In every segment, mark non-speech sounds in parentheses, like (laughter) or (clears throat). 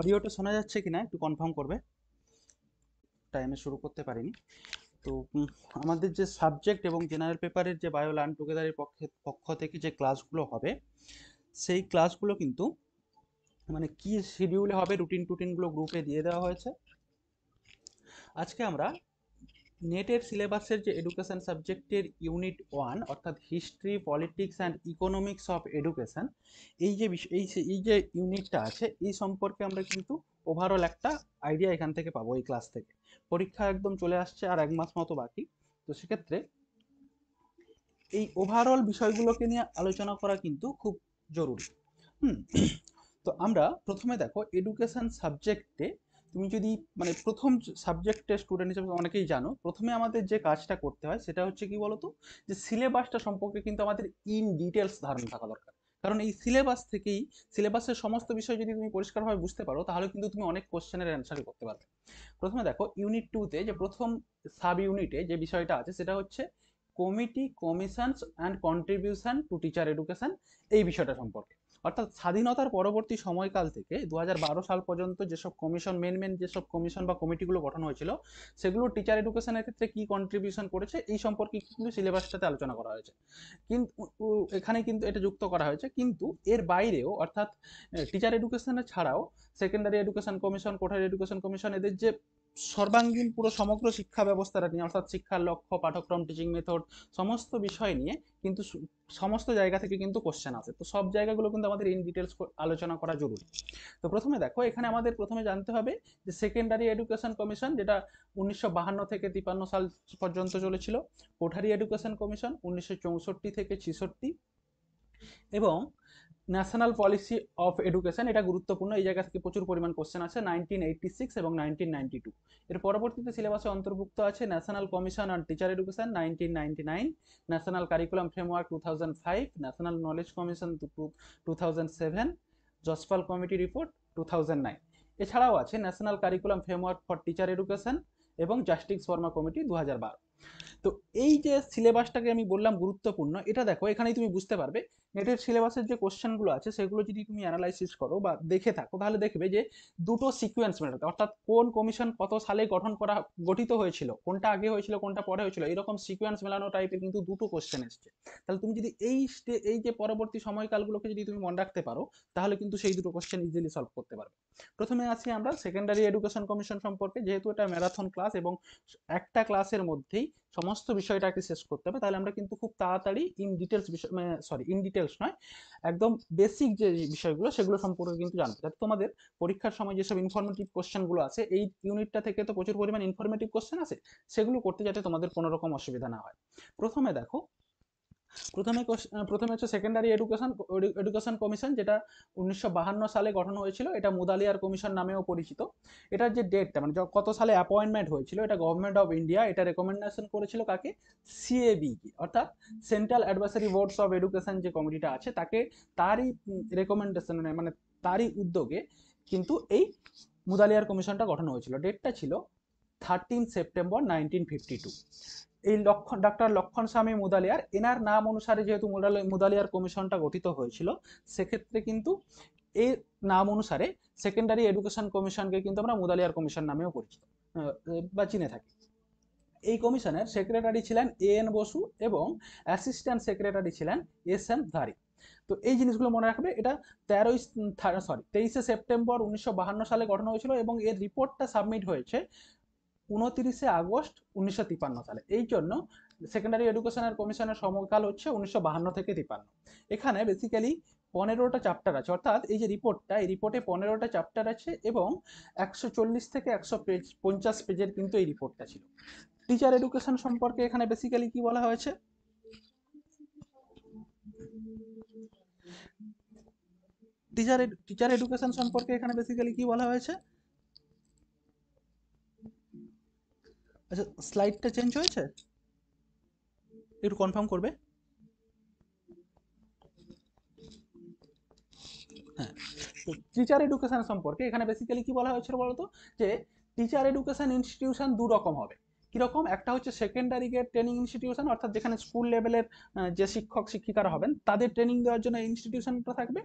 অডিওটা শোনা যাচ্ছে কিনা একটু কনফার্ম করবে টাইমে শুরু করতে পারিনি তো আমাদের যে সাবজেক্ট এবং জেনারেল পেপারের যে বায়ো লার্ন টুগেদারের পক্ষে পক্ষ থেকে যে ক্লাসগুলো হবে সেই ক্লাসগুলো কিন্তু মানে কি শিডিউলে হবে রুটিন টুটিনগুলো গ্রুপে দিয়ে দেওয়া হয়েছে আজকে আমরা নেটের সিলেবাসের যে এডুকেশন সাবজেক্টের ইউনিট ওয়ান অর্থাৎ history politics and economics of education এই যে এই এই যে ইউনিটটা আছে এই সম্পর্কে আমরা কিন্তু ওভারঅল একটা আইডিয়া এখান থেকে পাবো এই ক্লাস থেকে পরীক্ষা একদম চলে আসছে আর এক মাস মতো বাকি তো সেক্ষেত্রে এই ওভারঅল বিষয়গুলোকে নিয়ে আলোচনা করা কিন্তু খুব জরুরি হুম তো আমরা প্রথমে দেখো এডুকেশন সাবজেক্টে তুমি যদি মানে প্রথম সাবজেক্টে স্টুডেন্ট হিসেবে অনেকেই জানো প্রথমে আমাদের যে কাজটা করতে হয় সেটা হচ্ছে কি বলতো যে সিলেবাসটা সম্পর্কে কিন্তু আমাদের ইন ডিটেলস ধারণা থাকা দরকার কারণ এই সিলেবাস থেকেই সিলেবাসের সমস্ত বিষয় যদি তুমি পরিষ্কারভাবে বুঝতে পারো তাহলে কিন্তু তুমি অনেক কোশ্চেনের অ্যান্সারই করতে পারবে প্রথমে দেখো ইউনিট টুতে যে প্রথম সাব ইউনিটে যে বিষয়টা আছে সেটা হচ্ছে committee commissions and contribution to teacher education এই বিষয়টা সম্পর্কে অর্থাৎ স্বাধীনতার পরবর্তী সময়কাল থেকে দু সাল পর্যন্ত যেসব কমিশন মেন মেন যেসব কমিশন বা কমিটিগুলো গঠন হয়েছিল সেগুলো টিচার এডুকেশনের ক্ষেত্রে কি কন্ট্রিবিউশন করেছে এই সম্পর্কে কিন্তু সিলেবাসটাতে আলোচনা করা হয়েছে কিন্তু এখানে কিন্তু এটা যুক্ত করা হয়েছে কিন্তু এর বাইরেও অর্থাৎ টিচার এডুকেশনের ছাড়াও secondary education commission Kothari education commission এদের যে সর্বাঙ্গীন পুরো সমগ্র শিক্ষা ব্যবস্থাটা নিয়ে অর্থাৎ শিক্ষার লক্ষ্য পাঠ্যক্রম টিচিং মেথড সমস্ত বিষয় নিয়ে কিন্তু সমস্ত জায়গা থেকে কিন্তু কোশ্চেন আসে তো সব জায়গাগুলো কিন্তু আমাদের ইন ডিটেলস আলোচনা করা জরুরি তো প্রথমে দেখো এখানে আমাদের প্রথমে জানতে হবে যে সেকেন্ডারি এডুকেশন কমিশন যেটা উনিশশো থেকে তিপান্ন সাল পর্যন্ত চলেছিল কোঠারি এডুকেশন কমিশন উনিশশো থেকে ছিষট্টি এবং ন্যাশনাল পলিসি অফ এডুকেশন এটা গুরুত্বপূর্ণ এই জায়গা থেকে প্রচুর পরিমাণ কোশ্চেন আছে নাইনটিন এইটটি সিক্স এবং নাইনটিন নাইনটি টু এর পরবর্তীতে সিলেবাসে অন্তর্ভুক্ত আছে national commission on teacher education nineteen ninety nine national curriculum framework two thousand five national knowledge commission two thousand seven Yashpal committee report two thousand nine এছাড়াও আছে national curriculum framework for teacher education এবং justice Sharma committee দু হাজার বারো তো এই যে সিলেবাসটাকে আমি বললাম গুরুত্বপূর্ণ এটা দেখো এখানেই তুমি বুঝতে পারবে নেটের সিলেবাসের যে কোশ্চেনগুলো আছে সেগুলো যদি তুমি অ্যানালাইসিস করো বা দেখে থাকো তাহলে দেখবে যে দুটো সিকোয়েন্স মেটাতে অর্থাৎ কোন কমিশন কত সালে গঠন করা গঠিত হয়েছিল কোনটা আগে হয়েছিল কোনটা পরে হয়েছিল এরকম সিকোয়েন্স মেলানো টাইপের কিন্তু দুটো কোশ্চেন এসছে তাহলে তুমি যদি এই স্টে এই যে পরবর্তী সময়কালগুলোকে যদি তুমি মনে রাখতে পারো তাহলে কিন্তু সেই দুটো কোশ্চেন ইজিলি সলভ করতে পারবে প্রথমে আছি আমরা সেকেন্ডারি এডুকেশন কমিশন সম্পর্কে যেহেতু এটা ম্যারাথন ক্লাস এবং একটা ক্লাসের মধ্যেই সমস্ত বিষয়টাকে শেষ করতে হবে তাহলে আমরা কিন্তু খুব তাড়াতাড়ি ইন ডিটেলস বিষয় সরি ইন ডিটেলস ডিটেলস নয় একদম বেসিক যে বিষয়গুলো সেগুলো সম্পর্কে কিন্তু জানবে যাতে তোমাদের পরীক্ষার সময় যেসব ইনফরমেটিভ কোশ্চেনগুলো আছে এই ইউনিটটা থেকে তো প্রচুর পরিমাণ ইনফরমেটিভ কোশ্চেন আছে সেগুলো করতে যাতে তোমাদের কোনো রকম অসুবিধা না হয় প্রথমে দেখো প্রথমে প্রথমে হচ্ছে সেকেন্ডারি এডুকেশন এডুকেশন কমিশন যেটা উনিশশো সালে গঠন হয়েছিল এটা মুদালিয়ার কমিশন নামেও পরিচিত এটার যে ডেটটা মানে কত সালে অ্যাপয়েন্টমেন্ট হয়েছিল এটা গভর্নমেন্ট অফ ইন্ডিয়া এটা রেকমেন্ডেশন করেছিল কাকে সিএবি অর্থাৎ central advisory boards of education যে কমিটিটা আছে তাকে তারই রেকমেন্ডেশন মানে, মানে তারই উদ্যোগে কিন্তু এই মুদালিয়ার কমিশনটা গঠন হয়েছিল ডেটটা ছিল thirteen September nineteen fifty two এই লক্ষণ ডাক্তার লক্ষণ স্বামী মুদালিয়ার এনার নাম অনুসারে যেহেতু মুদালিয়ার কমিশনটা গঠিত হয়েছিল সেক্ষেত্রে কিন্তু এই নাম অনুসারে সেকেন্ডারি এডুকেশন কমিশনকে কিন্তু আমরা মুদালিয়ার কমিশন নামেও পরিচিত বা চিনে থাকি এই কমিশনের সেক্রেটারি ছিলেন এ এন বসু এবং অ্যাসিস্ট্যান্ট সেক্রেটারি ছিলেন এস এম ধারি তো এই জিনিসগুলো মনে রাখবে এটা তেরোই সরি তেইশে সেপ্টেম্বর উনিশশো সালে গঠন হয়েছিল এবং এর রিপোর্টটা সাবমিট হয়েছে উনতিরিশে আগস্ট উনিশশো সালে এই জন্য সেকেন্ডারি এডুকেশনের কমিশনের সময়কাল হচ্ছে উনিশশো থেকে তিপান্ন এখানে বেসিক্যালি পনেরোটা চ্যাপ্টার আছে অর্থাৎ এই যে রিপোর্টটা এই রিপোর্টে পনেরোটা চ্যাপ্টার আছে এবং একশো চল্লিশ থেকে একশো পেজ পঞ্চাশ পেজের কিন্তু এই রিপোর্টটা ছিল টিচার এডুকেশন সম্পর্কে এখানে বেসিক্যালি কি বলা হয়েছে টিচার টিচার এডুকেশন সম্পর্কে এখানে বেসিক্যালি কি বলা হয়েছে আচ্ছা স্লাইডটা চেঞ্জ হয়েছে একটু কনফার্ম করবে হ্যাঁ তো টিচার এডুকেশন সম্পর্কে এখানে বেসিক্যালি কি বলা হয়েছিল বলতো যে টিচার এডুকেশন ইনস্টিটিউশন দু রকম হবে কীরকম একটা হচ্ছে সেকেন্ডারি গ্রেড ট্রেনিং ইনস্টিটিউশন অর্থাৎ যেখানে স্কুল লেভেলের যে শিক্ষক শিক্ষিকারা হবেন তাদের ট্রেনিং দেওয়ার জন্য ইনস্টিটিউশনটা থাকবে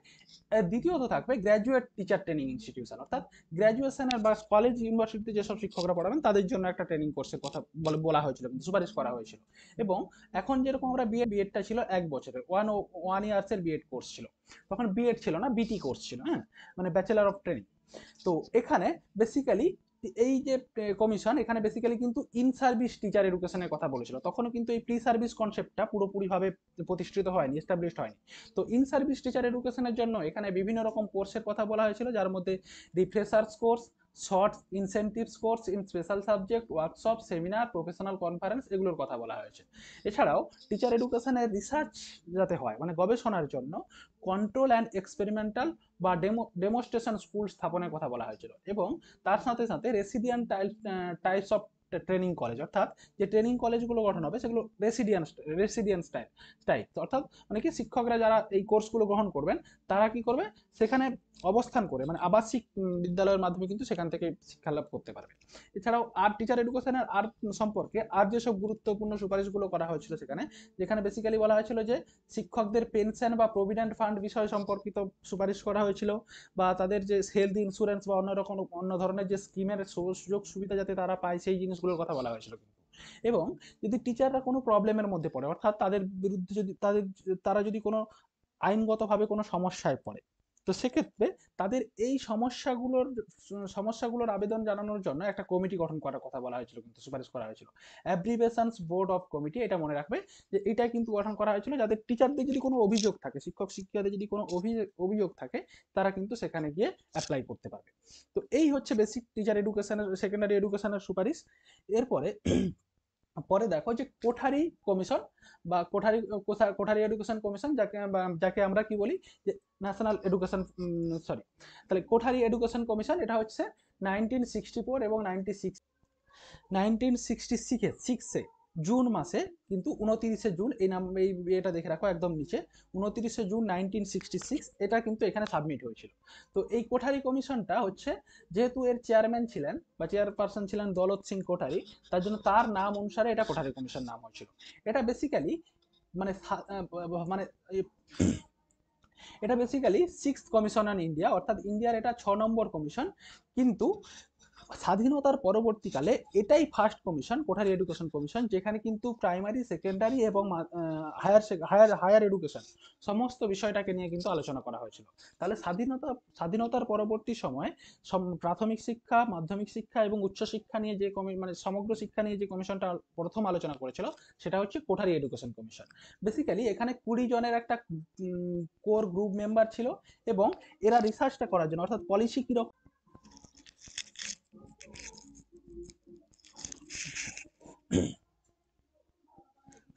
দ্বিতীয়ত থাকবে গ্র্যাজুয়েট টিচার ট্রেনিং ইনস্টিটিউশন অর্থাৎ গ্র্যাজুয়েশনের বা কলেজ ইউনিভার্সিটিতে যেসব শিক্ষকরা পড়াবেন তাদের জন্য একটা ট্রেনিং কোর্সের কথা বলে বলা হয়েছিল কিন্তু মানে সুপারিশ করা হয়েছিল এবং এখন যেরকম আমরা বিএড বিএডটা ছিল এক বছরের ওয়ান ওয়ান ইয়ার্সের বিএড কোর্স ছিল তখন বিএড ছিল না বিটি কোর্স ছিল হ্যাঁ মানে ব্যাচেলার অফ ট্রেনিং তো এখানে বেসিক্যালি এই যে কমিশন এখানে বেসিক্যালি কিন্তু ইন সার্ভিস টিচার এডুকেশনের কথা বলেছিল তখনও কিন্তু এই প্রি সার্ভিস কনসেপ্টটা পুরোপুরিভাবে প্রতিষ্ঠিত হয়নি এস্টাবলিশড হয়নি তো ইন সার্ভিস টিচার এডুকেশনের জন্য এখানে বিভিন্ন রকম কোর্সের কথা বলা হয়েছিল যার মধ্যে refreshers course shorts incentives course in special subject workshop seminar professional conference এগুলোর কথা বলা হয়েছে এছাড়াও টিচার এডুকেশনের রিসার্চ যাতে হয় মানে গবেষণার জন্য কন্ট্রোল অ্যান্ড এক্সপেরিমেন্টাল বা ডেমো ডেমোস্ট্রেশন স্কুল স্থাপনের কথা বলা হয়েছিল এবং তার সাথে সাথে residential type types of training college অর্থাৎ যে ট্রেনিং কলেজগুলো গঠন হবে সেগুলো রেসিডিয়েন্স রেসিডিয়েন্স টাইপ টাইপ অর্থাৎ মানে কি শিক্ষকরা যারা এই কোর্সগুলো গ্রহণ করবেন তারা কি করবে সেখানে অবস্থান করে মানে আবাসিক বিদ্যালয়ের মাধ্যমে কিন্তু সেখান থেকে শিক্ষালাভ করতে পারবে এছাড়াও আর টিচার এডুকেশনের আর সম্পর্কে আর যেসব গুরুত্বপূর্ণ সুপারিশগুলো করা হয়েছিল সেখানে যেখানে বেসিক্যালি বলা হয়েছিল যে শিক্ষকদের পেনশন বা প্রভিডেন্ট ফান্ড বিষয় সম্পর্কিত সুপারিশ করা হয়েছিল বা তাদের যে হেলথ ইন্স্যুরেন্স বা অন্য রকম অন্য ধরনের যে স্কিমের সুযোগ সুবিধা যাতে তারা পায় সেই জিনিস জিনিসগুলোর কথা বলা হয়েছিল এবং যদি টিচাররা কোনো প্রবলেমের মধ্যে পড়ে অর্থাৎ তাদের বিরুদ্ধে যদি তাদের তারা যদি কোনো আইনগতভাবে কোনো সমস্যায় পড়ে তো সেক্ষেত্রে তাদের এই সমস্যাগুলোর সমস্যাগুলোর আবেদন জানানোর জন্য একটা কমিটি গঠন করার কথা বলা হয়েছিল কিন্তু সুপারিশ করা হয়েছিল অ্যাব্রিভেশনস বোর্ড অফ কমিটি এটা মনে রাখবে যে এটা কিন্তু গঠন করা হয়েছিল যাদের টিচারদের যদি কোনো অভিযোগ থাকে শিক্ষক শিক্ষিকাদের যদি কোনো অভিযোগ থাকে তারা কিন্তু সেখানে গিয়ে অ্যাপ্লাই করতে পারবে তো এই হচ্ছে বেসিক টিচার এডুকেশনের সেকেন্ডারি এডুকেশনের সুপারিশ এরপরে পরে দেখো যে কোঠারি কমিশন বা কোঠারি কোঠারি এডুকেশন কমিশন যাকে যাকে আমরা কি বলি যে ন্যাশনাল এডুকেশন সরি তাহলে কোঠারি এডুকেশন কমিশন এটা হচ্ছে নাইনটিন সিক্সটি ফোর এবং নাইনটি সিক্স নাইনটিন সিক্সটি সিক্সে সিক্সে জুন মাসে কিন্তু উনতিরিশে জুন এই নাম এই এটা দেখে রাখো একদম নিচে উনতিরিশে জুন নাইনটিন সিক্সটি সিক্স এটা কিন্তু এখানে সাবমিট হয়েছিল তো এই কোঠারি কমিশনটা হচ্ছে যেহেতু এর চেয়ারম্যান ছিলেন বা চেয়ারপারসন ছিলেন দলত সিং কোঠারি তার জন্য তার নাম অনুসারে এটা কোঠারি কমিশন নাম হয়েছিল এটা বেসিক্যালি মানে মানে এটা basically six commission on India অর্থাৎ ইন্ডিয়ার এটা ছ নম্বর কমিশন কিন্তু স্বাধীনতার পরবর্তীকালে এটাই first commission Kothari education commission যেখানে কিন্তু প্রাইমারি সেকেন্ডারি এবং হায়ার হায়ার হায়ার এডুকেশন সমস্ত বিষয়টাকে নিয়ে কিন্তু আলোচনা করা হয়েছিল তাহলে স্বাধীনতা স্বাধীনতার পরবর্তী সময়ে প্রাথমিক শিক্ষা মাধ্যমিক শিক্ষা এবং উচ্চশিক্ষা নিয়ে যে কমি মানে সমগ্র শিক্ষা নিয়ে যে কমিশনটা প্রথম আলোচনা করেছিল সেটা হচ্ছে কোঠারি এডুকেশন কমিশন বেসিক্যালি এখানে কুড়ি জনের একটা কোর গ্রুপ মেম্বার ছিল এবং এরা রিসার্চটা করার জন্য অর্থাৎ পলিসি কীরকম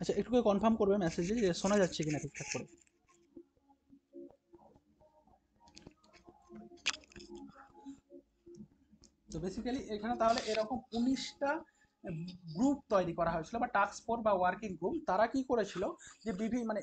আচ্ছা একটু কনফার্ম করবে মেসেজে যে শোনা যাচ্ছে কিনা ঠিকঠাক করে তো বেসিক্যালি এখানে তাহলে এরকম উনিশটা গ্রুপ তৈরি করা হয়েছিল বা টাস্ক ফোর্স বা ওয়ার্কিং গ্রুপ তারা কি করেছিল যে বিভিন্ন মানে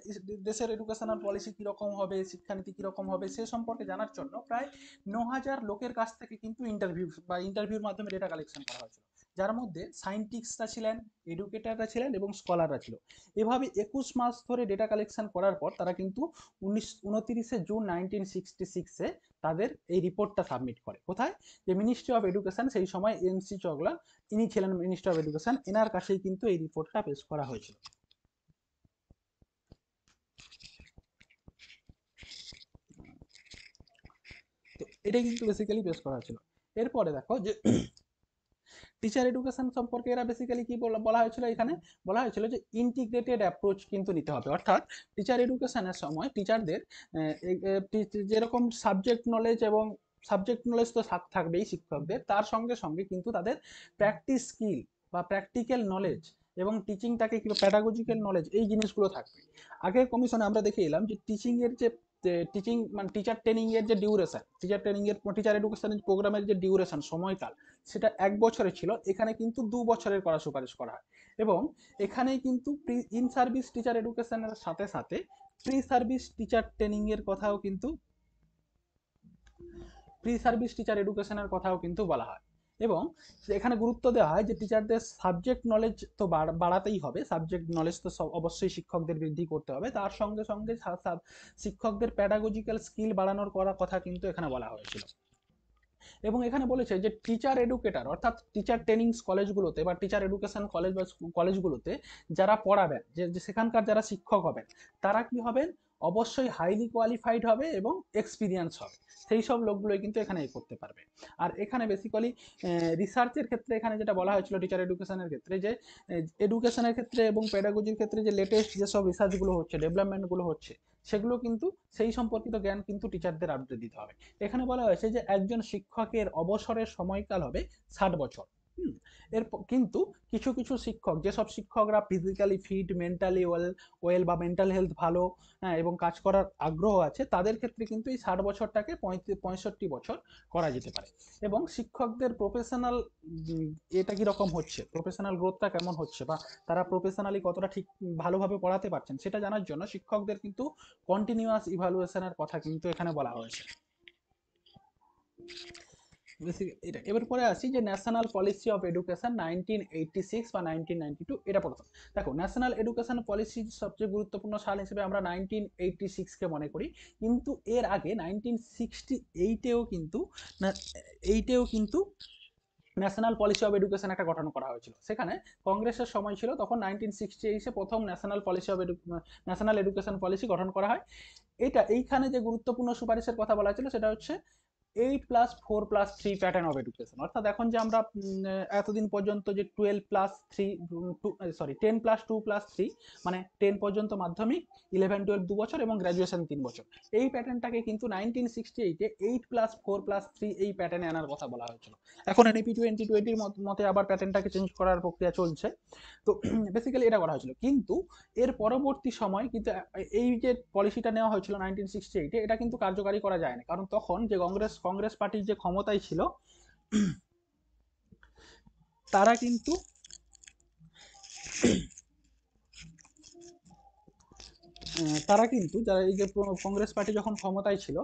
দেশের এডুকেশনাল পলিসি কীরকম হবে শিক্ষানীতি কীরকম হবে সে সম্পর্কে জানার জন্য প্রায় ন হাজার লোকের কাছ থেকে কিন্তু ইন্টারভিউ বা ইন্টারভিউর মাধ্যমে ডেটা কালেকশন করা হয়েছিল যার মধ্যে সায়েন্টিস্টরা ছিলেন এডুকেটাররা ছিলেন এবং স্কলাররা ছিল এভাবে একুশ মাস ধরে ডেটা কালেকশন করার পর তারা কিন্তু উনিশ উনতিরিশে জুন নাইনটিন সিক্সটি সিক্সে তাদের এই রিপোর্টটা সাবমিট করে কোথায় যে মিনিস্ট্রি অফ এডুকেশন সেই সময় এমসি চগলা ইনি ছিলেন মিনিস্ট্রি অফ এডুকেশন এনার কাছেই কিন্তু এই রিপোর্টটা পেশ করা হয়েছিল তো এটাই কিন্তু বেসিক্যালি পেশ করা হয়েছিল এরপরে দেখো যে টিচার এডুকেশন সম্পর্কে এরা বেসিক্যালি কি বলা হয়েছিল এখানে বলা হয়েছিল যে ইন্টিগ্রেটেড অ্যাপ্রোচ কিন্তু নিতে হবে অর্থাৎ টিচার এডুকেশনের সময় টিচারদের যেরকম সাবজেক্ট নলেজ এবং সাবজেক্ট নলেজ তো থাকবেই শিক্ষকদের তার সঙ্গে সঙ্গে কিন্তু তাদের প্র্যাকটিস স্কিল বা প্র্যাকটিক্যাল নলেজ এবং টিচিংটাকে কিংবা প্যাডাগোজিক্যাল নলেজ এই জিনিসগুলো থাকবে আগে কমিশনে আমরা দেখে এলাম যে টিচিংয়ের যে টিচিং মানে টিচার ট্রেনিং এর যে ডিউরেশন টিচার ট্রেনিং এর টিচার এডুকেশন প্রোগ্রামের যে ডিউরেশন সময়কাল সেটা এক বছরের ছিল এখানে কিন্তু দু বছরের করা সুপারিশ করা হয় এবং এখানে কিন্তু প্রি ইন সার্ভিস টিচার এডুকেশনের সাথে সাথে প্রি সার্ভিস টিচার ট্রেনিং এর কথাও কিন্তু প্রি সার্ভিস টিচার এডুকেশনের কথাও কিন্তু বলা হয় এবং এখানে গুরুত্ব দেওয়া হয় যে টিচারদের সাবজেক্ট নলেজ তো বাড়াতেই হবে সাবজেক্ট নলেজ তো অবশ্যই শিক্ষকদের বৃদ্ধি করতে হবে তার সঙ্গে সঙ্গে শিক্ষকদের প্যাডাগোজিক্যাল স্কিল বাড়ানোর করা কথা কিন্তু এখানে বলা হয়েছিল এবং এখানে বলেছে যে টিচার এডুকেটার অর্থাৎ টিচার ট্রেনিং কলেজগুলোতে বা টিচার এডুকেশন কলেজ বা কলেজগুলোতে যারা পড়াবেন যে সেখানকার যারা শিক্ষক হবেন তারা কি হবেন অবশ্যই হাইলি কোয়ালিফাইড হবে এবং এক্সপিরিয়েন্স হবে সেই সব লোকগুলোই কিন্তু এখানে করতে পারবে আর এখানে বেসিক্যালি রিসার্চের ক্ষেত্রে এখানে যেটা বলা হয়েছিল টিচার এডুকেশনের ক্ষেত্রে যে এডুকেশনের ক্ষেত্রে এবং পেডাগোজির ক্ষেত্রে যে লেটেস্ট যেসব রিসার্চগুলো হচ্ছে ডেভেলপমেন্টগুলো হচ্ছে সেগুলো কিন্তু সেই সম্পর্কিত জ্ঞান কিন্তু টিচারদের আপডেট দিতে হবে এখানে বলা হয়েছে যে একজন শিক্ষকের অবসরের সময়কাল হবে ষাট বছর এর কিন্তু কিছু কিছু শিক্ষক যেসব শিক্ষকরা physically fit mentally well well বা মেন্টাল হেলথ ভালো হ্যাঁ এবং কাজ করার আগ্রহ আছে তাদের ক্ষেত্রে কিন্তু এই ষাট বছরটাকে পঁয়ষট্টি বছর করা যেতে পারে এবং শিক্ষকদের প্রফেশনাল এটা কীরকম হচ্ছে প্রফেশনাল গ্রোথটা কেমন হচ্ছে বা তারা প্রফেশনালি কতটা ঠিক ভালোভাবে পড়াতে পারছেন সেটা জানার জন্য শিক্ষকদের কিন্তু কন্টিনিউয়াস ইভালুয়েশনের কথা কিন্তু এখানে বলা হয়েছে এবার পরে আসি যে national policy of education nineteen eighty six বা নাইনটিন নাইনটি টু এটা পড়তাম দেখো ন্যাশনাল এডুকেশন পলিসি সবচেয়ে গুরুত্বপূর্ণ সাল হিসেবে আমরা নাইনটিন এইটটি সিক্সকে মনে করি কিন্তু এর আগে নাইনটিন সিক্সটি এইটেও কিন্তু এইটেও কিন্তু ন্যাশনাল পলিসি অফ এডুকেশন একটা গঠন করা হয়েছিল সেখানে কংগ্রেসের সময় ছিল তখন নাইনটিন সিক্সটি এইসে প্রথম ন্যাশনাল পলিসি অফ এডু ন্যাশনাল এডুকেশন পলিসি গঠন করা হয় এটা এইখানে যে গুরুত্বপূর্ণ সুপারিশের কথা বলা হয়েছিল সেটা হচ্ছে eight plus four plus three pattern of education অর্থাৎ এখন যে আমরা এতদিন পর্যন্ত যে twelve plus three two sorry ten plus two plus three মানে টেন পর্যন্ত মাধ্যমিক ইলেভেন টুয়েলভ দু বছর এবং গ্র্যাজুয়েশন তিন বছর এই প্যাটার্নটাকে কিন্তু নাইনটিন সিক্সটি এইটে eight plus four plus three এই প্যাটার্নে আনার কথা বলা হয়েছিল এখন এনএপি টোয়েন্টি টোয়েন্টির মতে আবার প্যাটার্নটাকে চেঞ্জ করার প্রক্রিয়া চলছে তো বেসিক্যালি (clears throat) এটা করা হয়েছিল কিন্তু এর পরবর্তী সময় কিন্তু এই যে পলিসিটা নেওয়া হয়েছিল নাইনটিন সিক্সটি এইটে এটা কিন্তু কার্যকারী করা যায় না কারণ তখন যে কংগ্রেস কংগ্রেস পার্টি যে ক্ষমতায় ছিল তারা কিন্তু তারা কিন্তু যারা এই যে কংগ্রেস পার্টি যখন ক্ষমতায় ছিল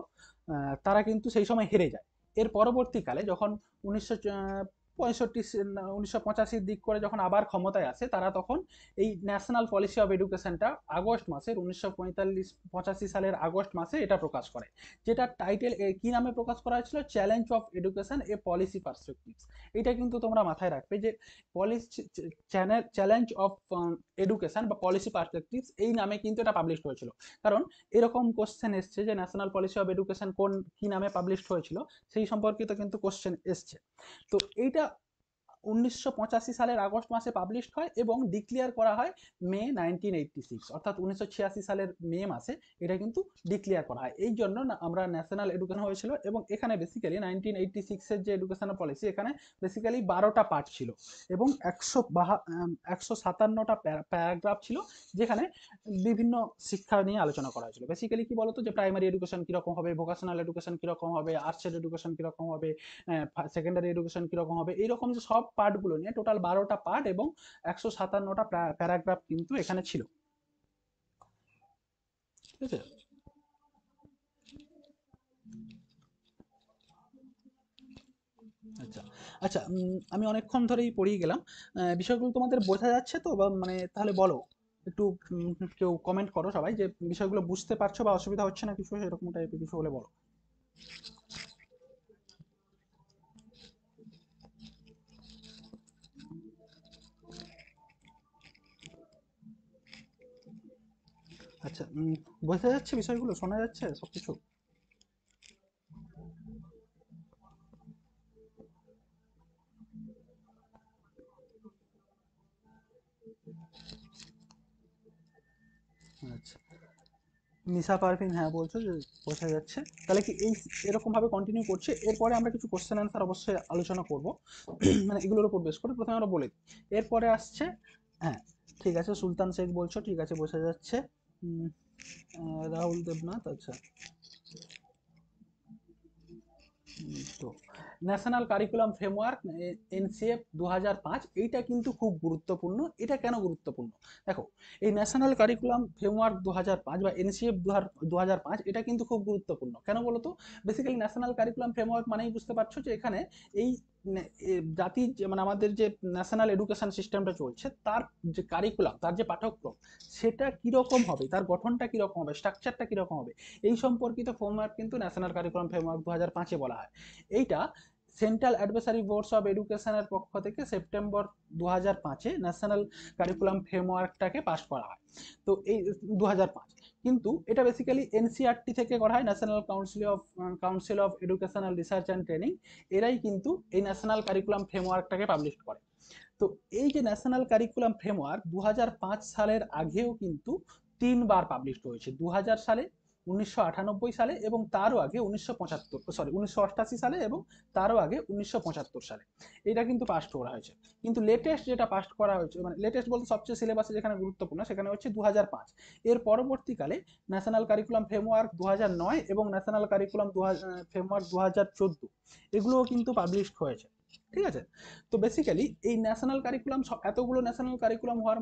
তারা কিন্তু সেই সময় হেরে যায় এর পরবর্তীকালে যখন উনিশশো পঁয়ষট্টি উনিশশো পঁচাশির দিক করে যখন আবার ক্ষমতায় আসে তারা তখন এই ন্যাশনাল পলিসি অফ এডুকেশনটা আগস্ট মাসের উনিশশো পঁয়তাল্লিশ পঁচাশি সালের আগস্ট মাসে এটা প্রকাশ করে যেটা টাইটেল কি নামে প্রকাশ করা হয়েছিল challenge of education a policy perspectives এটা কিন্তু তোমরা মাথায় রাখবে যে policy channel challenge of education বা পলিসি পার্সপেকটিভস এই নামে কিন্তু এটা পাবলিশ হয়েছিল কারণ এরকম কোশ্চেন এসছে যে ন্যাশনাল পলিসি অফ এডুকেশন কোন কি নামে পাবলিশ হয়েছিল সেই সম্পর্কিত কিন্তু কোশ্চেন এসছে তো এইটা উনিশশো সালের আগস্ট মাসে পাবলিশড হয় এবং ডিক্লেয়ার করা হয় মে নাইনটিন এইটটি সিক্স অর্থাৎ উনিশশো সালের মে মাসে এটা কিন্তু ডিক্লেয়ার করা হয় এই জন্য আমরা ন্যাশনাল এডুকেশন হয়েছিল এবং এখানে বেসিক্যালি নাইনটিন এইটটি সিক্সের যে এডুকেশনাল পলিসি এখানে বেসিক্যালি বারোটা পার্ট ছিল এবং একশো বাহা একশো সাতান্নটা প্যারাগ্রাফ ছিল যেখানে বিভিন্ন শিক্ষা নিয়ে আলোচনা করা হয়েছিল বেসিক্যালি কি বলতো যে প্রাইমারি এডুকেশন কীরকম হবে ভোকেশনাল এডুকেশন কীরকম হবে আর্টসের এডুকেশন কীরকম হবে সেকেন্ডারি এডুকেশন কীরকম হবে এইরকম যে সব পার্টগুলো নিয়ে টোটাল বারোটা পার্ট এবং একশো সাতান্নটা প্যারাগ্রাফ কিন্তু এখানে ছিল ঠিক আছে আচ্ছা আচ্ছা আমি অনেকক্ষণ ধরেই পড়িয়ে গেলাম বিষয়গুলো তোমাদের বোঝা যাচ্ছে তো বা মানে তাহলে বলো একটু কেউ কমেন্ট করো সবাই যে বিষয়গুলো বুঝতে পারছো বা অসুবিধা হচ্ছে না কিছু সেরকম টাইপের কিছু হলে বলো আচ্ছা বোঝা যাচ্ছে বিষয়গুলো শোনা যাচ্ছে সব কিছু আচ্ছা নিশা পারভিন হ্যাঁ বলছো যে বোঝা যাচ্ছে তাহলে কি এই এরকমভাবে কন্টিনিউ করছে এরপরে আমরা কিছু কোশ্চেন অ্যান্সার অবশ্যই আলোচনা করব (clears throat) মানে এগুলোর উপর বেশ করে প্রথমে আমরা বলি এরপরে আসছে হ্যাঁ ঠিক আছে সুলতান শেখ বলছো ঠিক আছে বোঝা যাচ্ছে রাহুল দেবনাথ আচ্ছা তো ন্যাশনাল কারিকুলাম ফ্রেমওয়ার্ক এনসিএফ দু হাজার পাঁচ এইটা কিন্তু খুব গুরুত্বপূর্ণ এটা কেন গুরুত্বপূর্ণ দেখো এই ন্যাশনাল কারিকুলাম ফ্রেমওয়ার্ক দু হাজার পাঁচ বা এনসিএফ দু হাজার পাঁচ এটা কিন্তু খুব গুরুত্বপূর্ণ কেন বলো তো বেসিক্যালি ন্যাশনাল কারিকুলাম ফ্রেমওয়ার্ক মানেই বুঝতে পারছো যে এখানে এই জাতি মানে আমাদের যে ন্যাশনাল এডুকেশন সিস্টেমটা চলছে তার যে কারিকুলাম তার যে পাঠ্যক্রম সেটা কীরকম হবে তার গঠনটা কীরকম হবে স্ট্রাকচারটা কীরকম হবে এই সম্পর্কিত ফ্রেমওয়ার্ক কিন্তু ন্যাশনাল কারিকুলাম ফ্রেমওয়ার্ক দু হাজার পাঁচে বলা হয় এইটা সেন্ট্রাল অ্যাডভাইসারি বোর্ডস অফ এডুকেশনের পক্ষ থেকে সেপ্টেম্বর দু হাজার পাঁচে ন্যাশনাল কারিকুলাম ফ্রেমওয়ার্কটাকে পাশ করা হয় তো এই দু হাজার পাঁচ কিন্তু এটা বেসিক্যালি এনসিআরটি e থেকে করা হয় national council of council of educational research and training এরাই কিন্তু এই ন্যাশনাল কারিকুলাম ফ্রেমওয়ার্কটাকে পাবলিশ করে তো এই যে ন্যাশনাল কারিকুলাম ফ্রেমওয়ার্ক দু সালের আগেও কিন্তু তিনবার পাবলিশ হয়েছে দু সালে উনিশশো সালে এবং তারও আগে উনিশশো সরি উনিশশো সালে এবং তারও আগে উনিশশো সালে এটা কিন্তু পাস্ট করা হয়েছে কিন্তু লেটেস্ট যেটা পাস্ট করা হয়েছে মানে লেটেস্ট বলতে সবচেয়ে সিলেবাসে যেখানে গুরুত্বপূর্ণ সেখানে হচ্ছে দু এর পরবর্তীকালে ন্যাশনাল কারিকুলাম ফ্রেমওয়ার্ক দু এবং ন্যাশনাল কারিকুলাম দু ফ্রেমওয়ার্ক দু এগুলোও কিন্তু পাবলিশ হয়েছে ঠিক আছে তো বেসিক্যালি এই ন্যাশনাল কারিকুলাম এতগুলো ন্যাশনাল কারিকুলাম হওয়ার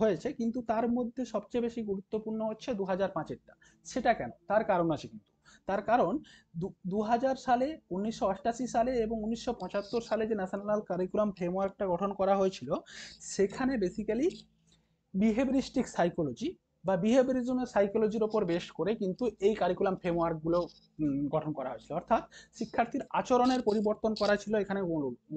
হয়েছে কিন্তু তার মধ্যে সবচেয়ে বেশি গুরুত্বপূর্ণ হচ্ছে দু হাজার পাঁচেরটা সেটা কেন তার কারণ আছে কিন্তু তার কারণ দু সালে উনিশশো সালে এবং উনিশশো সালে যে ন্যাশনাল কারিকুলাম ফ্রেমওয়ার্কটা গঠন করা হয়েছিল সেখানে বেসিক্যালি বিহেভিস্টিক সাইকোলজি বা বিহেভিয়ারিজমের সাইকোলজির ওপর বেশ করে কিন্তু এই কারিকুলাম ফ্রেমওয়ার্কগুলো গঠন করা হয়েছিল অর্থাৎ শিক্ষার্থীর আচরণের পরিবর্তন করা ছিল এখানে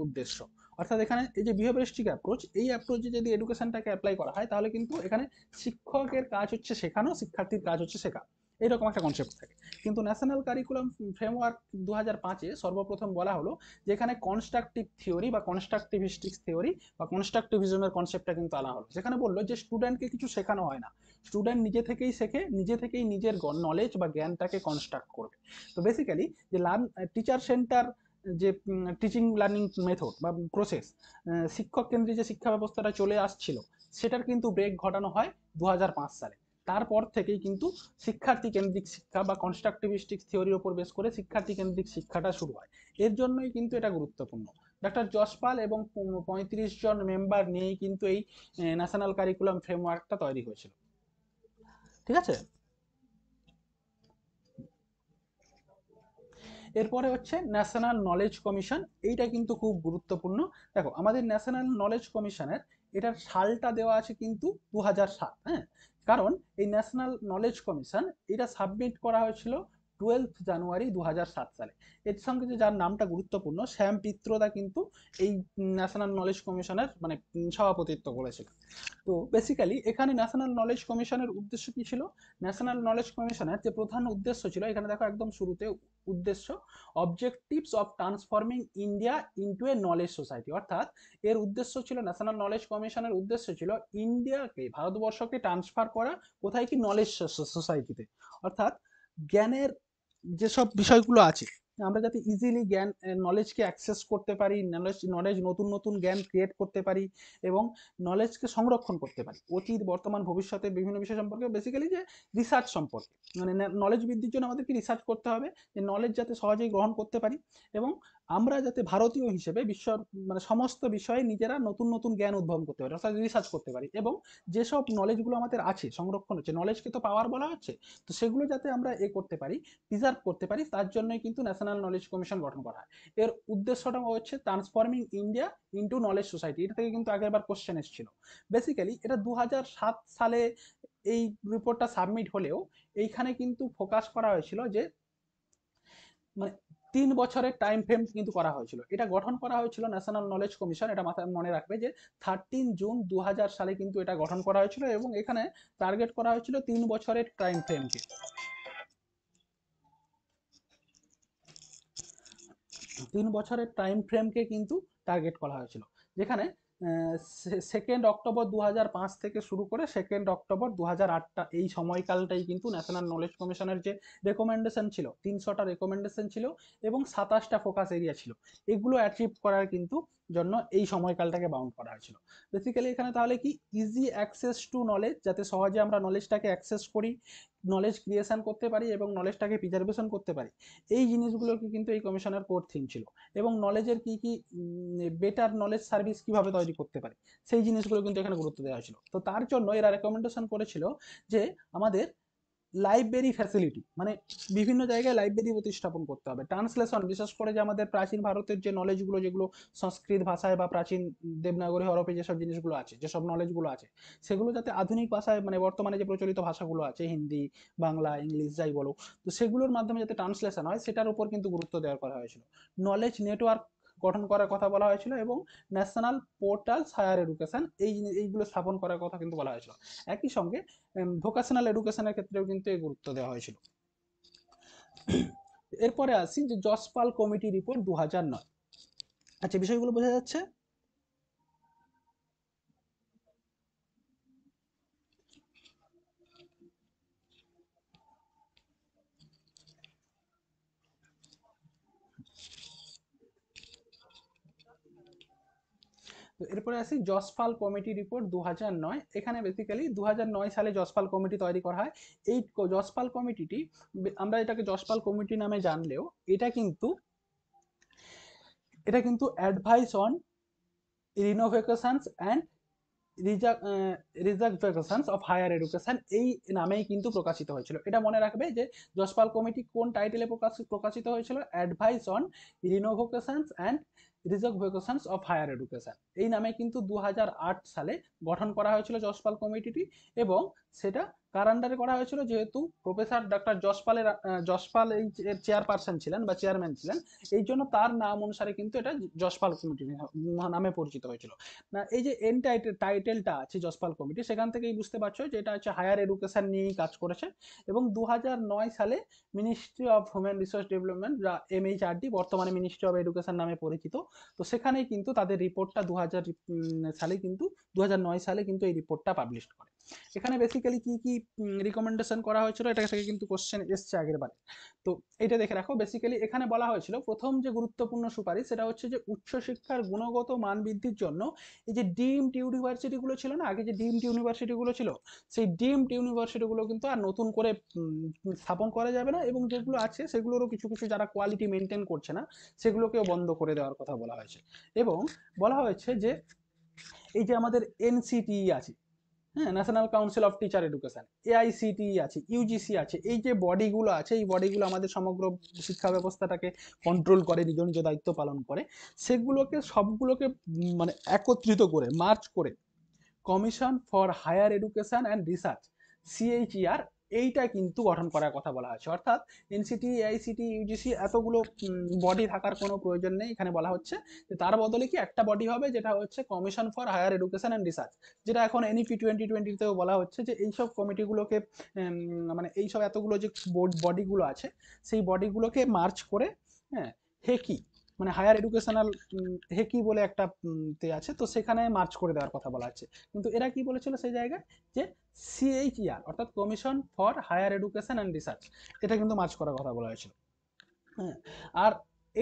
উদ্দেশ্য অর্থাৎ এখানে এই যে বিহেভিয়ারিস্টিক অ্যাপ্রোচ এই অ্যাপ্রোচে যদি এডুকেশনটাকে অ্যাপ্লাই করা হয় তাহলে কিন্তু এখানে শিক্ষকের কাজ হচ্ছে শেখানো শিক্ষার্থীর কাজ হচ্ছে শেখা এরকম একটা কনসেপ্ট থাকে কিন্তু ন্যাশনাল কারিকুলাম ফ্রেমওয়ার্ক দু হাজার পাঁচে সর্বপ্রথম বলা হলো যে এখানে কনস্ট্রাকটিভ থিওরি বা কনস্ট্রাকটিভিস্টিক্স থিওরি বা কনস্ট্রাকটিভিজমের কনসেপ্টটা কিন্তু আনা হলো যেখানে বললো যে স্টুডেন্টকে কিছু শেখানো হয় না স্টুডেন্ট নিজে থেকেই শেখে নিজে থেকেই নিজের নলেজ বা জ্ঞানটাকে কনস্ট্রাক্ট করবে তো বেসিক্যালি যে লার্ন টিচার সেন্টার যে টিচিং লার্নিং মেথড বা প্রসেস শিক্ষক কেন্দ্রে যে শিক্ষা ব্যবস্থাটা চলে আসছিল সেটার কিন্তু ব্রেক ঘটানো হয় দু সালে তারপর থেকেই কিন্তু শিক্ষার্থী কেন্দ্রিক শিক্ষা বা কনস্ট্রাকটিভিস্টিক থিওরির ওপর বেশ করে শিক্ষার্থী কেন্দ্রিক শিক্ষাটা শুরু হয় এর জন্যই কিন্তু এটা গুরুত্বপূর্ণ ডক্টর যশপাল এবং পঁয়ত্রিশ জন মেম্বার নিয়েই কিন্তু এই ন্যাশনাল কারিকুলাম ফ্রেমওয়ার্কটা তৈরি হয়েছিল ঠিক আছে এরপরে হচ্ছে ন্যাশনাল নলেজ কমিশন এইটা কিন্তু খুব গুরুত্বপূর্ণ দেখো আমাদের ন্যাশনাল নলেজ কমিশনের এটার সালটা দেওয়া আছে কিন্তু দু হাজার সাত হ্যাঁ কারণ এই ন্যাশনাল নলেজ কমিশন এটা সাবমিট করা হয়েছিল টুয়েলভ জানুয়ারি দু সালে এর সঙ্গে যে যার নামটা গুরুত্বপূর্ণ শ্যাম পিত্রদা কিন্তু এই ন্যাশনাল নলেজ কমিশনের মানে সভাপতিত্ব করেছিল তো বেসিক্যালি এখানে ন্যাশনাল নলেজ কমিশনের উদ্দেশ্য কী ছিল ন্যাশনাল নলেজ কমিশনের যে প্রধান উদ্দেশ্য ছিল এখানে দেখো একদম শুরুতে উদ্দেশ্য objectives of transforming India into a knowledge society অর্থাৎ এর উদ্দেশ্য ছিল ন্যাশনাল নলেজ কমিশনের উদ্দেশ্য ছিল ইন্ডিয়াকে ভারতবর্ষকে ট্রান্সফার করা কোথায় কি নলেজ সোসাইটিতে অর্থাৎ জ্ঞানের যেসব বিষয়গুলো আছে আমরা যাতে ইজিলি জ্ঞান নলেজকে অ্যাক্সেস করতে পারি নলেজ নলেজ নতুন নতুন জ্ঞান ক্রিয়েট করতে পারি এবং নলেজকে সংরক্ষণ করতে পারি অতীত বর্তমান ভবিষ্যতে বিভিন্ন বিষয় সম্পর্কে বেসিক্যালি যে রিসার্চ সম্পর্কে মানে নলেজ বৃদ্ধির জন্য আমাদেরকে রিসার্চ করতে হবে যে নলেজ যাতে সহজেই গ্রহণ করতে পারি এবং আমরা যাতে ভারতীয় হিসেবে বিশ্ব মানে সমস্ত বিষয়ে নিজেরা নতুন নতুন জ্ঞান উদ্ভব করতে পারি অর্থাৎ রিসার্চ করতে পারি এবং যেসব নলেজগুলো আমাদের আছে সংরক্ষণ হচ্ছে নলেজকে তো পাওয়ার বলা হচ্ছে তো সেগুলো যাতে আমরা এ করতে পারি প্রিজার্ভ করতে পারি তার জন্যই কিন্তু ন্যাশনাল নলেজ কমিশন গঠন করা হয় এর উদ্দেশ্যটা হচ্ছে transforming India into knowledge society এটা থেকে কিন্তু আগেরবার কোশ্চেন এসেছিল বেসিক্যালি এটা দু সালে এই রিপোর্টটা সাবমিট হলেও এইখানে কিন্তু ফোকাস করা হয়েছিল যে মানে তিন বছরের টাইম ফ্রেম কিন্তু করা হয়েছিল এটা গঠন করা হয়েছিল ন্যাশনাল নলেজ কমিশন এটা মাথায় মনে রাখবে যে থার্টিন জুন দু সালে কিন্তু এটা গঠন করা হয়েছিল এবং এখানে টার্গেট করা হয়েছিল তিন বছরের টাইম ফ্রেমকে তিন বছরের টাইম ফ্রেমকে কিন্তু টার্গেট করা হয়েছিল যেখানে সেকেন্ড অক্টোবর দু থেকে শুরু করে সেকেন্ড অক্টোবর দু আটটা এই সময়কালটাই কিন্তু ন্যাশনাল নলেজ কমিশনের যে রেকমেন্ডেশন ছিল তিনশোটা রেকমেন্ডেশন ছিল এবং সাতাশটা ফোকাস এরিয়া ছিল এগুলো অ্যাচিভ করার কিন্তু জন্য এই সময়কালটাকে বাউন্ড করা হয়েছিল বেসিক্যালি এখানে তাহলে কি ইজি অ্যাক্সেস টু নলেজ যাতে সহজে আমরা নলেজটাকে অ্যাক্সেস করি নলেজ ক্রিয়েশন করতে পারি এবং নলেজটাকে প্রিজার্ভেশন করতে পারি এই জিনিসগুলোকে কিন্তু এই কমিশনের কোর থিম ছিল এবং নলেজের কি কি বেটার নলেজ সার্ভিস কিভাবে তৈরি করতে পারে সেই জিনিসগুলো কিন্তু এখানে গুরুত্ব দেওয়া হয়েছিল তো তার জন্য এরা রেকমেন্ডেশন করেছিল যে আমাদের লাইব্রেরি ফ্যাসিলিটি মানে বিভিন্ন জায়গায় লাইব্রেরি প্রতিষ্ঠাপন করতে হবে ট্রান্সলেশন বিশেষ করে যে আমাদের প্রাচীন ভারতের যে নলেজগুলো যেগুলো সংস্কৃত ভাষায় বা প্রাচীন দেবনাগরী হরপে যেসব জিনিসগুলো আছে যেসব নলেজগুলো আছে সেগুলো যাতে আধুনিক ভাষায় মানে বর্তমানে যে প্রচলিত ভাষাগুলো আছে হিন্দি বাংলা ইংলিশ যাই বলো তো সেগুলোর মাধ্যমে যাতে ট্রান্সলেশন হয় সেটার উপর কিন্তু গুরুত্ব দেওয়া করা হয়েছিল নলেজ নেটওয়ার্ক গঠন করার কথা বলা হয়েছিল এবং ন্যাশনাল পোর্টাল হায়ার এডুকেশন এই এইগুলো স্থাপন করার কথা কিন্তু বলা হয়েছিল একই সঙ্গে ভোকেশনাল এডুকেশনের ক্ষেত্রেও কিন্তু এই গুরুত্ব দেওয়া হয়েছিল এরপরে আসি যে জসপাল কমিটি রিপোর্ট দু হাজার নয় আচ্ছা বিষয়গুলো বোঝা যাচ্ছে এরপরে আসি জসফাল কমিটি রিপোর্ট দু নয় এখানে বেসিক্যালি দু সালে জসফাল কমিটি তৈরি করা হয় এই জসফাল কমিটিটি আমরা এটাকে জসফাল কমিটি নামে জানলেও এটা কিন্তু এটা কিন্তু advice on renovations and of higher education এই নামেই কিন্তু প্রকাশিত হয়েছিল এটা মনে রাখবে যে জসপাল কমিটি কোন টাইটেলে প্রকাশিত হয়েছিল advice on renovations and rejuvenations of higher education এই নামে কিন্তু দু সালে গঠন করা হয়েছিল যশপাল কমিটিটি এবং সেটা কার আন্ডারে করা হয়েছিল যেহেতু প্রফেসর ডক্টর যশপালের যশপাল এই চেয়ারপারসন ছিলেন বা চেয়ারম্যান ছিলেন এই জন্য তার নাম অনুসারে কিন্তু এটা যশপাল কমিটি নামে পরিচিত হয়েছিল না এই যে এন টাইটেলটা আছে যশপাল কমিটি সেখান থেকেই বুঝতে পারছো যে এটা হচ্ছে হায়ার এডুকেশন নিয়েই কাজ করেছে এবং দু সালে ministry of human resource development যা এমএইচআরডি বর্তমানে মিনিস্ট্রি অফ এডুকেশন নামে পরিচিত তো সেখানেই কিন্তু তাদের রিপোর্টটা দু সালে কিন্তু দু সালে কিন্তু এই রিপোর্টটা পাবলিশ করে এখানে বেসিক্যালি কি কি রিকমেন্ডেশন করা হয়েছিল এটা থেকে কিন্তু কোশ্চেন এসছে আগের বারে তো এটা দেখে রাখো বেসিক্যালি এখানে বলা হয়েছিল প্রথম যে গুরুত্বপূর্ণ সুপারিশ সেটা হচ্ছে যে উচ্চশিক্ষার গুণগত মান বৃদ্ধির জন্য এই যে ডিমড ইউনিভার্সিটিগুলো ছিল না আগে যে ডিমড ইউনিভার্সিটিগুলো ছিল সেই ডিমড ইউনিভার্সিটিগুলো কিন্তু আর নতুন করে স্থাপন করা যাবে না এবং যেগুলো আছে সেগুলোরও কিছু কিছু যারা কোয়ালিটি মেনটেন করছে না সেগুলোকেও বন্ধ করে দেওয়ার কথা বলা হয়েছে এবং বলা হয়েছে যে এই যে আমাদের এনসিটিই e আছে হ্যাঁ national council of teacher education AICTE আছে ইউজিসি আছে এই যে বডিগুলো আছে এই বডিগুলো আমাদের সমগ্র শিক্ষা ব্যবস্থাটাকে কন্ট্রোল করে নিজ নিজ দায়িত্ব পালন করে সেগুলোকে সবগুলোকে মানে একত্রিত করে মার্চ করে commission for higher education and research CHER এইটা কিন্তু গঠন করার কথা বলা হয়েছে অর্থাৎ এনসিটি এআইসিটি ইউজিসি এতগুলো বডি থাকার কোনো প্রয়োজন নেই এখানে বলা হচ্ছে যে তার বদলে কি একটা বডি হবে যেটা হচ্ছে commission for higher education and research যেটা এখন এনইপি টোয়েন্টি টোয়েন্টিতেও বলা হচ্ছে যে এইসব কমিটিগুলোকে মানে এইসব এতগুলো যে বডিগুলো আছে সেই বডিগুলোকে মার্চ করে হ্যাঁ হেকি মানে হায়ার এডুকেশনাল হেকি বলে একটা তে আছে তো সেখানে মার্চ করে দেওয়ার কথা বলা আছে কিন্তু এরা কি বলেছিল সেই জায়গায় যে সিএইচইআর e অর্থাৎ commission for higher education and research এটা কিন্তু মার্চ করার কথা বলা হয়েছিল হ্যাঁ আর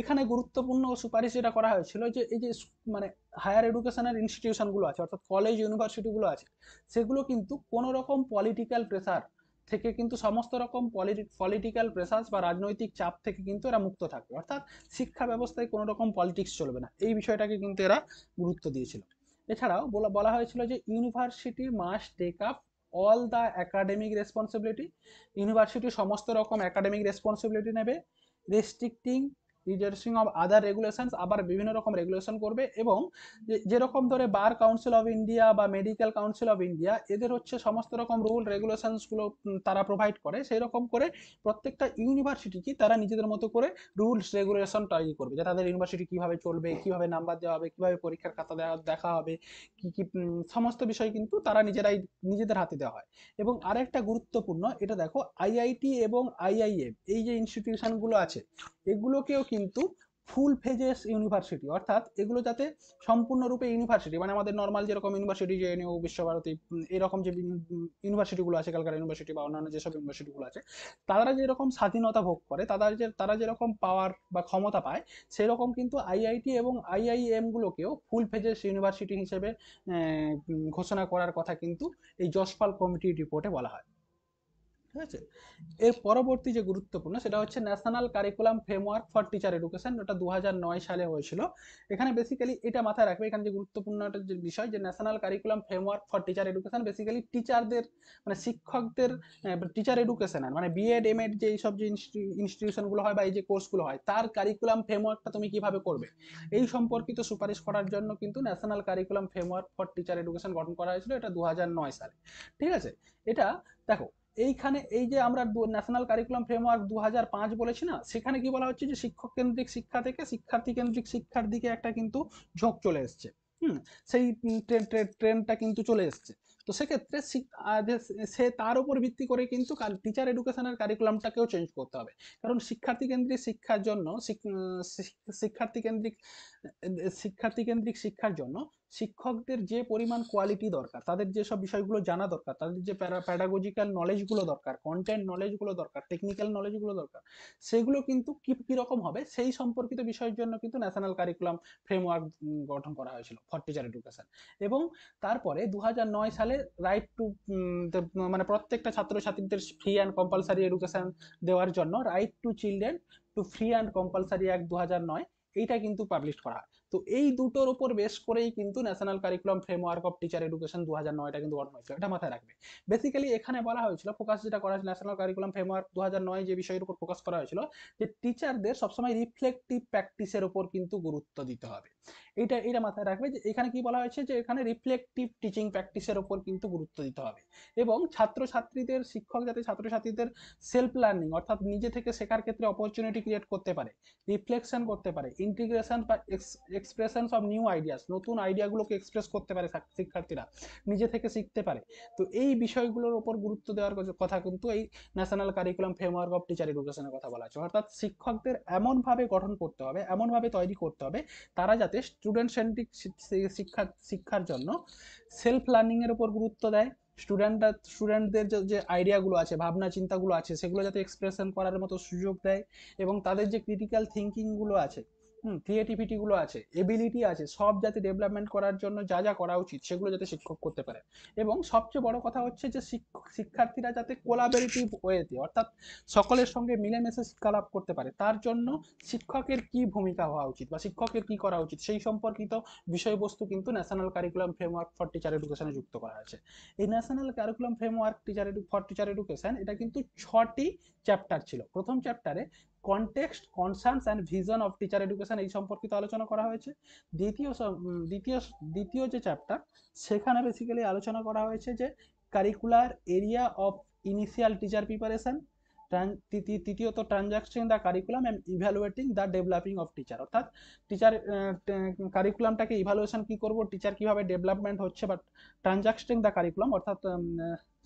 এখানে গুরুত্বপূর্ণ সুপারিশ যেটা করা হয়েছিল যে এই যে মানে হায়ার এডুকেশনের ইনস্টিটিউশনগুলো আছে অর্থাৎ কলেজ ইউনিভার্সিটিগুলো আছে সেগুলো কিন্তু কোনো রকম পলিটিক্যাল প্রেসার থেকে কিন্তু সমস্ত রকম পলিটিক্যাল প্রেসার্স বা রাজনৈতিক চাপ থেকে কিন্তু এরা মুক্ত থাকবে অর্থাৎ শিক্ষা ব্যবস্থায় কোনো রকম পলিটিক্স চলবে না এই বিষয়টাকে কিন্তু এরা গুরুত্ব দিয়েছিল এছাড়াও বলা বলা হয়েছিল যে university must take up all the academic responsibility university সমস্ত রকম অ্যাকাডেমিক রেসপন্সিবিলিটি নেবে restricting reserving of other regulations আবার বিভিন্ন রকম রেগুলেশন করবে এবং যেরকম ধরে বার কাউন্সিল অফ ইন্ডিয়া বা মেডিকেল কাউন্সিল অফ ইন্ডিয়া এদের হচ্ছে সমস্ত রকম রুল রেগুলেশনসগুলো তারা প্রোভাইড করে সেই রকম করে প্রত্যেকটা ইউনিভার্সিটিকে তারা নিজেদের মতো করে রুলস রেগুলেশন তৈরি করবে যে তাদের ইউনিভার্সিটি কীভাবে চলবে কীভাবে নাম্বার দেওয়া হবে কীভাবে পরীক্ষার খাতা দেওয়া দেখা হবে কী কী সমস্ত বিষয় কিন্তু তারা নিজেরাই নিজেদের হাতে দেওয়া হয় এবং আরেকটা গুরুত্বপূর্ণ এটা দেখো আইআইটি এবং আইআইএম এই যে ইনস্টিটিউশনগুলো আছে এগুলোকেও কিন্তু ফুল ফেজেস ইউনিভার্সিটি অর্থাৎ এগুলো যাতে সম্পূর্ণরূপে ইউনিভার্সিটি মানে আমাদের নর্মাল যেরকম ইউনিভার্সিটি যে এনইউ বিশ্বভারতী এরকম যে ইউনিভার্সিটিগুলো আছে ক্যালকাটা ইউনিভার্সিটি বা অন্যান্য যেসব ইউনিভার্সিটিগুলো আছে তারা যেরকম স্বাধীনতা ভোগ করে তারা যে তারা যেরকম পাওয়ার বা ক্ষমতা পায় সেরকম কিন্তু আইআইটি এবং আইআইএমগুলোকেও ফুল ফেজেস ইউনিভার্সিটি হিসেবে ঘোষণা করার কথা কিন্তু এই যশপাল কমিটির রিপোর্টে বলা হয় ঠিক আছে এর পরবর্তী যে গুরুত্বপূর্ণ সেটা হচ্ছে national curriculum framework for teacher education ওটা দু সালে হয়েছিল এখানে বেসিক্যালি এটা মাথায় রাখবে এখানে যে গুরুত্বপূর্ণ একটা যে বিষয় যে national curriculum framework for teacher education basically টিচারদের মানে শিক্ষকদের টিচার এডুকেশন মানে বিএড এম এড যে সব যে ইনস্টিটিউশনগুলো হয় বা এই যে কোর্সগুলো হয় তার কারিকুলাম ফ্রেমওয়ার্কটা তুমি কিভাবে করবে এই সম্পর্কিত সুপারিশ করার জন্য কিন্তু national curriculum framework for teacher education গঠন করা হয়েছিল এটা দু সালে ঠিক আছে এটা দেখো এইখানে এই যে আমরা ন্যাশনাল কারিকুলাম ফ্রেমওয়ার্ক দু বলেছি না সেখানে কি বলা হচ্ছে যে শিক্ষক কেন্দ্রিক শিক্ষা থেকে শিক্ষার্থী কেন্দ্রিক শিক্ষার দিকে একটা কিন্তু ঝোঁক চলে এসছে হুম সেই ট্রেনটা কিন্তু চলে এসছে তো সেক্ষেত্রে সে তার উপর ভিত্তি করে কিন্তু টিচার এডুকেশনের কারিকুলামটাকেও চেঞ্জ করতে হবে কারণ শিক্ষার্থী কেন্দ্রিক শিক্ষার জন্য শিক্ষার্থী কেন্দ্রিক শিক্ষার্থী কেন্দ্রিক শিক্ষার জন্য শিক্ষকদের যে পরিমাণ কোয়ালিটি দরকার তাদের যে সব বিষয়গুলো জানা দরকার তাদের যে প্যাডাগোজিক্যাল নলেজগুলো দরকার কন্টেন্ট নলেজগুলো দরকার টেকনিক্যাল নলেজগুলো দরকার সেগুলো কিন্তু কী কীরকম হবে সেই সম্পর্কিত বিষয়ের জন্য কিন্তু ন্যাশনাল কারিকুলাম ফ্রেমওয়ার্ক গঠন করা হয়েছিল ফর টিচার এডুকেশন এবং তারপরে দু সালে রাইট টু মানে প্রত্যেকটা ছাত্র ছাত্রীদের ফ্রি অ্যান্ড কম্পালসারি এডুকেশন দেওয়ার জন্য right to children to free and compulsory act দু এইটা কিন্তু পাবলিশ করা হয় তো এই দুটোর ওপর বেশ করেই কিন্তু national curriculum framework of teacher education দু হাজার নয়টা কিন্তু গঠন হয়েছিল এটা মাথায় রাখবে বেসিক্যালি এখানে বলা হয়েছিল ফোকাস যেটা করা হয়েছিল ন্যাশনাল কারিকুলাম ফ্রেমওয়ার্ক দু হাজার নয় যে বিষয়ের উপর ফোকাস করা হয়েছিল যে টিচারদের সবসময় রিফ্লেকটিভ প্র্যাকটিসের ওপর কিন্তু গুরুত্ব দিতে হবে এটা এটা মাথায় রাখবে যে এখানে কি বলা হয়েছে যে এখানে রিফ্লেকটিভ টিচিং প্র্যাকটিসের ওপর কিন্তু গুরুত্ব দিতে হবে এবং ছাত্রছাত্রীদের শিক্ষক যাতে ছাত্রছাত্রীদের সেলফ লার্নিং অর্থাৎ নিজে থেকে শেখার ক্ষেত্রে অপরচুনিটি ক্রিয়েট করতে পারে রিফ্লেকশন করতে পারে ইন্টিগ্রেশন বা এক্সপ্রেশন অফ নিউ আইডিয়াস নতুন আইডিয়াগুলোকে এক্সপ্রেস করতে পারে শিক্ষার্থীরা নিজে থেকে শিখতে পারে তো এই বিষয়গুলোর ওপর গুরুত্ব দেওয়ার কথা কিন্তু এই national curriculum framework of teacher এডুকেশনের কথা বলা আছে অর্থাৎ শিক্ষকদের এমনভাবে গঠন করতে হবে এমনভাবে তৈরি করতে হবে তারা যাতে সাথে স্টুডেন্ট সেন্ট্রিক শিক্ষা শিক্ষার জন্য সেলফ লার্নিংয়ের ওপর গুরুত্ব দেয় স্টুডেন্টরা স্টুডেন্টদের যে আইডিয়াগুলো আছে ভাবনা চিন্তাগুলো আছে সেগুলো যাতে এক্সপ্রেশন করার মতো সুযোগ দেয় এবং তাদের যে ক্রিটিক্যাল থিঙ্কিংগুলো আছে হুম ক্রিয়েটিভিটিগুলো আছে এবিলিটি আছে সব যাতে ডেভেলপমেন্ট করার জন্য যা যা করা উচিত সেগুলো যাতে শিক্ষক করতে পারে এবং সবচেয়ে বড় কথা হচ্ছে যে শিক্ষার্থীরা যাতে কোলাবরেটিভ ওয়েতে অর্থাৎ সকলের সঙ্গে মিলেমিশে লাভ করতে পারে তার জন্য শিক্ষকের কি ভূমিকা হওয়া উচিত বা শিক্ষকের কি করা উচিত সেই সম্পর্কিত বিষয়বস্তু কিন্তু national curriculum framework for teacher এডুকেশনে যুক্ত করা আছে এই national curriculum framework teacher for teacher education এটা কিন্তু ছটি চ্যাপ্টার ছিল প্রথম চ্যাপ্টারে context concerns and vision of teacher education এই সম্পর্কিত আলোচনা করা হয়েছে দ্বিতীয় দ্বিতীয় দ্বিতীয় যে চ্যাপ্টার সেখানে বেসিক্যালি আলোচনা করা হয়েছে যে curricular area of initial teacher preparation তৃতীয়ত transaction the curriculum and evaluating the developing of teacher অর্থাৎ টিচার কারিকুলামটাকে ইভ্যালুয়েশন কী করব টিচার কীভাবে ডেভেলপমেন্ট হচ্ছে বা ট্রানজাকশন দ্য কারিকুলাম অর্থাৎ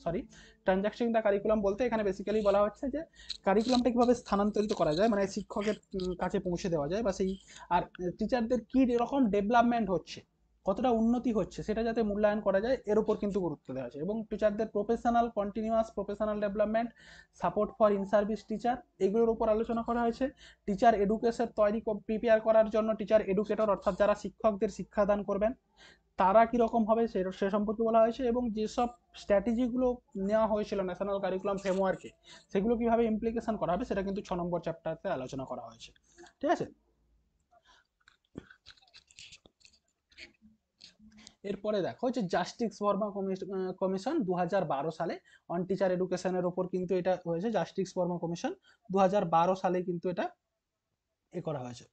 সরি ট্রানজাকশন দ্য কারিকুলাম বলতে এখানে বেসিক্যালি বলা হচ্ছে যে কারিকুলামটা কীভাবে স্থানান্তরিত করা যায় মানে শিক্ষকের কাছে পৌঁছে দেওয়া যায় বা সেই আর টিচারদের কী রকম ডেভেলপমেন্ট হচ্ছে কতটা উন্নতি হচ্ছে সেটা যাতে মূল্যায়ন করা যায় এর উপর কিন্তু গুরুত্ব দেওয়া আছে এবং টিচারদের professional continuous professional development support for in service teacher এগুলোর উপর আলোচনা করা হয়েছে টিচার এডুকেশন তৈরি প্রিপেয়ার করার জন্য টিচার এডুকেটর অর্থাৎ যারা শিক্ষকদের শিক্ষাদান করবেন তারা কীরকম হবে সে সে সম্পর্কে বলা হয়েছে এবং যেসব স্ট্র্যাটেজিগুলো নেওয়া হয়েছিল ন্যাশনাল কারিকুলাম ফ্রেমওয়ার্কে সেগুলো কীভাবে ইমপ্লিকেশন করা হবে সেটা কিন্তু ছ নম্বর চ্যাপ্টারতে আলোচনা করা হয়েছে ঠিক আছে এরপরে দেখো যে জাস্টিস বর্মা কমিশন দু সালে অন টিচার এডুকেশনের ওপর কিন্তু এটা হয়েছে জাস্টিস বর্মা কমিশন দু সালে কিন্তু এটা এ করা হয়েছে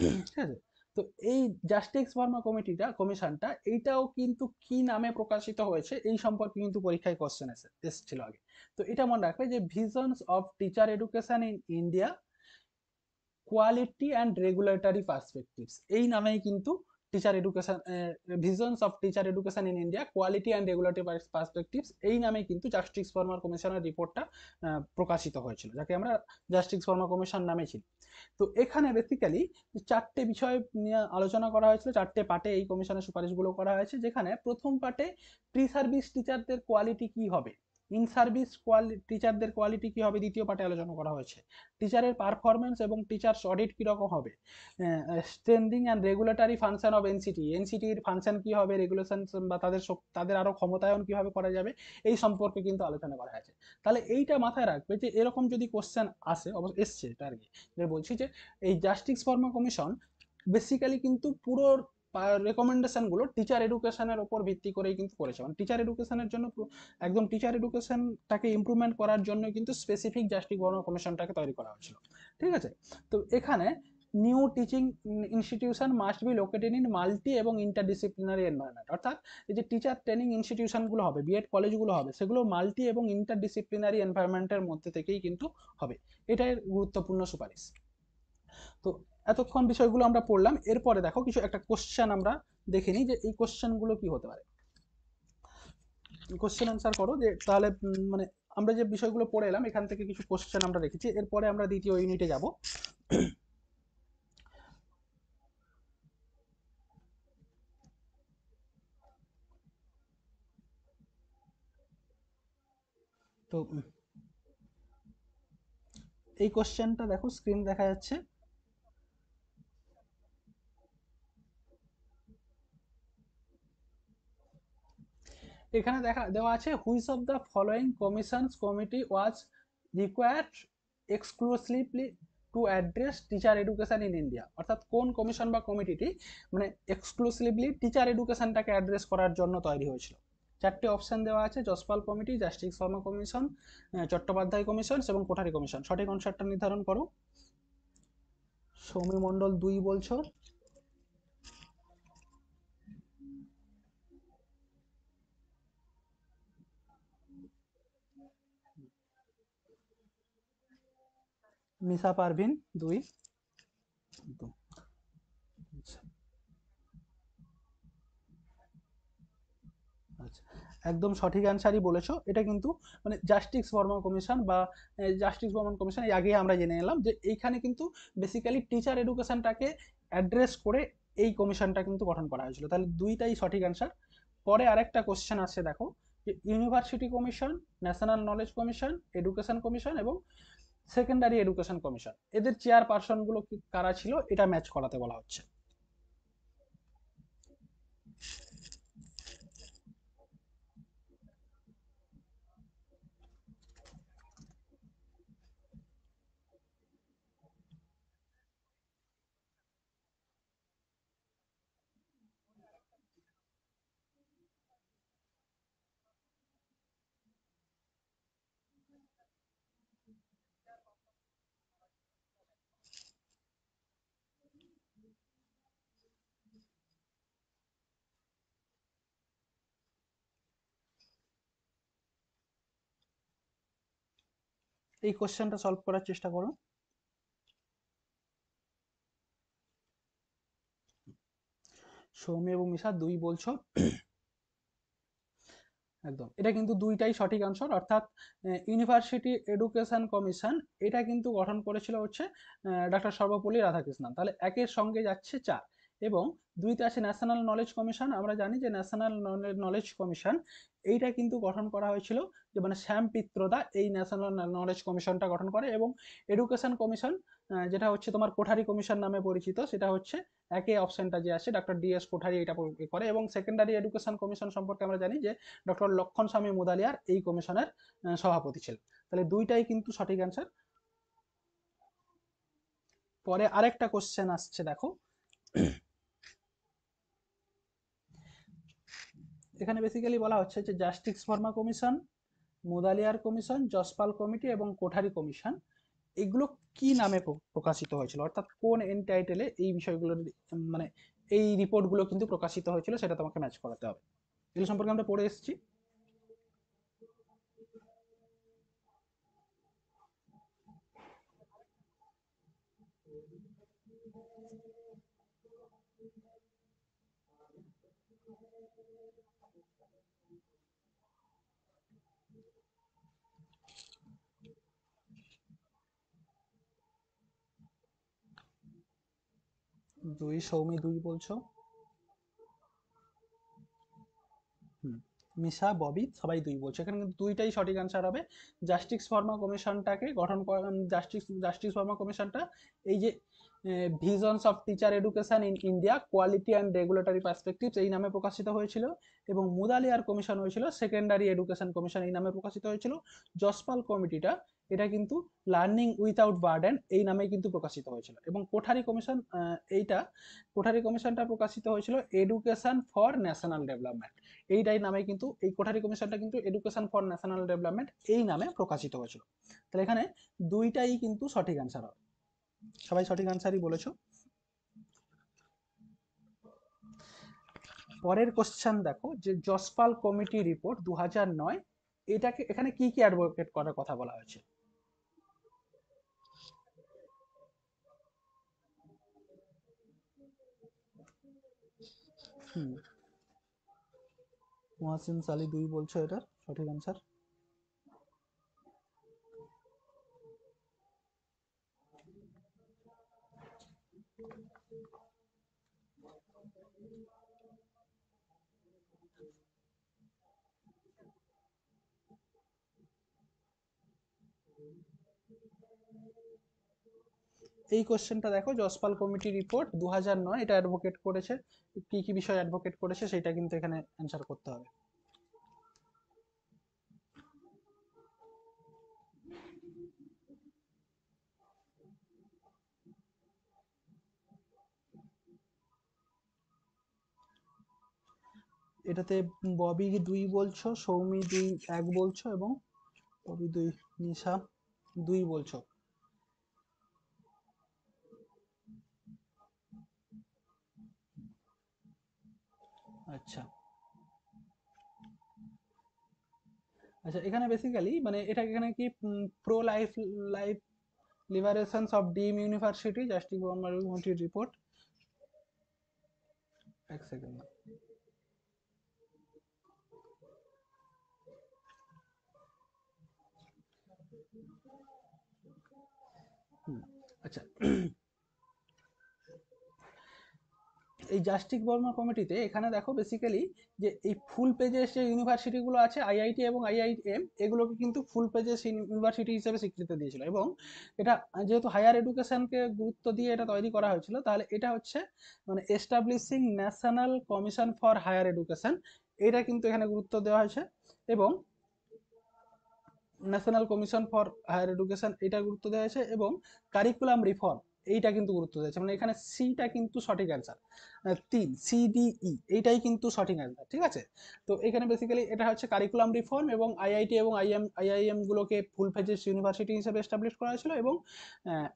হ্যাঁ। ঠিক আছে তো এই জাস্টিস বর্মা কমিটিটা কমিশনটা এইটাও কিন্তু কি নামে প্রকাশিত হয়েছে এই সম্পর্কে কিন্তু পরীক্ষায় কোশ্চেন এসে এসেছিল আগে তো এটা মনে রাখবে যে visions of teacher education in India quality and regulatory perspectives এই নামেই কিন্তু teacher education visions of teacher education in India quality and regulatory perspectives এই নামে কিন্তু জাস্টিস ফর্মার কমিশনের রিপোর্টটা প্রকাশিত হয়েছিল যাকে আমরা জাস্টিস ফর্মার কমিশন নামে ছিল তো এখানে বেসিক্যালি চারটে বিষয় নিয়ে আলোচনা করা হয়েছিল চারটে পার্টে এই কমিশনের সুপারিশগুলো করা হয়েছে যেখানে প্রথম পার্টে প্রি সার্ভিস টিচারদের কোয়ালিটি কি হবে ইন সার্ভিস কোয়ালিটি টিচারদের কোয়ালিটি কী হবে দ্বিতীয় পার্টে আলোচনা করা হয়েছে টিচারের পারফরমেন্স এবং টিচার্স অডিট কীরকম হবে strengthening and regulatory function of NCTE এনসিটির ফাংশন কী হবে রেগুলেশন বা তাদের তাদের আরও ক্ষমতায়ন কীভাবে করা যাবে এই সম্পর্কে কিন্তু আলোচনা করা হয়েছে তাহলে এইটা মাথায় রাখবে যে এরকম যদি কোশ্চেন আসে অবশ্য এসছে এটা আর কি বলছি যে এই জাস্টিস ফর্মা কমিশন বেসিক্যালি কিন্তু পুরো রেকমেন্ডেশনগুলো টিচার এডুকেশনের ওপর ভিত্তি করেই কিন্তু করেছে মানে টিচার এডুকেশনের জন্য একদম টিচার এডুকেশনটাকে ইম্প্রুভমেন্ট করার জন্য কিন্তু স্পেসিফিক জাস্টিক গভর্নর কমিশনটাকে তৈরি করা হয়েছিল ঠিক আছে তো এখানে new teaching institution must be located in multi এবং ইন্টারডিসিপ্লিনারি এনভায়রনমেন্ট অর্থাৎ এই যে টিচার ট্রেনিং ইনস্টিটিউশনগুলো হবে বিএড কলেজগুলো হবে সেগুলো মাল্টি এবং ইন্টারডিসিপ্লিনারি এনভায়রনমেন্টের মধ্যে থেকেই কিন্তু হবে এটাই গুরুত্বপূর্ণ সুপারিশ তো এতক্ষণ বিষয়গুলো আমরা পড়লাম এরপরে দেখো কিছু একটা কোশ্চেন আমরা দেখে নিই যে এই কোশ্চেনগুলো কি হতে পারে কোশ্চেন অ্যান্সার করো যে তাহলে মানে আমরা যে বিষয়গুলো পড়ে এলাম এখান থেকে কিছু কোশ্চেন আমরা রেখেছি এরপরে আমরা দ্বিতীয় ইউনিটে যাব তো এই কোশ্চেনটা দেখো স্ক্রিন দেখা যাচ্ছে এখানে দেখা দেওয়া আছে which of the following commissions committee was required exclusively to address teacher education in India অর্থাৎ কোন কমিশন বা কমিটিটি মানে এক্সক্লুসিভলি টিচার এডুকেশানটাকে অ্যাড্রেস করার জন্য তৈরি হয়েছিল চারটে অপশান দেওয়া আছে Yashpal committee justice Sharma commission Chattopadhyay commission এবং কোঠারি কমিশন সঠিক অনুসারটা নির্ধারণ করো সৌমি মণ্ডল দুই বলছো মিসা পারভিন দুই আচ্ছা একদম সঠিক অ্যান্সারই বলেছো এটা কিন্তু মানে জাস্টিস বর্মন কমিশন বা জাস্টিস বর্মন কমিশন এর আগেই আমরা জেনে নিলাম যে এইখানে কিন্তু বেসিক্যালি টিচার এডুকেশনটাকে অ্যাড্রেস করে এই কমিশনটা কিন্তু গঠন করা হয়েছিল তাহলে দুইটাই সঠিক অ্যান্সার পরে আরেকটা কোশ্চেন আছে দেখো university commission national knowledge commission education commission এবং সেকেন্ডারি এডুকেশন কমিশন এদের চেয়ারপারসনগুলো কারা ছিল এটা ম্যাচ করাতে বলা হচ্ছে এই কোশ্চেনটা সলভ করার চেষ্টা করো সৌমি এবং মিশা দুই বলছো একদম এটা কিন্তু দুইটাই সঠিক আনসার অর্থাৎ ইউনিভার্সিটি এডুকেশন কমিশন এটা কিন্তু গঠন করেছিল হচ্ছে ডাক্তার সর্বপল্লী রাধাকৃষ্ণন তাহলে একের সঙ্গে যাচ্ছে চার এবং দুইতে আছে ন্যাশনাল নলেজ কমিশন আমরা জানি যে ন্যাশনাল নলেজ কমিশন এইটা কিন্তু গঠন করা হয়েছিল যে মানে শ্যাম পিত্রদা এই ন্যাশনাল নলেজ কমিশনটা গঠন করে এবং এডুকেশন কমিশন যেটা হচ্ছে তোমার কোঠারি কমিশন নামে পরিচিত সেটা হচ্ছে একই অপশনটা যে আছে ডক্টর ডি এস কোঠারি এটা করে এবং সেকেন্ডারি এডুকেশন কমিশন সম্পর্কে আমরা জানি যে ডক্টর লক্ষণ স্বামী মুদালিয়ার এই কমিশনের সভাপতি ছিলেন তাহলে দুইটাই কিন্তু সঠিক অ্যান্সার পরে আরেকটা কোশ্চেন আসছে দেখো এখানে বেসিক্যালি বলা হচ্ছে যে justice Verma commission Mudaliar commission Yashpal committee এবং কোঠারি কমিশন এগুলো কি নামে প্রকাশিত হয়েছিল অর্থাৎ কোন এনটাইটেলে এই বিষয়গুলো মানে এই রিপোর্টগুলো কিন্তু প্রকাশিত হয়েছিল সেটা তোমাকে ম্যাচ করাতে হবে এগুলো সম্পর্কে আমরা পড়ে এসেছি দুই সৌমি দুই বলছো মিশা ববি সবাই দুই বলছে এখানে কিন্তু দুইটাই সঠিক আনসার হবে জাস্টিস ফর্মা কমিশনটাকে গঠন জাস্টিস জাস্টিস ফর্মা কমিশনটা এই যে visions of teacher education in India quality and regulatory perspectives এই নামে প্রকাশিত হয়েছিল এবং মুদালিয়ার কমিশন হয়েছিল সেকেন্ডারি এডুকেশন কমিশন এই নামে প্রকাশিত হয়েছিল জসপাল কমিটিটা এটা কিন্তু লার্নিং উইথাউট বার্ডেন এই নামে কিন্তু প্রকাশিত হয়েছিল এবং কোঠারি কমিশন এইটা কোঠারি কমিশনটা প্রকাশিত হয়েছিল এডুকেশন ফর ন্যাশনাল ডেভেলপমেন্ট এইটাই নামে কিন্তু এই কোঠারি কমিশনটা কিন্তু এডুকেশন ফর ন্যাশনাল ডেভেলপমেন্ট এই নামে প্রকাশিত হয়েছিল তাহলে এখানে দুইটাই কিন্তু সঠিক অ্যান্সার হবে সবাই সঠিক অ্যান্সারই বলেছো পরের কোশ্চেন দেখো যে জসপাল কমিটি রিপোর্ট দু এটাকে এখানে কি কি অ্যাডভোকেট করার কথা বলা হয়েছে হুম মহাসিন সালি দুই বলছো এটা সঠিক আনসার এই কোশ্চেনটা দেখো জসপাল কমিটি রিপোর্ট দু নয় এটা অ্যাডভোকেট করেছে কি কি বিষয় অ্যাডভোকেট করেছে সেটা কিন্তু এখানে অ্যান্সার করতে হবে এটাতে ববি দুই বলছো সৌমি দুই এক বলছো এবং ববি দুই নিশা দুই বলছো আচ্ছা আচ্ছা এখানে বেসিক্যালি মানে এটা এখানে কি pro life life liberations of deemed university justice বম্বারি রিপোর্ট এক সেকেন্ড আচ্ছা এই জাস্টিক বর্মা কমিটিতে এখানে দেখো বেসিক্যালি যে এই ফুল পেজের যে ইউনিভার্সিটিগুলো আছে আইআইটি এবং আইআইএম এগুলোকে কিন্তু ফুল পেজের ইউনিভার্সিটি হিসেবে স্বীকৃতি দিয়েছিল এবং এটা যেহেতু হায়ার এডুকেশনকে গুরুত্ব দিয়ে এটা তৈরি করা হয়েছিল তাহলে এটা হচ্ছে মানে establishing national commission for higher education এটা কিন্তু এখানে গুরুত্ব দেওয়া হয়েছে এবং national commission for higher education এটা গুরুত্ব দেওয়া হয়েছে এবং কারিকুলাম রিফর্ম এইটা কিন্তু গুরুত্ব দিয়েছে মানে এখানে সিটা কিন্তু সঠিক অ্যান্সার তিন ই e, এইটাই কিন্তু সঠিক অ্যান্সার ঠিক আছে তো এখানে বেসিক্যালি এটা হচ্ছে কারিকুলাম রিফর্ম এবং আইআইটি এবং আইএম আইআইএমগুলোকে ফুল ফেজেস ইউনিভার্সিটি হিসেবে এস্টাবলিশ করা হয়েছিল এবং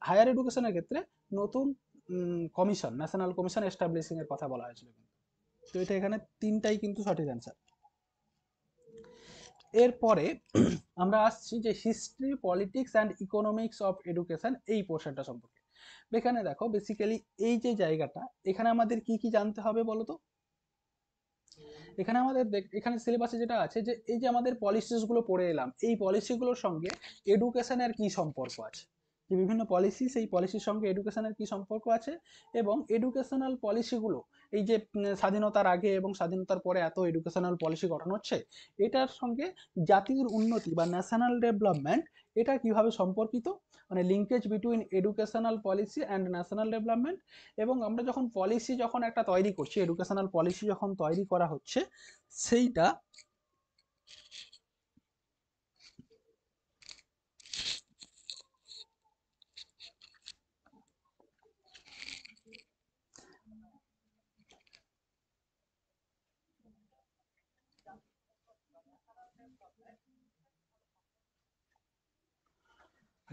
হায়ার এডুকেশনের ক্ষেত্রে নতুন কমিশন ন্যাশনাল কমিশন এস্টাবলিশিংয়ের কথা বলা হয়েছিল তো এটা এখানে তিনটাই কিন্তু সঠিক অ্যান্সার এরপরে আমরা আসছি যে history politics and economics of education এই পোর্শনটা সম্পর্কে এখানে দেখো বেসিক্যালি এই যে জায়গাটা এখানে আমাদের কি কি জানতে হবে বলো তো এখানে আমাদের এখানে সিলেবাসে যেটা আছে যে এই যে আমাদের পলিসিসগুলো পড়ে এলাম এই পলিসিগুলোর সঙ্গে এডুকেশনের কি সম্পর্ক আছে যে বিভিন্ন পলিসি সেই পলিসির সঙ্গে এডুকেশনের কি সম্পর্ক আছে এবং এডুকেশনাল পলিসিগুলো এই যে স্বাধীনতার আগে এবং স্বাধীনতার পরে এত এডুকেশনাল পলিসি গঠন হচ্ছে এটার সঙ্গে জাতির উন্নতি বা ন্যাশনাল ডেভেলপমেন্ট এটা কিভাবে সম্পর্কিত মানে linkage between educational policy and national development এবং আমরা যখন পলিসি যখন একটা তৈরি করছি এডুকেশনাল পলিসি যখন তৈরি করা হচ্ছে সেইটা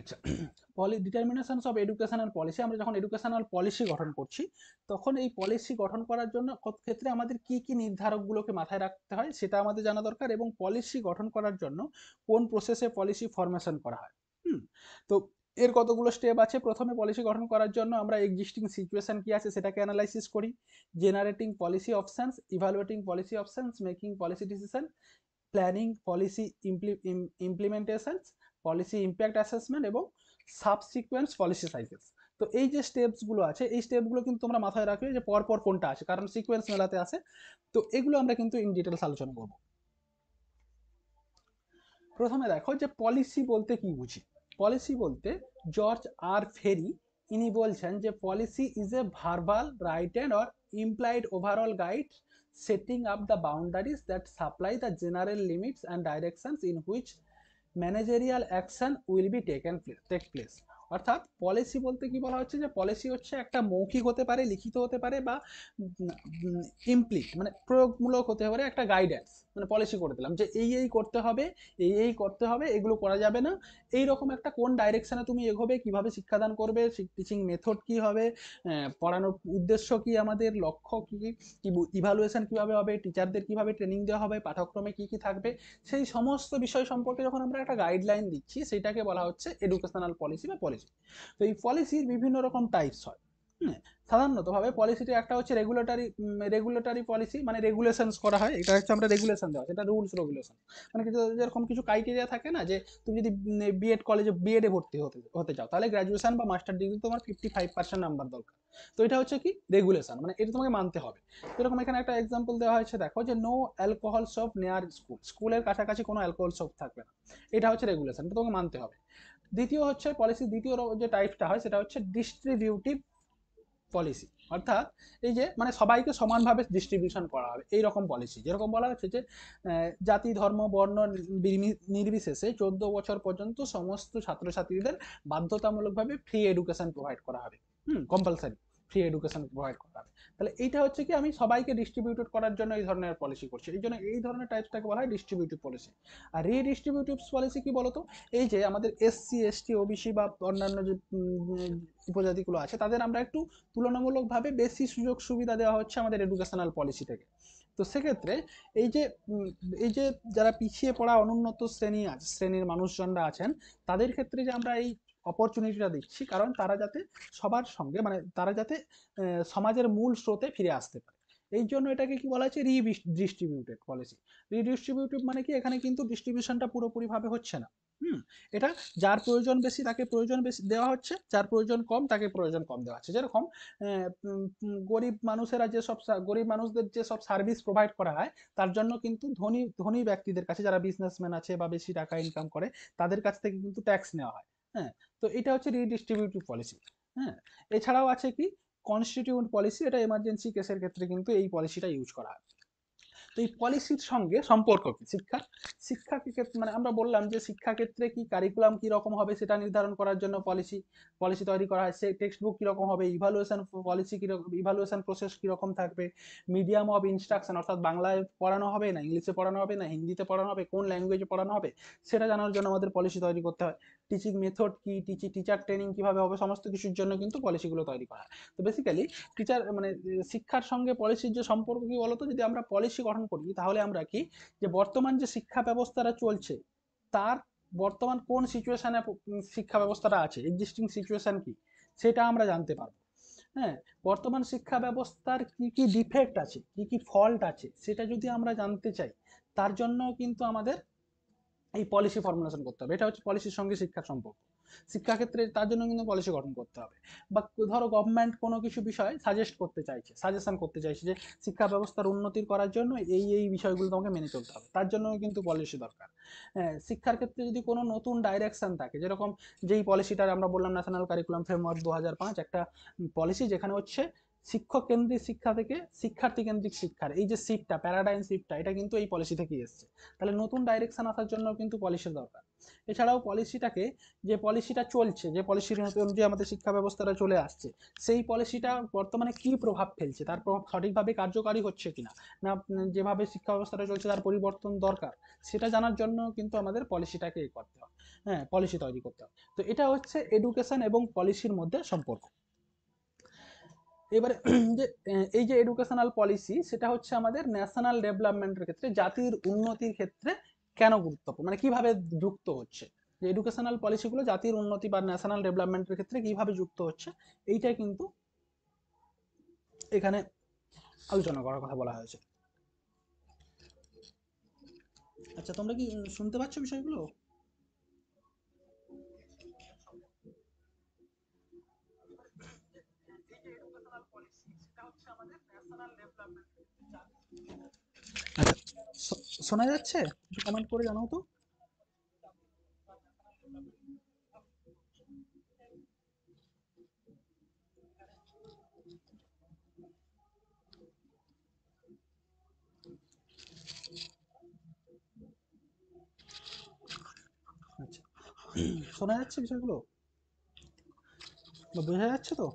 আচ্ছা (clears throat) poly determinations of educational policy আমরা যখন এডুকেশনাল পলিসি গঠন করছি তখন এই পলিসি গঠন করার জন্য ক্ষেত্রে আমাদের কি কি নির্ধারকগুলোকে মাথায় রাখতে হয় সেটা আমাদের জানা দরকার এবং পলিসি গঠন করার জন্য কোন প্রসেসে পলিসি ফরমেশন করা হয় তো এর কতগুলো স্টেপ আছে প্রথমে পলিসি গঠন করার জন্য আমরা এক্সিস্টিং সিচুয়েশন কি আছে সেটাকে অ্যানালাইসিস করি generating policy options evaluating policy options making policy decision planning policy implementations policy impact assessment এবং সাবসিকুয়েন্স পলিসি সাইজেস তো এই যে স্টেপসগুলো আছে এই স্টেপগুলো কিন্তু তোমরা মাথায় রাখবে যে পরপর কোনটা আছে কারণ সিকোয়েন্স মেলাতে আছে তো এগুলো আমরা কিন্তু ইন ডিটেলস আলোচনা করব প্রথমে দেখো যে পলিসি বলতে কি বুঝি পলিসি বলতে জর্জ আর ফেরি ইনি বলছেন যে policy is a verbal and or implied overall guide setting up the boundaries that supply the general limits and directions in which managerial action will be taken take place অর্থাৎ policy বলতে কি বলা হচ্ছে যে policy হচ্ছে একটা মৌখিক হতে পারে লিখিত হতে পারে বা ইমপ্লিট মানে প্রয়োগমূলক হতে পারে একটা গাইডেন্স মানে পলিসি করে দিলাম যে এই এই করতে হবে এই এই করতে হবে এগুলো করা যাবে না এই রকম একটা কোন ডাইরেকশানে তুমি এগোবে কিভাবে শিক্ষাদান করবে টিচিং মেথড কি হবে পড়ানোর উদ্দেশ্য কি আমাদের লক্ষ্য কি ইভালুয়েশন কিভাবে হবে টিচারদের কিভাবে ট্রেনিং দেওয়া হবে পাঠ্যক্রমে কি কি থাকবে সেই সমস্ত বিষয় সম্পর্কে যখন আমরা একটা গাইডলাইন দিচ্ছি সেটাকে বলা হচ্ছে এডুকেশনাল পলিসি বা পলিসি তো এই পলিসির বিভিন্ন রকম টাইপস হয় সাধারণতভাবে পলিসিটি একটা হচ্ছে রেগুলেটারি রেগুলেটারি পলিসি মানে রেগুলেশনস করা হয় এটা হচ্ছে আমরা রেগুলেশন দেওয়া সেটা রুলস রেগুলেশন মানে কিছু যেরকম কিছু ক্রাইটেরিয়া থাকে না যে তুমি যদি বিএড কলেজে বিএডে ভর্তি হতে হতে চাও তাহলে গ্রাজুয়েশন বা মাস্টার ডিগ্রি তোমার ফিফটি ফাইভ পার্সেন্ট নাম্বার দরকার তো এটা হচ্ছে কি রেগুলেশন মানে এটা তোমাকে মানতে হবে এরকম এখানে একটা এক্সাম্পল দেওয়া হয়েছে দেখো যে no alcohol shop near school স্কুলের কাছাকাছি কোনো অ্যালকোহল শপ থাকবে না এটা হচ্ছে রেগুলেশন এটা তোমাকে মানতে হবে দ্বিতীয় হচ্ছে পলিসি দ্বিতীয় যে টাইপটা হয় সেটা হচ্ছে ডিস্ট্রিবিউটিভ পলিসি অর্থাৎ এই যে মানে সবাইকে সমানভাবে ডিস্ট্রিবিউশন করা হবে এই রকম পলিসি যেরকম বলা হচ্ছে যে জাতি ধর্ম বর্ণ নির্বিশেষে চোদ্দ বছর পর্যন্ত সমস্ত ছাত্রছাত্রীদের বাধ্যতামূলকভাবে ফ্রি এডুকেশন প্রোভাইড করা হবে hmm compulsory free education provide করা তাহলে এইটা হচ্ছে কি আমি সবাইকে ডিস্ট্রিবিউটেড করার জন্য এই ধরনের পলিসি করছি এই জন্য এই ধরনের টাইপসটাকে বলা হয় ডিস্ট্রিবিউটিভ পলিসি আর রিডিস্ট্রিবিউটিভ পলিসি কি বলতো এই যে আমাদের এসসি এসটি ওবিসি বা অন্যান্য যে উপজাতিগুলো আছে তাদের আমরা একটু তুলনামূলকভাবে বেশি সুযোগ সুবিধা দেওয়া হচ্ছে আমাদের এডুকেশনাল পলিসি থেকে তো সেক্ষেত্রে এই যে এই যে যারা পিছিয়ে পড়া অনুন্নত শ্রেণী আছে শ্রেণীর মানুষজনরা আছেন তাদের ক্ষেত্রে যে আমরা এই অপরচুনিটিটা দিচ্ছি কারণ তারা যাতে সবার সঙ্গে মানে তারা যাতে সমাজের মূল স্রোতে ফিরে আসতে পারে এই জন্য এটাকে কি বলা হচ্ছে রিডিস্ট্রিবিউটেড পলিসি রিডিস্ট্রিবিউটিভ মানে কি এখানে কিন্তু ডিস্ট্রিবিউশনটা পুরোপুরিভাবে হচ্ছে না হুম এটা যার প্রয়োজন বেশি তাকে প্রয়োজন বেশি দেওয়া হচ্ছে যার প্রয়োজন কম তাকে প্রয়োজন কম দেওয়া হচ্ছে যেরকম গরিব মানুষেরা যেসব গরিব মানুষদের যেসব সার্ভিস প্রোভাইড করা হয় তার জন্য কিন্তু ধনী ধনী ব্যক্তিদের কাছে যারা বিজনেসম্যান আছে বা বেশি টাকা ইনকাম করে তাদের কাছ থেকে কিন্তু ট্যাক্স নেওয়া হয় হ্যাঁ তো এটা হচ্ছে রিডিস্ট্রিবিউটিভ পলিসি হ্যাঁ এছাড়াও আছে কি কনস্টিটিউন্ট পলিসি এটা এমার্জেন্সি কেসের ক্ষেত্রে কিন্তু এই পলিসিটা ইউজ করা হয় তো এই পলিসির সঙ্গে সম্পর্ক কী শিক্ষা শিক্ষাকে ক্ষেত্রে মানে আমরা বললাম যে শিক্ষাক্ষেত্রে কি কারিকুলাম কীরকম হবে সেটা নির্ধারণ করার জন্য পলিসি পলিসি তৈরি করা হয় সে টেক্সট বুক কীরকম হবে ইভালুয়েশান পলিসি কীরকম ইভালুয়েশান প্রসেস কীরকম থাকবে মিডিয়াম অফ ইনস্ট্রাকশন অর্থাৎ বাংলায় পড়ানো হবে না ইংলিশে পড়ানো হবে না হিন্দিতে পড়ানো হবে কোন ল্যাঙ্গুয়েজে পড়ানো হবে সেটা জানার জন্য আমাদের পলিসি তৈরি করতে হয় টিচিং মেথড কি টিচি টিচার ট্রেনিং কীভাবে হবে সমস্ত কিছুর জন্য কিন্তু পলিসিগুলো তৈরি করা হয় তো বেসিক্যালি টিচার মানে শিক্ষার সঙ্গে পলিসির যে সম্পর্ক কি বলতো যদি আমরা পলিসি গঠন করি তাহলে আমরা কি যে বর্তমান যে শিক্ষা ব্যবস্থাটা চলছে তার বর্তমান কোন সিচুয়েশানে শিক্ষা ব্যবস্থাটা আছে এক্সিস্টিং সিচুয়েশান কি সেটা আমরা জানতে পারবো হ্যাঁ বর্তমান শিক্ষা ব্যবস্থার কি কি ডিফেক্ট আছে কি কি ফল্ট আছে সেটা যদি আমরা জানতে চাই তার জন্য কিন্তু আমাদের এই পলিসি ফর্মুলেশন করতে হবে এটা হচ্ছে পলিসির সঙ্গে শিক্ষার সম্পর্ক শিক্ষাক্ষেত্রে তার জন্য কিন্তু পলিসি গঠন করতে হবে বা ধরো গভর্নমেন্ট কোনো কিছু বিষয় সাজেস্ট করতে চাইছে সাজেশন করতে চাইছে যে শিক্ষা ব্যবস্থার উন্নতির করার জন্য এই এই বিষয়গুলো তোমাকে মেনে চলতে হবে তার জন্য কিন্তু পলিসি দরকার হ্যাঁ, শিক্ষার ক্ষেত্রে যদি কোনো নতুন ডাইরেকশন থাকে যেরকম যেই পলিসিটার আমরা বললাম ন্যাশনাল কারিকুলাম ফ্রেমওয়ার্ক দু একটা পলিসি যেখানে হচ্ছে শিক্ষক কেন্দ্রিক শিক্ষা থেকে শিক্ষার্থী কেন্দ্রিক শিক্ষার এই যে শিফটটা প্যারাডাইম শিফটটা এটা কিন্তু এই পলিসি থেকেই এসছে তাহলে নতুন ডাইরেকশন আসার জন্য কিন্তু পলিসির দরকার এছাড়াও পলিসিটাকে যে পলিসিটা চলছে যে পলিসির অনুযায়ী আমাদের শিক্ষা ব্যবস্থাটা চলে আসছে সেই পলিসিটা বর্তমানে কি প্রভাব ফেলছে তার প্রভাব সঠিকভাবে কার্যকারী হচ্ছে কিনা না যেভাবে শিক্ষা ব্যবস্থাটা চলছে তার পরিবর্তন দরকার সেটা জানার জন্য কিন্তু আমাদের পলিসিটাকে করতে হয় হ্যাঁ পলিসি তৈরি করতে হয় তো এটা হচ্ছে এডুকেশন এবং পলিসির মধ্যে সম্পর্ক এবারে (clears throat) যে এই যে এডুকেশনাল পলিসি সেটা হচ্ছে আমাদের ন্যাশনাল ডেভেলপমেন্টের ক্ষেত্রে জাতির উন্নতির ক্ষেত্রে কেন গুরুত্বপূর্ণ মানে কিভাবে যুক্ত হচ্ছে যে এডুকেশনাল পলিসিগুলো জাতির উন্নতি বা ন্যাশনাল ডেভেলপমেন্টের ক্ষেত্রে কিভাবে যুক্ত হচ্ছে এইটা কিন্তু এখানে আলোচনা করার কথা বলা হয়েছে আচ্ছা তোমরা কি শুনতে পাচ্ছ বিষয়গুলো শোনা যাচ্ছে কমেন্ট করে জানাও তো আচ্ছা। শোনা যাচ্ছে বিষয়গুলো বোঝা যাচ্ছে তো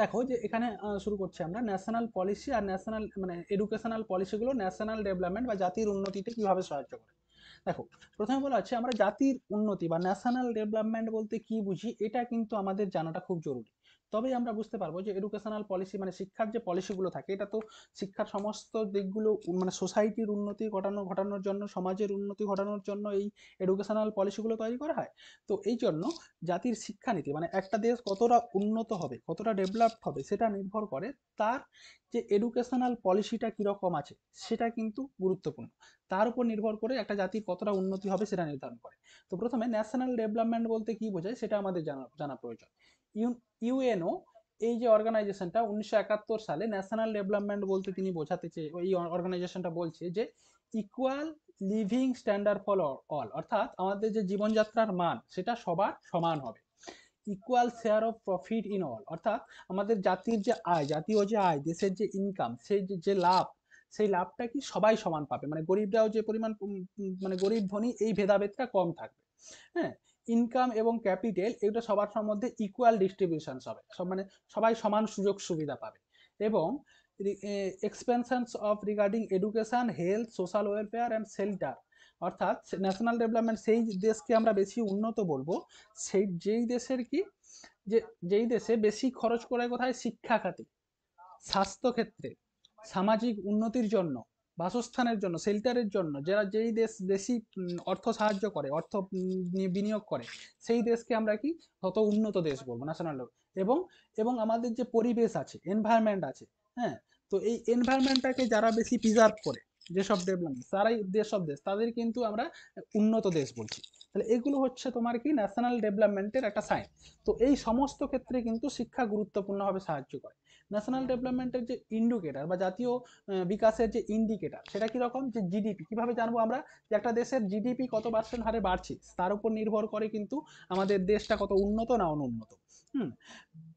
দেখো যে এখানে শুরু করছি আমরা ন্যাশনাল পলিসি আর ন্যাশনাল মানে এডুকেশনাল পলিসিগুলো ন্যাশনাল ডেভেলপমেন্ট বা জাতির উন্নতিতে কীভাবে সাহায্য করে দেখো প্রথমে বলা হচ্ছে আমরা জাতির উন্নতি বা ন্যাশনাল ডেভেলপমেন্ট বলতে কি বুঝি এটা কিন্তু আমাদের জানাটা খুব জরুরি তবেই আমরা বুঝতে পারবো যে এডুকেশনাল পলিসি মানে শিক্ষার যে পলিসিগুলো থাকে এটা তো শিক্ষার সমস্ত দিকগুলো মানে সোসাইটির উন্নতি ঘটানো ঘটানোর জন্য সমাজের উন্নতি ঘটানোর জন্য এই এডুকেশনাল পলিসিগুলো তৈরি করা হয় তো এই জন্য জাতির শিক্ষানীতি মানে একটা দেশ কতটা উন্নত হবে কতটা ডেভেলপড হবে সেটা নির্ভর করে তার যে এডুকেশনাল পলিসিটা কীরকম আছে সেটা কিন্তু গুরুত্বপূর্ণ তার উপর নির্ভর করে একটা জাতির কতটা উন্নতি হবে সেটা নির্ধারণ করে তো প্রথমে ন্যাশনাল ডেভেলপমেন্ট বলতে কী বোঝায় সেটা আমাদের জানা জানা প্রয়োজন ইউএনও এই যে অর্গানাইজেশনটা উনিশশো একাত্তর সালে ন্যাশনাল ডেভেলপমেন্ট বলতে তিনি বোঝাতে চেয়ে এই অর্গানাইজেশনটা বলছে যে equal living standard for all অর্থাৎ আমাদের যে জীবনযাত্রার মান সেটা সবার সমান হবে equal share of profit in all অর্থাৎ আমাদের জাতির যে আয় জাতীয় যে আয় দেশের যে ইনকাম সেই যে লাভ সেই লাভটা কি সবাই সমান পাবে মানে গরিবরাও যে পরিমাণ মানে গরিব ধনী এই ভেদাভেদটা কম থাকবে হ্যাঁ ইনকাম এবং ক্যাপিটাল এগুলো সবার সম্বন্ধে ইকুয়াল ডিস্ট্রিবিউশন হবে সব মানে সবাই সমান সুযোগ সুবিধা পাবে এবং expansions of regarding education health social welfare and shelter অর্থাৎ ন্যাশনাল ডেভেলপমেন্ট সেই দেশকে আমরা বেশি উন্নত বলবো সেই যেই দেশের কি যে যেই দেশে বেশি খরচ করে কোথায় শিক্ষা খাতে স্বাস্থ্যক্ষেত্রে সামাজিক উন্নতির জন্য বাসস্থানের জন্য শেল্টারের জন্য যারা যেই দেশ বেশি অর্থ সাহায্য করে অর্থ বিনিয়োগ করে সেই দেশকে আমরা কি তত উন্নত দেশ বলবো ন্যাশনাল এবং এবং আমাদের যে পরিবেশ আছে এনভায়রনমেন্ট আছে হ্যাঁ তো এই এনভায়রনমেন্টটাকে যারা বেশি প্রিজার্ভ করে যেসব ডেভেলপমেন্ট তারাই যেসব দেশ তাদের কিন্তু আমরা উন্নত দেশ বলছি তাহলে এগুলো হচ্ছে তোমার কি ন্যাশনাল ডেভেলপমেন্টের একটা সাইন তো এই সমস্ত ক্ষেত্রে কিন্তু শিক্ষা গুরুত্বপূর্ণভাবে সাহায্য করে ন্যাশনাল ডেভেলপমেন্টের যে ইন্ডিকেটার বা জাতীয় বিকাশের যে ইন্ডিকেটার সেটা কীরকম যে জিডিপি কীভাবে জানবো আমরা যে একটা দেশের জিডিপি কত পার্সেন্ট হারে বাড়ছে তার উপর নির্ভর করে কিন্তু আমাদের দেশটা কত উন্নত না অনুন্নত হুম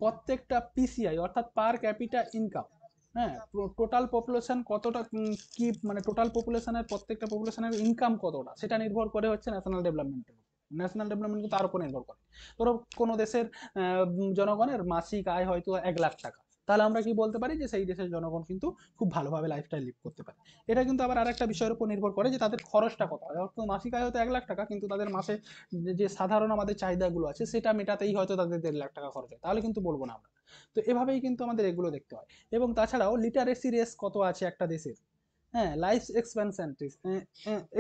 প্রত্যেকটা পিসিআই অর্থাৎ পার ক্যাপিটা ইনকাম হ্যাঁ টোটাল পপুলেশন কতটা কি মানে টোটাল পপুলেশনের প্রত্যেকটা পপুলেশনের ইনকাম কতটা সেটা নির্ভর করে হচ্ছে ন্যাশনাল ডেভেলপমেন্টের ন্যাশনাল ডেভেলপমেন্ট কিন্তু তার উপর নির্ভর করে ধরো কোনো দেশের জনগণের মাসিক আয় হয়তো এক লাখ টাকা তাহলে আমরা কি বলতে পারি যে সেই দেশের জনগণ কিন্তু খুব ভালোভাবে লাইফস্টাইল লিভ করতে পারে এটা কিন্তু আবার আরেকটা বিষয়ের উপর নির্ভর করে যে তাদের খরচটা কত হয় অর্থাৎ মাসিক আয় হয়তো এক লাখ টাকা কিন্তু তাদের মাসে যে সাধারণ আমাদের চাহিদাগুলো আছে সেটা মেটাতেই হয়তো তাদের দেড় লাখ টাকা খরচ হয় তাহলে কিন্তু বলবো না আমরা তো এভাবেই কিন্তু আমাদের এগুলো দেখতে হয় এবং তাছাড়াও লিটারেসি রেস কত আছে একটা দেশের হ্যাঁ লাইফ এক্সপেনসেন্টি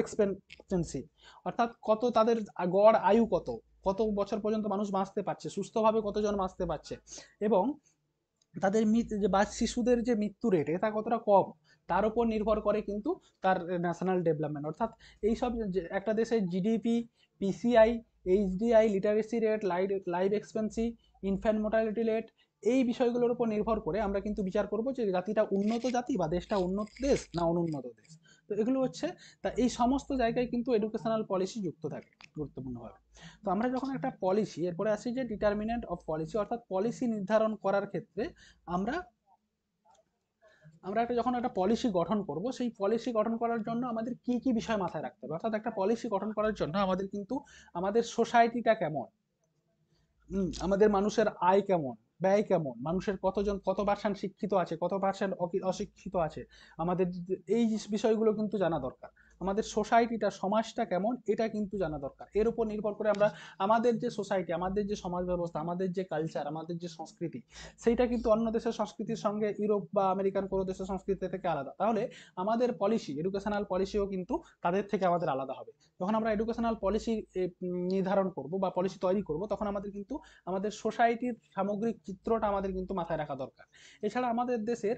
এক্সপেন্সেন্সি অর্থাৎ কত তাদের গড় আয়ু কত কত বছর পর্যন্ত মানুষ বাঁচতে পারছে সুস্থভাবে কতজন বাঁচতে পারছে এবং তাদের বা শিশুদের যে মৃত্যু রেট এটা কতটা কম তার উপর নির্ভর করে কিন্তু তার ন্যাশনাল ডেভেলপমেন্ট অর্থাৎ এইসব একটা দেশের GDP PCI HDI literacy rate life life expectancy infant mortality rate এই বিষয়গুলোর উপর নির্ভর করে আমরা কিন্তু বিচার করব যে জাতিটা উন্নত জাতি বা দেশটা উন্নত দেশ না অনুন্নত দেশ তো এগুলো হচ্ছে তা এই সমস্ত জায়গায় কিন্তু এডুকেশনাল পলিসি যুক্ত থাকে গুরুত্বপূর্ণভাবে তো আমরা যখন একটা পলিসি এরপরে আসি যে ডিটারমিনেন্ট অফ পলিসি অর্থাৎ পলিসি নির্ধারণ করার ক্ষেত্রে আমরা আমরা একটা যখন একটা পলিসি গঠন করব সেই পলিসি গঠন করার জন্য আমাদের কি কি বিষয় মাথায় রাখতে হবে অর্থাৎ একটা পলিসি গঠন করার জন্য আমাদের কিন্তু আমাদের সোসাইটিটা কেমন আমাদের মানুষের আয় কেমন ব্যয় কেমন মানুষের কতজন কত পার্সেন্ট শিক্ষিত আছে কত পার্সেন্ট অশিক্ষিত আছে আমাদের এই বিষয়গুলো কিন্তু জানা দরকার আমাদের সোসাইটিটা সমাজটা কেমন এটা কিন্তু জানা দরকার এর উপর নির্ভর করে আমরা আমাদের যে সোসাইটি আমাদের যে সমাজ ব্যবস্থা আমাদের যে কালচার আমাদের যে সংস্কৃতি সেইটা কিন্তু অন্য দেশের সংস্কৃতির সঙ্গে ইউরোপ বা আমেরিকান কোনো দেশের সংস্কৃতি থেকে আলাদা তাহলে আমাদের পলিসি এডুকেশনাল পলিসিও কিন্তু তাদের থেকে আমাদের আলাদা হবে যখন আমরা এডুকেশনাল পলিসি নির্ধারণ করব বা পলিসি তৈরি করব তখন আমাদের কিন্তু আমাদের সোসাইটির সামগ্রিক চিত্রটা আমাদের কিন্তু মাথায় রাখা দরকার এছাড়া আমাদের দেশের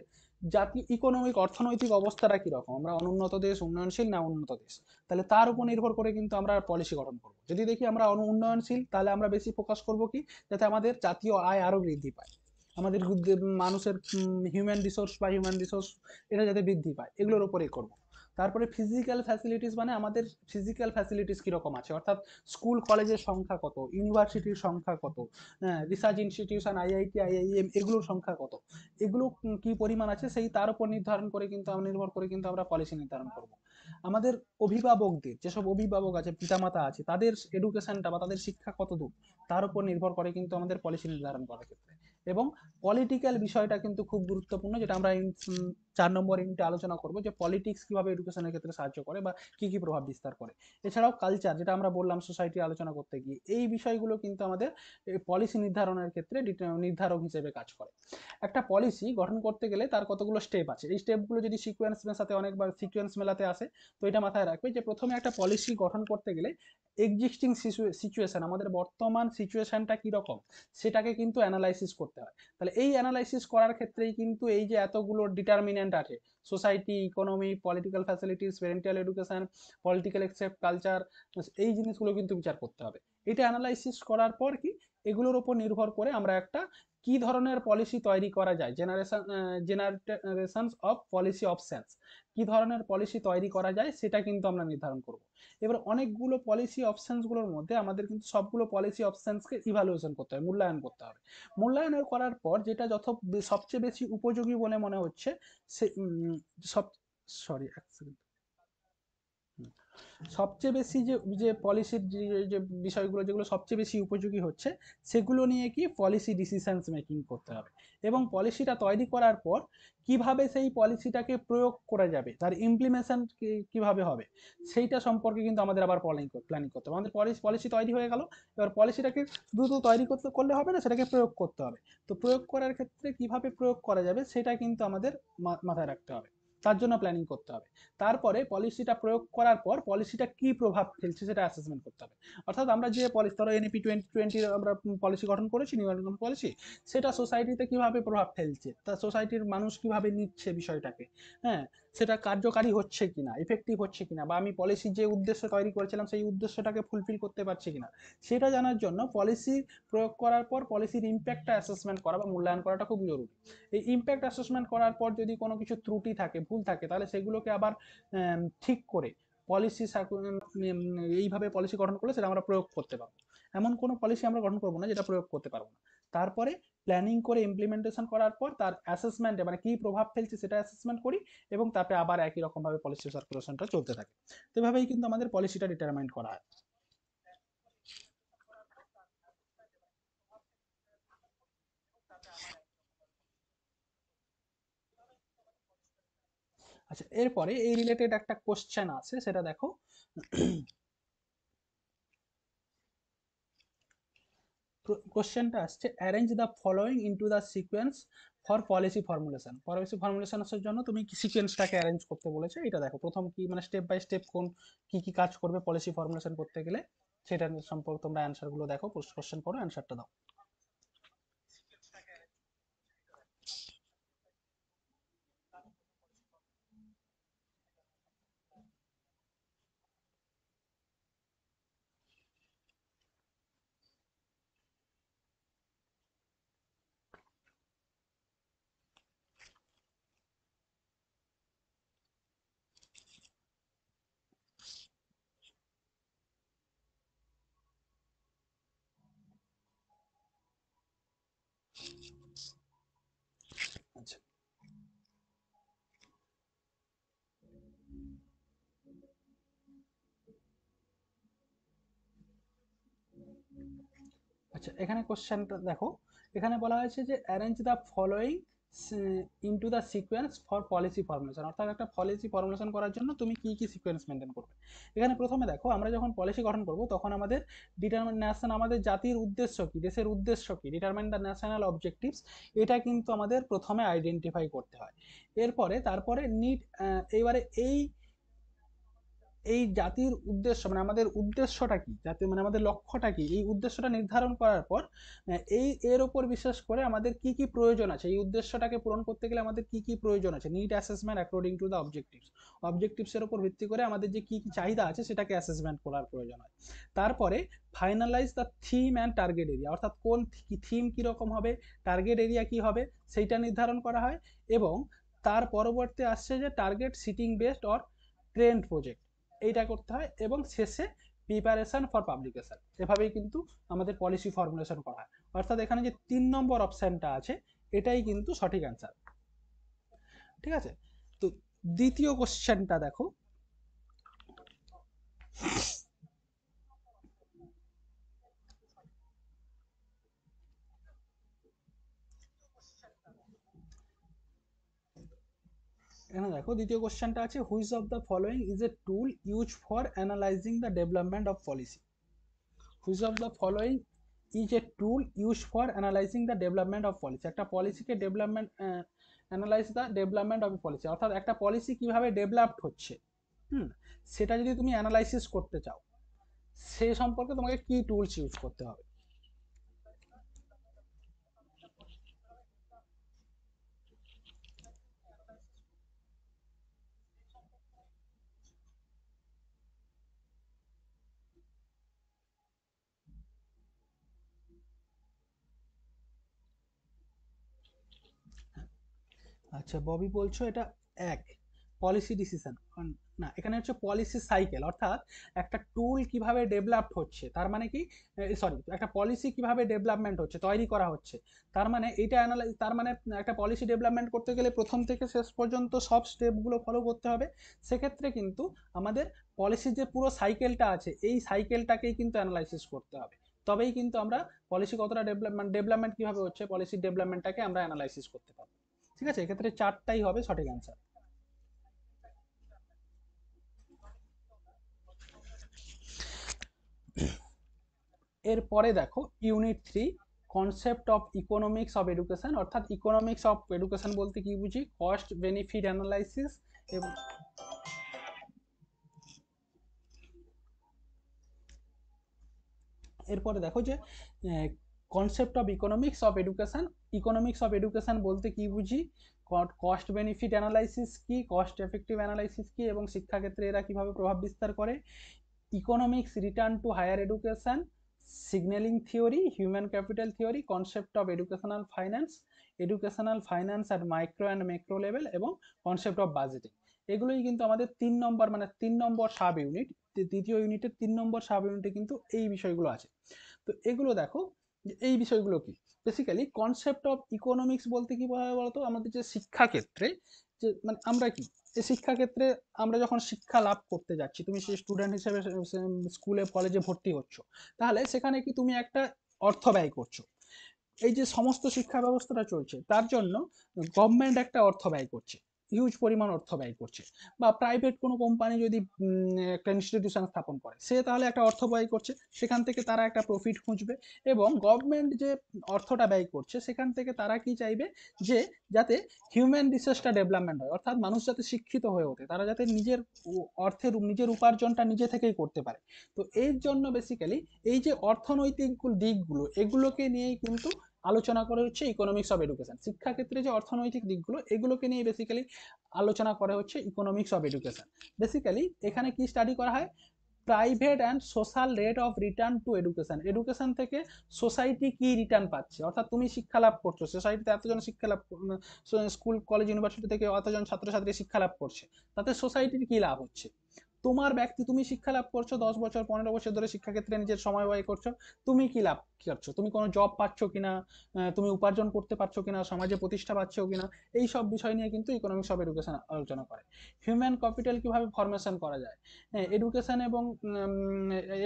জাতি ইকোনমিক অর্থনৈতিক অবস্থাটা কীরকম আমরা অনুন্নত দেশ উন্নয়নশীল না উন্নত দেশ তাহলে তার উপর নির্ভর করে কিন্তু আমরা পলিসি গঠন করব যদি দেখি আমরা উন্নয়নশীল তাহলে আমরা বেশি ফোকাস করব কি যাতে আমাদের জাতীয় আয় আরও বৃদ্ধি পায় আমাদের মানুষের হিউম্যান রিসোর্স বা হিউম্যান রিসোর্স এটা যাতে বৃদ্ধি পায় এগুলোর উপরেই করব তারপরে ফিজিক্যাল ফ্যাসিলিটিস মানে আমাদের ফিজিক্যাল ফ্যাসিলিটিস কীরকম আছে অর্থাৎ স্কুল কলেজের সংখ্যা কত ইউনিভার্সিটির সংখ্যা কত রিসার্চ ইনস্টিটিউশন আইআইটি আইআইএম এগুলোর সংখ্যা কত এগুলো কি পরিমাণ আছে সেই তার উপর নির্ধারণ করে কিন্তু নির্ভর করে কিন্তু আমরা পলিসি নির্ধারণ করব আমাদের অভিভাবকদের যেসব অভিভাবক আছে পিতামাতা আছে তাদের এডুকেশনটা বা তাদের শিক্ষা কত দূর তার উপর নির্ভর করে কিন্তু আমাদের পলিসি নির্ধারণ করার ক্ষেত্রে এবং পলিটিক্যাল বিষয়টা কিন্তু খুব গুরুত্বপূর্ণ যেটা আমরা চার নম্বর ইউনিটে আলোচনা করব যে পলিটিক্স কীভাবে এডুকেশনের ক্ষেত্রে সাহায্য করে বা কী কী প্রভাব বিস্তার করে এছাড়াও কালচার যেটা আমরা বললাম সোসাইটি আলোচনা করতে গিয়ে এই বিষয়গুলো কিন্তু আমাদের পলিসি নির্ধারণের ক্ষেত্রে নির্ধারক হিসেবে কাজ করে একটা পলিসি গঠন করতে গেলে তার কতগুলো স্টেপ আছে এই স্টেপগুলো যদি সিকোয়েন্স সাথে অনেকবার সিকোয়েন্স মেলাতে আসে তো এটা মাথায় রাখবে যে প্রথমে একটা পলিসি গঠন করতে গেলে এক্সিস্টিং সিচুয়েশান আমাদের বর্তমান সিচুয়েশানটা কীরকম সেটাকে কিন্তু অ্যানালাইসিস করতে হয় তাহলে এই অ্যানালাইসিস করার ক্ষেত্রেই কিন্তু এই যে এতগুলো ডিটারমিনেন্ট স্টুডেন্ট আছে society economy political facilities parental education political except culture এই জিনিসগুলো কিন্তু বিচার করতে হবে এটা অ্যানালাইসিস করার পর কি এগুলোর উপর নির্ভর করে আমরা একটা কি ধরনের পলিসি তৈরি করা যায় জেনারেশন অফ পলিসি অপশানস কি ধরনের পলিসি তৈরি করা যায় সেটা কিন্তু আমরা নির্ধারণ করব এবার অনেকগুলো পলিসি অপশানসগুলোর মধ্যে আমাদের কিন্তু সবগুলো পলিসি অপশানসকে ইভালুয়েশন করতে হবে মূল্যায়ন করতে হবে মূল্যায়নের করার পর যেটা যত সবচেয়ে বেশি উপযোগী বলে মনে হচ্ছে সে সব সরি এক সেকেন্ড সবচেয়ে বেশি যে যে পলিসির যে বিষয়গুলো যেগুলো সবচেয়ে বেশি উপযোগী হচ্ছে সেগুলো নিয়ে কি পলিসি ডিসিশানস মেকিং করতে হবে এবং পলিসিটা তৈরি করার পর কিভাবে সেই পলিসিটাকে প্রয়োগ করা যাবে তার ইমপ্লিমেশন কিভাবে হবে সেইটা সম্পর্কে কিন্তু আমাদের আবার প্ল্যানিং প্ল্যানিং করতে হবে আমাদের পলিসি পলিসি তৈরি হয়ে গেল এবার পলিসিটাকে দ্রুত তৈরি করতে করলে হবে না সেটাকে প্রয়োগ করতে হবে তো প্রয়োগ করার ক্ষেত্রে কিভাবে প্রয়োগ করা যাবে সেটা কিন্তু আমাদের মাথায় রাখতে হবে তার জন্য প্ল্যানিং করতে হবে তারপরে পলিসিটা প্রয়োগ করার পর পলিসিটা কি প্রভাব ফেলছে সেটা অ্যাসেসমেন্ট করতে হবে অর্থাৎ আমরা যে পলিসি ধরো এনএপি টোয়েন্টি টোয়েন্টির আমরা পলিসি গঠন করেছি নিউ পলিসি সেটা সোসাইটিতে কিভাবে প্রভাব ফেলছে তা সোসাইটির মানুষ কিভাবে নিচ্ছে বিষয়টাকে হ্যাঁ সেটা কার্যকারী হচ্ছে কিনা এফেক্টিভ হচ্ছে কিনা বা আমি পলিসির যে উদ্দেশ্য তৈরি করেছিলাম সেই উদ্দেশ্যটাকে ফুলফিল করতে পারছি কিনা সেটা জানার জন্য পলিসি প্রয়োগ করার পর পলিসির ইম্প্যাক্টটা অ্যাসেসমেন্ট করা বা মূল্যায়ন করাটা খুব জরুরি এই ইম্প্যাক্ট অ্যাসেসমেন্ট করার পর যদি কোনো কিছু ত্রুটি থাকে ভুল থাকে তাহলে সেগুলোকে আবার ঠিক করে পলিসি এইভাবে পলিসি গঠন করলে সেটা আমরা প্রয়োগ করতে পারবো এমন কোনো পলিসি আমরা গঠন করবো না যেটা প্রয়োগ করতে পারবো না তারপরে প্ল্যানিং করে ইমপ্লিমেন্টেশন করার পর তার অ্যাসেসমেন্টে মানে কী প্রভাব ফেলছে সেটা অ্যাসেসমেন্ট করি এবং তারপরে আবার একই রকমভাবে পলিসি সার্কুলেশনটা চলতে থাকে তো এভাবেই কিন্তু আমাদের পলিসিটা ডিটারমাইন করা হয় আচ্ছা এরপরে এই রিলেটেড একটা কোশ্চেন আছে সেটা দেখো কোশ্চেনটা আসছে arrange the following into the sequence for policy formulation policy ফর্মুলেশনের জন্য তুমি সিকোয়েন্সটাকে অ্যারেঞ্জ করতে বলেছে এটা দেখো প্রথম কি মানে স্টেপ বাই স্টেপ কোন কি কি কাজ করবে পলিসি ফর্মুলেশন করতে গেলে সেটার সম্পর্কে তোমরা অ্যান্সারগুলো দেখো কোশ্চেন করো অ্যান্সারটা দাও আচ্ছা এখানে কোশ্চেনটা দেখো এখানে বলা হয়েছে যে arrange the following into the sequence for policy formulation অর্থাৎ একটা পলিসি ফর্মুলেশন করার জন্য তুমি কি কি সিকোয়েন্স মেনটেন করবে এখানে প্রথমে দেখো আমরা যখন পলিসি গঠন করব তখন আমাদের ডিটারমিনেশন আমাদের জাতির উদ্দেশ্য কি দেশের উদ্দেশ্য কি ডিটারমাইন দ্য ন্যাশনাল অবজেক্টিভস এটা কিন্তু আমাদের প্রথমে আইডেন্টিফাই করতে হয় এরপরে তারপরে নিট এইবারে এই এই জাতির উদ্দেশ্য মানে আমাদের উদ্দেশ্যটা কি জাতি মানে আমাদের লক্ষ্যটা কি এই উদ্দেশ্যটা নির্ধারণ করার পর এই এর ওপর বিশ্বাস করে আমাদের কি কি প্রয়োজন আছে এই উদ্দেশ্যটাকে পূরণ করতে গেলে আমাদের কি কি প্রয়োজন আছে need assessment according to the objectives অবজেক্টিভসের ওপর ভিত্তি করে আমাদের যে কী কী চাহিদা আছে সেটাকে অ্যাসেসমেন্ট করার প্রয়োজন হয় তারপরে finalize the theme and target area অর্থাৎ কোন থিম কীরকম হবে টার্গেট এরিয়া কি হবে সেইটা নির্ধারণ করা হয় এবং তার পরবর্তী আসছে যে target setting based or trend project এইটা করতে হয় এবং শেষে প্রিপারেশান ফর পাবলিকেশান এভাবেই কিন্তু আমাদের পলিসি ফর্মুলেশন করা হয় অর্থাৎ এখানে যে তিন নম্বর অপশানটা আছে এটাই কিন্তু সঠিক অ্যান্সার ঠিক আছে তো দ্বিতীয় কোশ্চেনটা দেখো এখানে দেখো দ্বিতীয় কোশ্চেনটা আছে which of the following is a tool use for analyzing the development of policy which of the following is a tool use for analyzing the development of policy একটা পলিসিকে development analyze the development of policy অর্থাৎ একটা policy কীভাবে developed হচ্ছে হুম সেটা যদি তুমি analysis করতে চাও সে সম্পর্কে তোমাকে কী টুলস ইউজ করতে হবে আচ্ছা ববি বলছো এটা এক পলিসি ডিসিশন না এখানে হচ্ছে পলিসি সাইকেল অর্থাৎ একটা টুল কিভাবে ডেভেলপড হচ্ছে তার মানে কি সরি একটা পলিসি কিভাবে ডেভেলপমেন্ট হচ্ছে তৈরি করা হচ্ছে তার মানে এটা অ্যানালাইজ তার মানে একটা পলিসি ডেভেলপমেন্ট করতে গেলে প্রথম থেকে শেষ পর্যন্ত সব স্টেপগুলো ফলো করতে হবে সেক্ষেত্রে কিন্তু আমাদের পলিসির যে পুরো সাইকেলটা আছে এই সাইকেলটাকেই কিন্তু অ্যানালাইসিস করতে হবে তবেই কিন্তু আমরা পলিসি কতটা ডেভেলপমেন্ট ডেভেলপমেন্ট কীভাবে হচ্ছে পলিসি ডেভেলপমেন্টটাকে আমরা অ্যানালাইসিস করতে পারবো ঠিক আছে এক্ষেত্রে চারটাই হবে সঠিক অ্যান্সার এরপরে দেখো unit three concept of economics of education অর্থাৎ ইকোনমিক্স অফ এডুকেশান বলতে কি বুঝি কস্ট বেনিফিট অ্যানালাইসিস এবং এরপরে দেখো যে concept of economics of education economics of education বলতে কি বুঝি কস্ট বেনিফিট অ্যানালাইসিস কি কস্ট এফেক্টিভ অ্যানালাইসিস কি এবং শিক্ষাক্ষেত্রে এরা কিভাবে প্রভাব বিস্তার করে economics return to higher education signalling theory human capital theory concept of educational finance educational finance at micro and macro level এবং কনসেপ্ট অফ বাজেটিং এগুলোই কিন্তু আমাদের তিন নম্বর মানে তিন নম্বর সাব ইউনিট দ্বিতীয় ইউনিটের তিন নম্বর সাব ইউনিটে কিন্তু এই বিষয়গুলো আছে তো এগুলো দেখো এই বিষয়গুলো কি বেসিক্যালি কনসেপ্ট অফ ইকোনমিক্স বলতে কী বলা হয় বলতো আমাদের যে শিক্ষাক্ষেত্রে যে মানে আমরা কি এই শিক্ষাক্ষেত্রে আমরা যখন শিক্ষা লাভ করতে যাচ্ছি তুমি সেই স্টুডেন্ট হিসেবে স্কুলে কলেজে ভর্তি হচ্ছ তাহলে সেখানে কি তুমি একটা অর্থ ব্যয় করছো এই যে সমস্ত শিক্ষা ব্যবস্থাটা চলছে তার জন্য গভর্নমেন্ট একটা অর্থ ব্যয় করছে হিউজ পরিমাণ অর্থ ব্যয় করছে বা প্রাইভেট কোনো কোম্পানি যদি একটা ইনস্টিটিউশন স্থাপন করে সে তাহলে একটা অর্থ ব্যয় করছে সেখান থেকে তারা একটা প্রফিট খুঁজবে এবং গভর্নমেন্ট যে অর্থটা ব্যয় করছে সেখান থেকে তারা কি চাইবে যে যাতে হিউম্যান রিসোর্সটা ডেভেলপমেন্ট হয় অর্থাৎ মানুষ যাতে শিক্ষিত হয়ে ওঠে তারা যাতে নিজের অর্থের নিজের উপার্জনটা নিজে থেকেই করতে পারে তো এর জন্য বেসিক্যালি এই যে অর্থনৈতিক দিকগুলো এগুলোকে নিয়েই কিন্তু আলোচনা করে হচ্ছে ইকোনমিক্স অফ এডুকেশান শিক্ষাক্ষেত্রে যে অর্থনৈতিক দিকগুলো এগুলোকে নিয়ে বেসিক্যালি আলোচনা করা হচ্ছে ইকোনমিক্স অফ এডুকেশন বেসিক্যালি এখানে কি স্টাডি করা হয় private and social rate of return to education education থেকে সোসাইটি কি রিটার্ন পাচ্ছে অর্থাৎ তুমি শিক্ষা লাভ করছো সোসাইটিতে এতজন শিক্ষা লাভ স্কুল কলেজ ইউনিভার্সিটি থেকে অতজন ছাত্রছাত্রী শিক্ষা লাভ করছে তাতে সোসাইটির কি লাভ হচ্ছে তোমার ব্যক্তি তুমি শিক্ষা লাভ করছো দশ বছর পনেরো বছর ধরে শিক্ষাক্ষেত্রে নিজের সময় ব্যয় করছো তুমি কি লাভ করছো তুমি কোনো জব পাচ্ছ কিনা তুমি উপার্জন করতে পারছো কিনা সমাজে প্রতিষ্ঠা পাচ্ছ কিনা এই সব বিষয় নিয়ে কিন্তু ইকোনমিক্স অফ এডুকেশন আলোচনা করে হিউম্যান ক্যাপিটাল কিভাবে ফর্মেশন করা যায় এডুকেশন হ্যাঁ, এবং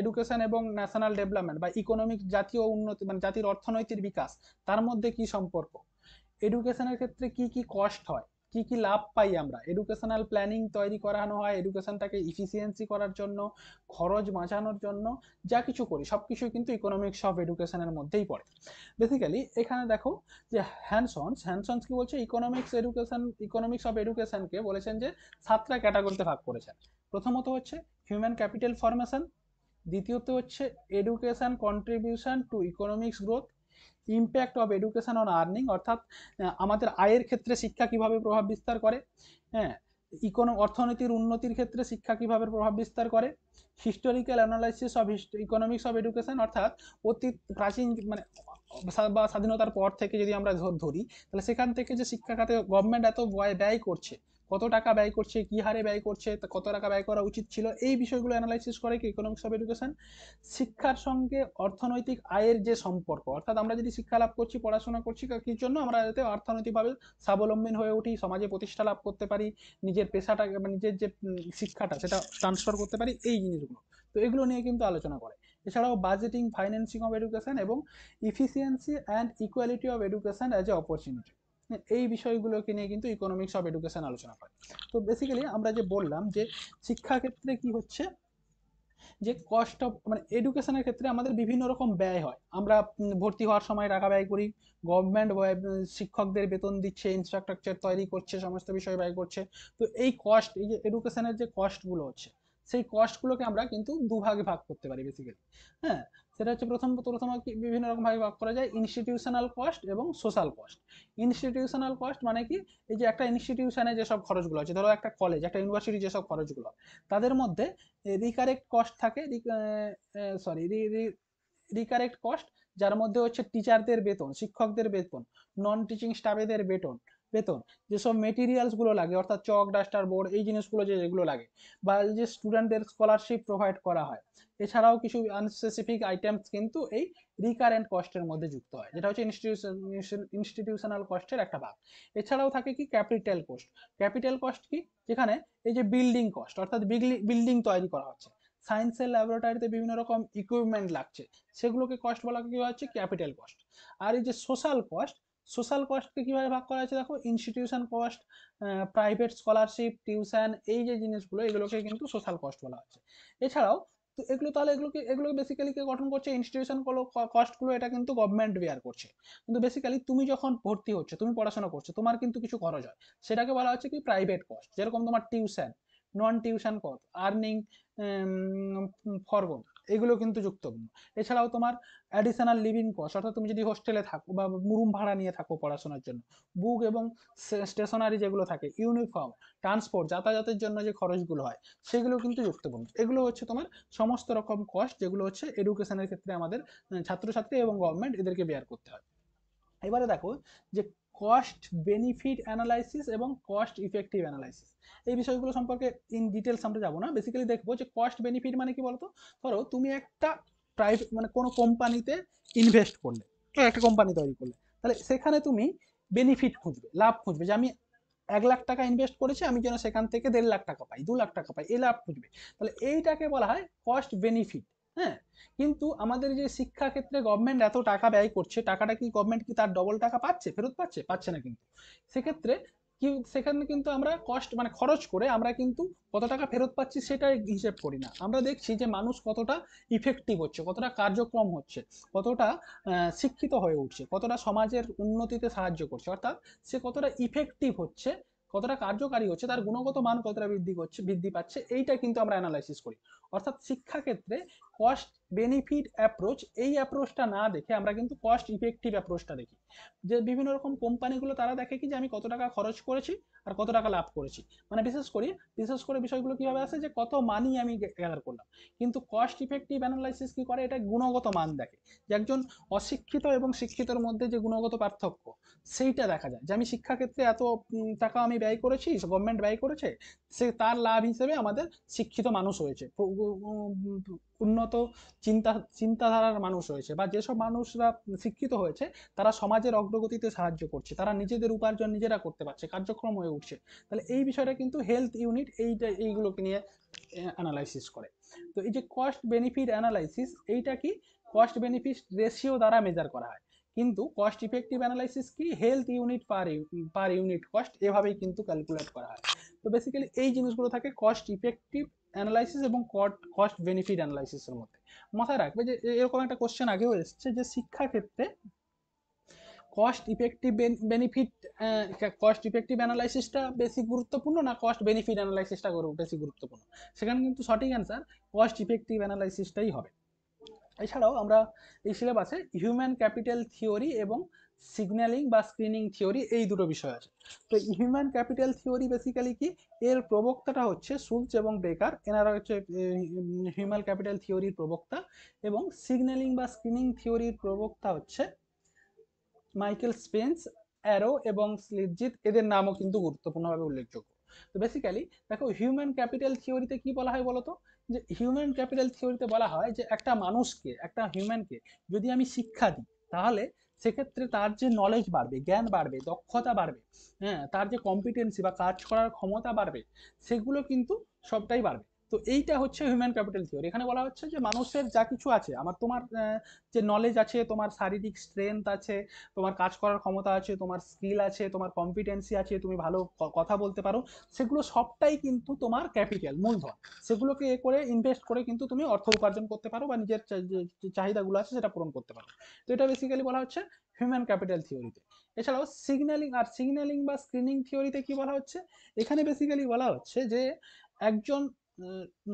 এডুকেশন এবং ন্যাশনাল ডেভেলপমেন্ট বা ইকোনমিক জাতীয় উন্নতি মানে জাতির অর্থনৈতিক বিকাশ তার মধ্যে কি সম্পর্ক এডুকেশনের ক্ষেত্রে কি কি কস্ট হয় কি কি লাভ পাই আমরা এডুকেশনাল প্ল্যানিং তৈরি করানো হয় এডুকেশনটাকে ইফিসিয়েন্সি করার জন্য খরচ বাঁচানোর জন্য যা কিছু করি সব কিছুই কিন্তু ইকোনমিক্স অফ এডুকেশনের মধ্যেই পড়ে বেসিক্যালি এখানে দেখো যে হ্যান্ডসন্স হ্যান্ডসন্স কি বলছে ইকোনমিক্স এডুকেশন ইকোনমিক্স অফ এডুকেশনকে বলেছেন যে সাতটা ক্যাটাগরিতে ভাগ করেছেন প্রথমত হচ্ছে হিউম্যান ক্যাপিটাল ফরমেশন দ্বিতীয়ত হচ্ছে education contribution to economics growth impact of education on earning অর্থাৎ আমাদের আয়ের ক্ষেত্রে শিক্ষা কিভাবে প্রভাব বিস্তার করে হ্যাঁ ইকোনম অর্থনীতির উন্নতির ক্ষেত্রে শিক্ষা কিভাবে প্রভাব বিস্তার করে historical analysis of economics of education অর্থাৎ অতীত প্রাচীন মানে বা স্বাধীনতার পর থেকে যদি আমরা ধরি তাহলে সেখান থেকে যে শিক্ষা খাতে গভর্নমেন্ট এত ব্যয় করছে কত টাকা ব্যয় করছে কি হারে ব্যয় করছে কত টাকা ব্যয় করা উচিত ছিল এই বিষয়গুলো অ্যানালাইসিস করে কি ইকোনমিক্স অফ এডুকেশন শিক্ষার সঙ্গে অর্থনৈতিক আয়ের যে সম্পর্ক অর্থাৎ আমরা যদি শিক্ষা লাভ করছি পড়াশোনা করছি কি জন্য আমরা যাতে অর্থনৈতিকভাবে স্বাবলম্বী হয়ে উঠি সমাজে প্রতিষ্ঠা লাভ করতে পারি নিজের পেশাটাকে মানে নিজের যে শিক্ষাটা সেটা ট্রান্সফার করতে পারি এই জিনিসগুলো তো এগুলো নিয়ে কিন্তু আলোচনা করে এছাড়াও বাজেটিং ফাইন্যান্সিং অফ এডুকেশন এবং efficiency and equality of education as a opportunity এই বিষয়গুলোকে নিয়ে কিন্তু ইকোনমিক্স অফ এডুকেশন আলোচনা করে তো বেসিক্যালি আমরা যে বললাম যে শিক্ষাক্ষেত্রে কি হচ্ছে যে কস্ট অফ মানে এডুকেশনের ক্ষেত্রে আমাদের বিভিন্ন রকম ব্যয় হয় আমরা ভর্তি হওয়ার সময় টাকা ব্যয় করি গভর্নমেন্ট শিক্ষকদের বেতন দিচ্ছে ইনফ্রাস্ট্রাকচার তৈরি করছে সমস্ত বিষয় ব্যয় করছে তো এই কস্ট এই যে এডুকেশনের যে কস্টগুলো হচ্ছে সেই কস্টগুলোকে আমরা কিন্তু দুভাগে ভাগ করতে পারি বেসিক্যালি হ্যাঁ সেটা হচ্ছে প্রথম প্রথম বিভিন্ন রকমভাবে ভাগ করা যায় ইনস্টিটিউশনাল কস্ট এবং সোশ্যাল কস্ট ইনস্টিটিউশনাল কস্ট মানে কি এই যে একটা ইনস্টিটিউশনে যেসব খরচগুলো আছে ধরো একটা কলেজ একটা ইউনিভার্সিটি যেসব খরচগুলো তাদের মধ্যে রিকারেক্ট কস্ট থাকে সরি রিকারেক্ট কস্ট যার মধ্যে হচ্ছে টিচারদের বেতন শিক্ষকদের বেতন নন টিচিং স্টাফেদের বেতন বেতন যেসব মেটেরিয়ালসগুলো লাগে অর্থাৎ চক ডাস্টার বোর্ড এই জিনিসগুলো যে যেগুলো লাগে বা যে স্টুডেন্টদের স্কলারশিপ প্রোভাইড করা হয় এছাড়াও কিছু আনস্পেসিফিক আইটেমস কিন্তু এই রিকারেন্ট কস্টের মধ্যে যুক্ত হয় যেটা হচ্ছে ইনস্টিটিউশন ইনস্টিটিউশনাল কস্টের একটা ভাগ এছাড়াও থাকে কি ক্যাপিটাল কস্ট ক্যাপিটাল কস্ট কি যেখানে এই যে বিল্ডিং কস্ট অর্থাৎ বিল্ডিং তৈরি করা হচ্ছে সায়েন্সের ল্যাবরেটরিতে বিভিন্ন রকম ইকুইপমেন্ট লাগছে সেগুলোকে কস্ট বলা কি হচ্ছে ক্যাপিটাল কস্ট আর এই যে সোশ্যাল কস্ট সোশ্যাল কস্টকে কীভাবে ভাগ করা হয়েছে দেখো institution cost private scholarship tuition এই যে জিনিসগুলো এগুলোকে কিন্তু সোশ্যাল কস্ট বলা হচ্ছে এছাড়াও তো এগুলো তাহলে এগুলোকে এগুলোকে বেসিক্যালি কে গঠন করছে ইনস্টিটিউশনগুলো কস্টগুলো এটা কিন্তু গভর্নমেন্ট বেয়ার করছে কিন্তু বেসিক্যালি তুমি যখন ভর্তি হচ্ছে তুমি পড়াশোনা করছো তোমার কিন্তু কিছু খরচ হয় সেটাকে বলা হচ্ছে কি প্রাইভেট কস্ট যেরকম তোমার tuition non tuition cost earning forgone এগুলো কিন্তু যুক্তগ্ন এছাড়াও তোমার অ্যাডিশনাল লিভিং কস্ট অর্থাৎ তুমি যদি হোস্টেলে থাকো বা রুম ভাড়া নিয়ে থাকো পড়াশোনার জন্য বুক এবং স্টেশনারি যেগুলো থাকে ইউনিফর্ম ট্রান্সপোর্ট যাতায়াতের জন্য যে খরচগুলো হয় সেগুলো কিন্তু যুক্তগ্ন এগুলো হচ্ছে তোমার সমস্ত রকম কস্ট যেগুলো হচ্ছে এডুকেশনের ক্ষেত্রে আমাদের ছাত্রছাত্রী এবং গভর্নমেন্ট এদেরকে বেয়ার করতে হয় এবারে দেখো যে কস্ট বেনিফিট অ্যানালাইসিস এবং কস্ট ইফেক্টিভ অ্যানালাইসিস এই বিষয়গুলো সম্পর্কে ইন ডিটেলস আমরা যাবো না বেসিক্যালি দেখবো যে কস্ট বেনিফিট মানে কি বলতো ধরো তুমি একটা প্রাইভেট মানে কোনো কোম্পানিতে ইনভেস্ট করলে হ্যাঁ, একটা কোম্পানি তৈরি করলে তাহলে সেখানে তুমি বেনিফিট খুঁজবে লাভ খুঁজবে যে আমি এক লাখ টাকা ইনভেস্ট করেছি আমি যেন সেখান থেকে দেড় লাখ টাকা পাই দু লাখ টাকা পাই এই লাভ খুঁজবে তাহলে এইটাকে বলা হয় কস্ট বেনিফিট হ্যাঁ কিন্তু আমাদের যে শিক্ষা ক্ষেত্রে গভর্নমেন্ট এত টাকা ব্যয় করছে টাকাটা কি গভর্নমেন্ট কি তার ডবল টাকা পাচ্ছে ফেরত পাচ্ছে পাচ্ছে না কিন্তু সেক্ষেত্রে কি সেখানে কিন্তু আমরা কষ্ট মানে খরচ করে আমরা কিন্তু কত টাকা ফেরত পাচ্ছি সেটা হিসেব করি না আমরা দেখছি যে মানুষ কতটা ইফেক্টিভ হচ্ছে কতটা কার্যক্রম হচ্ছে কতটা শিক্ষিত হয়ে উঠছে কতটা সমাজের উন্নতিতে সাহায্য করছে অর্থাৎ সে কতটা ইফেক্টিভ হচ্ছে কতটা কার্যকারী হচ্ছে তার গুণগত মান কতটা বৃদ্ধি করছে বৃদ্ধি পাচ্ছে এইটা কিন্তু আমরা অ্যানালাইসিস করি অর্থাৎ শিক্ষাক্ষেত্রে কস্ট বেনিফিট অ্যাপ্রোচ এই অ্যাপ্রোচটা না দেখে আমরা কিন্তু কস্ট ইফেক্টিভ অ্যাপ্রোচটা দেখি যে বিভিন্ন রকম কোম্পানিগুলো তারা দেখে কি যে আমি কত টাকা খরচ করেছি আর কত টাকা লাভ করেছি মানে বিশেষ করে বিশেষ করে বিষয়গুলো কীভাবে আসে যে কত মানি আমি গ্যাদার করলাম কিন্তু কস্ট ইফেক্টিভ অ্যানালাইসিস কী করে এটা গুণগত মান দেখে যে একজন অশিক্ষিত এবং শিক্ষিতর মধ্যে যে গুণগত পার্থক্য সেইটা দেখা যায় যে আমি শিক্ষাক্ষেত্রে এত টাকা আমি ব্যয় করেছি গভর্নমেন্ট ব্যয় করেছে সে তার লাভ হিসেবে আমাদের শিক্ষিত মানুষ হয়েছে উন্নত চিন্তা চিন্তাধারার মানুষ হয়েছে বা যেসব মানুষরা শিক্ষিত হয়েছে তারা সমাজের অগ্রগতিতে সাহায্য করছে তারা নিজেদের উপার্জন নিজেরা করতে পারছে কার্যক্রম হয়ে উঠছে তাহলে এই বিষয়টা কিন্তু হেলথ ইউনিট এইটা এইগুলোকে নিয়ে অ্যানালাইসিস করে তো এই যে কস্ট বেনিফিট অ্যানালাইসিস এইটা কি কস্ট বেনিফিট রেশিও দ্বারা মেজার করা হয় কিন্তু কস্ট ইফেক্টিভ অ্যানালাইসিস কি health unit per per unit cost এভাবেই কিন্তু ক্যালকুলেট করা হয় তো বেসিক্যালি এই জিনিসগুলো থাকে কস্ট ইফেক্টিভ অ্যানালাইসিস এবং কস্ট বেনিফিট অ্যানালাইসিসের মধ্যে মাথায় রাখবে যে এরকম একটা কোশ্চেন আগেও এসছে যে শিক্ষাক্ষেত্রে cost effective benefit cost effective অ্যানালাইসিসটা বেশি গুরুত্বপূর্ণ না কস্ট বেনিফিট অ্যানালাইসিসটা করবো বেশি গুরুত্বপূর্ণ সেখানে কিন্তু সঠিক অ্যান্সার কস্ট ইফেক্টিভ অ্যানালাইসিসটাই হবে এছাড়াও আমরা এই সিলেবাসে হিউম্যান ক্যাপিটাল থিওরি এবং সিগন্যালিং বা স্ক্রিনিং থিওরি এই দুটো বিষয় আছে তো হিউম্যান ক্যাপিটাল থিওরি বেসিক্যালি কি এর প্রবক্তাটা হচ্ছে সুলচ এবং বেকার এনারা হচ্ছে হিউম্যান ক্যাপিটাল থিওরির প্রবক্তা এবং সিগন্যালিং বা স্ক্রিনিং থিওরির প্রবক্তা হচ্ছে মাইকেল স্পেন্স অ্যারো এবং স্লিপজিৎ এদের নামও কিন্তু গুরুত্বপূর্ণভাবে উল্লেখযোগ্য তো বেসিক্যালি দেখো হিউম্যান ক্যাপিটাল থিওরিতে কি বলা হয় বলতো যে হিউম্যান ক্যাপিটাল থিওরিতে বলা হয় যে একটা মানুষকে একটা হিউম্যানকে যদি আমি শিক্ষা দিই তাহলে সেক্ষেত্রে তার যে নলেজ বাড়বে জ্ঞান বাড়বে দক্ষতা বাড়বে হ্যাঁ তার যে কম্পিটেন্সি বা কাজ করার ক্ষমতা বাড়বে সেগুলো কিন্তু সবটাই বাড়বে তো এইটা হচ্ছে হিউম্যান ক্যাপিটাল থিওরি এখানে বলা হচ্ছে যে মানুষের যা কিছু আছে আমার তোমার যে নলেজ আছে তোমার শারীরিক স্ট্রেংথ আছে তোমার কাজ করার ক্ষমতা আছে তোমার স্কিল আছে তোমার কম্পিটেন্সি আছে তুমি ভালো কথা বলতে পারো সেগুলো সবটাই কিন্তু তোমার ক্যাপিটাল মূলধন সেগুলোকে এ করে ইনভেস্ট করে কিন্তু তুমি অর্থ উপার্জন করতে পারো বা নিজের চাহিদাগুলো আছে সেটা পূরণ করতে পারো তো এটা বেসিক্যালি বলা হচ্ছে হিউম্যান ক্যাপিটাল থিওরিতে এছাড়াও সিগন্যালিং আর সিগন্যালিং বা স্ক্রিনিং থিওরিতে কি বলা হচ্ছে এখানে বেসিক্যালি বলা হচ্ছে যে একজন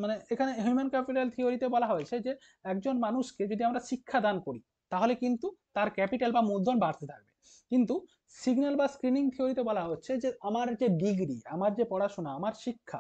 মানে এখানে হিউম্যান ক্যাপিটাল থিওরিতে বলা হয়েছে যে একজন মানুষকে যদি আমরা শিক্ষা দান করি তাহলে কিন্তু তার ক্যাপিটাল বা মূলধন বাড়তে থাকবে কিন্তু সিগন্যাল বা স্ক্রিনিং থিওরিতে বলা হচ্ছে যে আমার যে ডিগ্রি আমার যে পড়াশোনা আমার শিক্ষা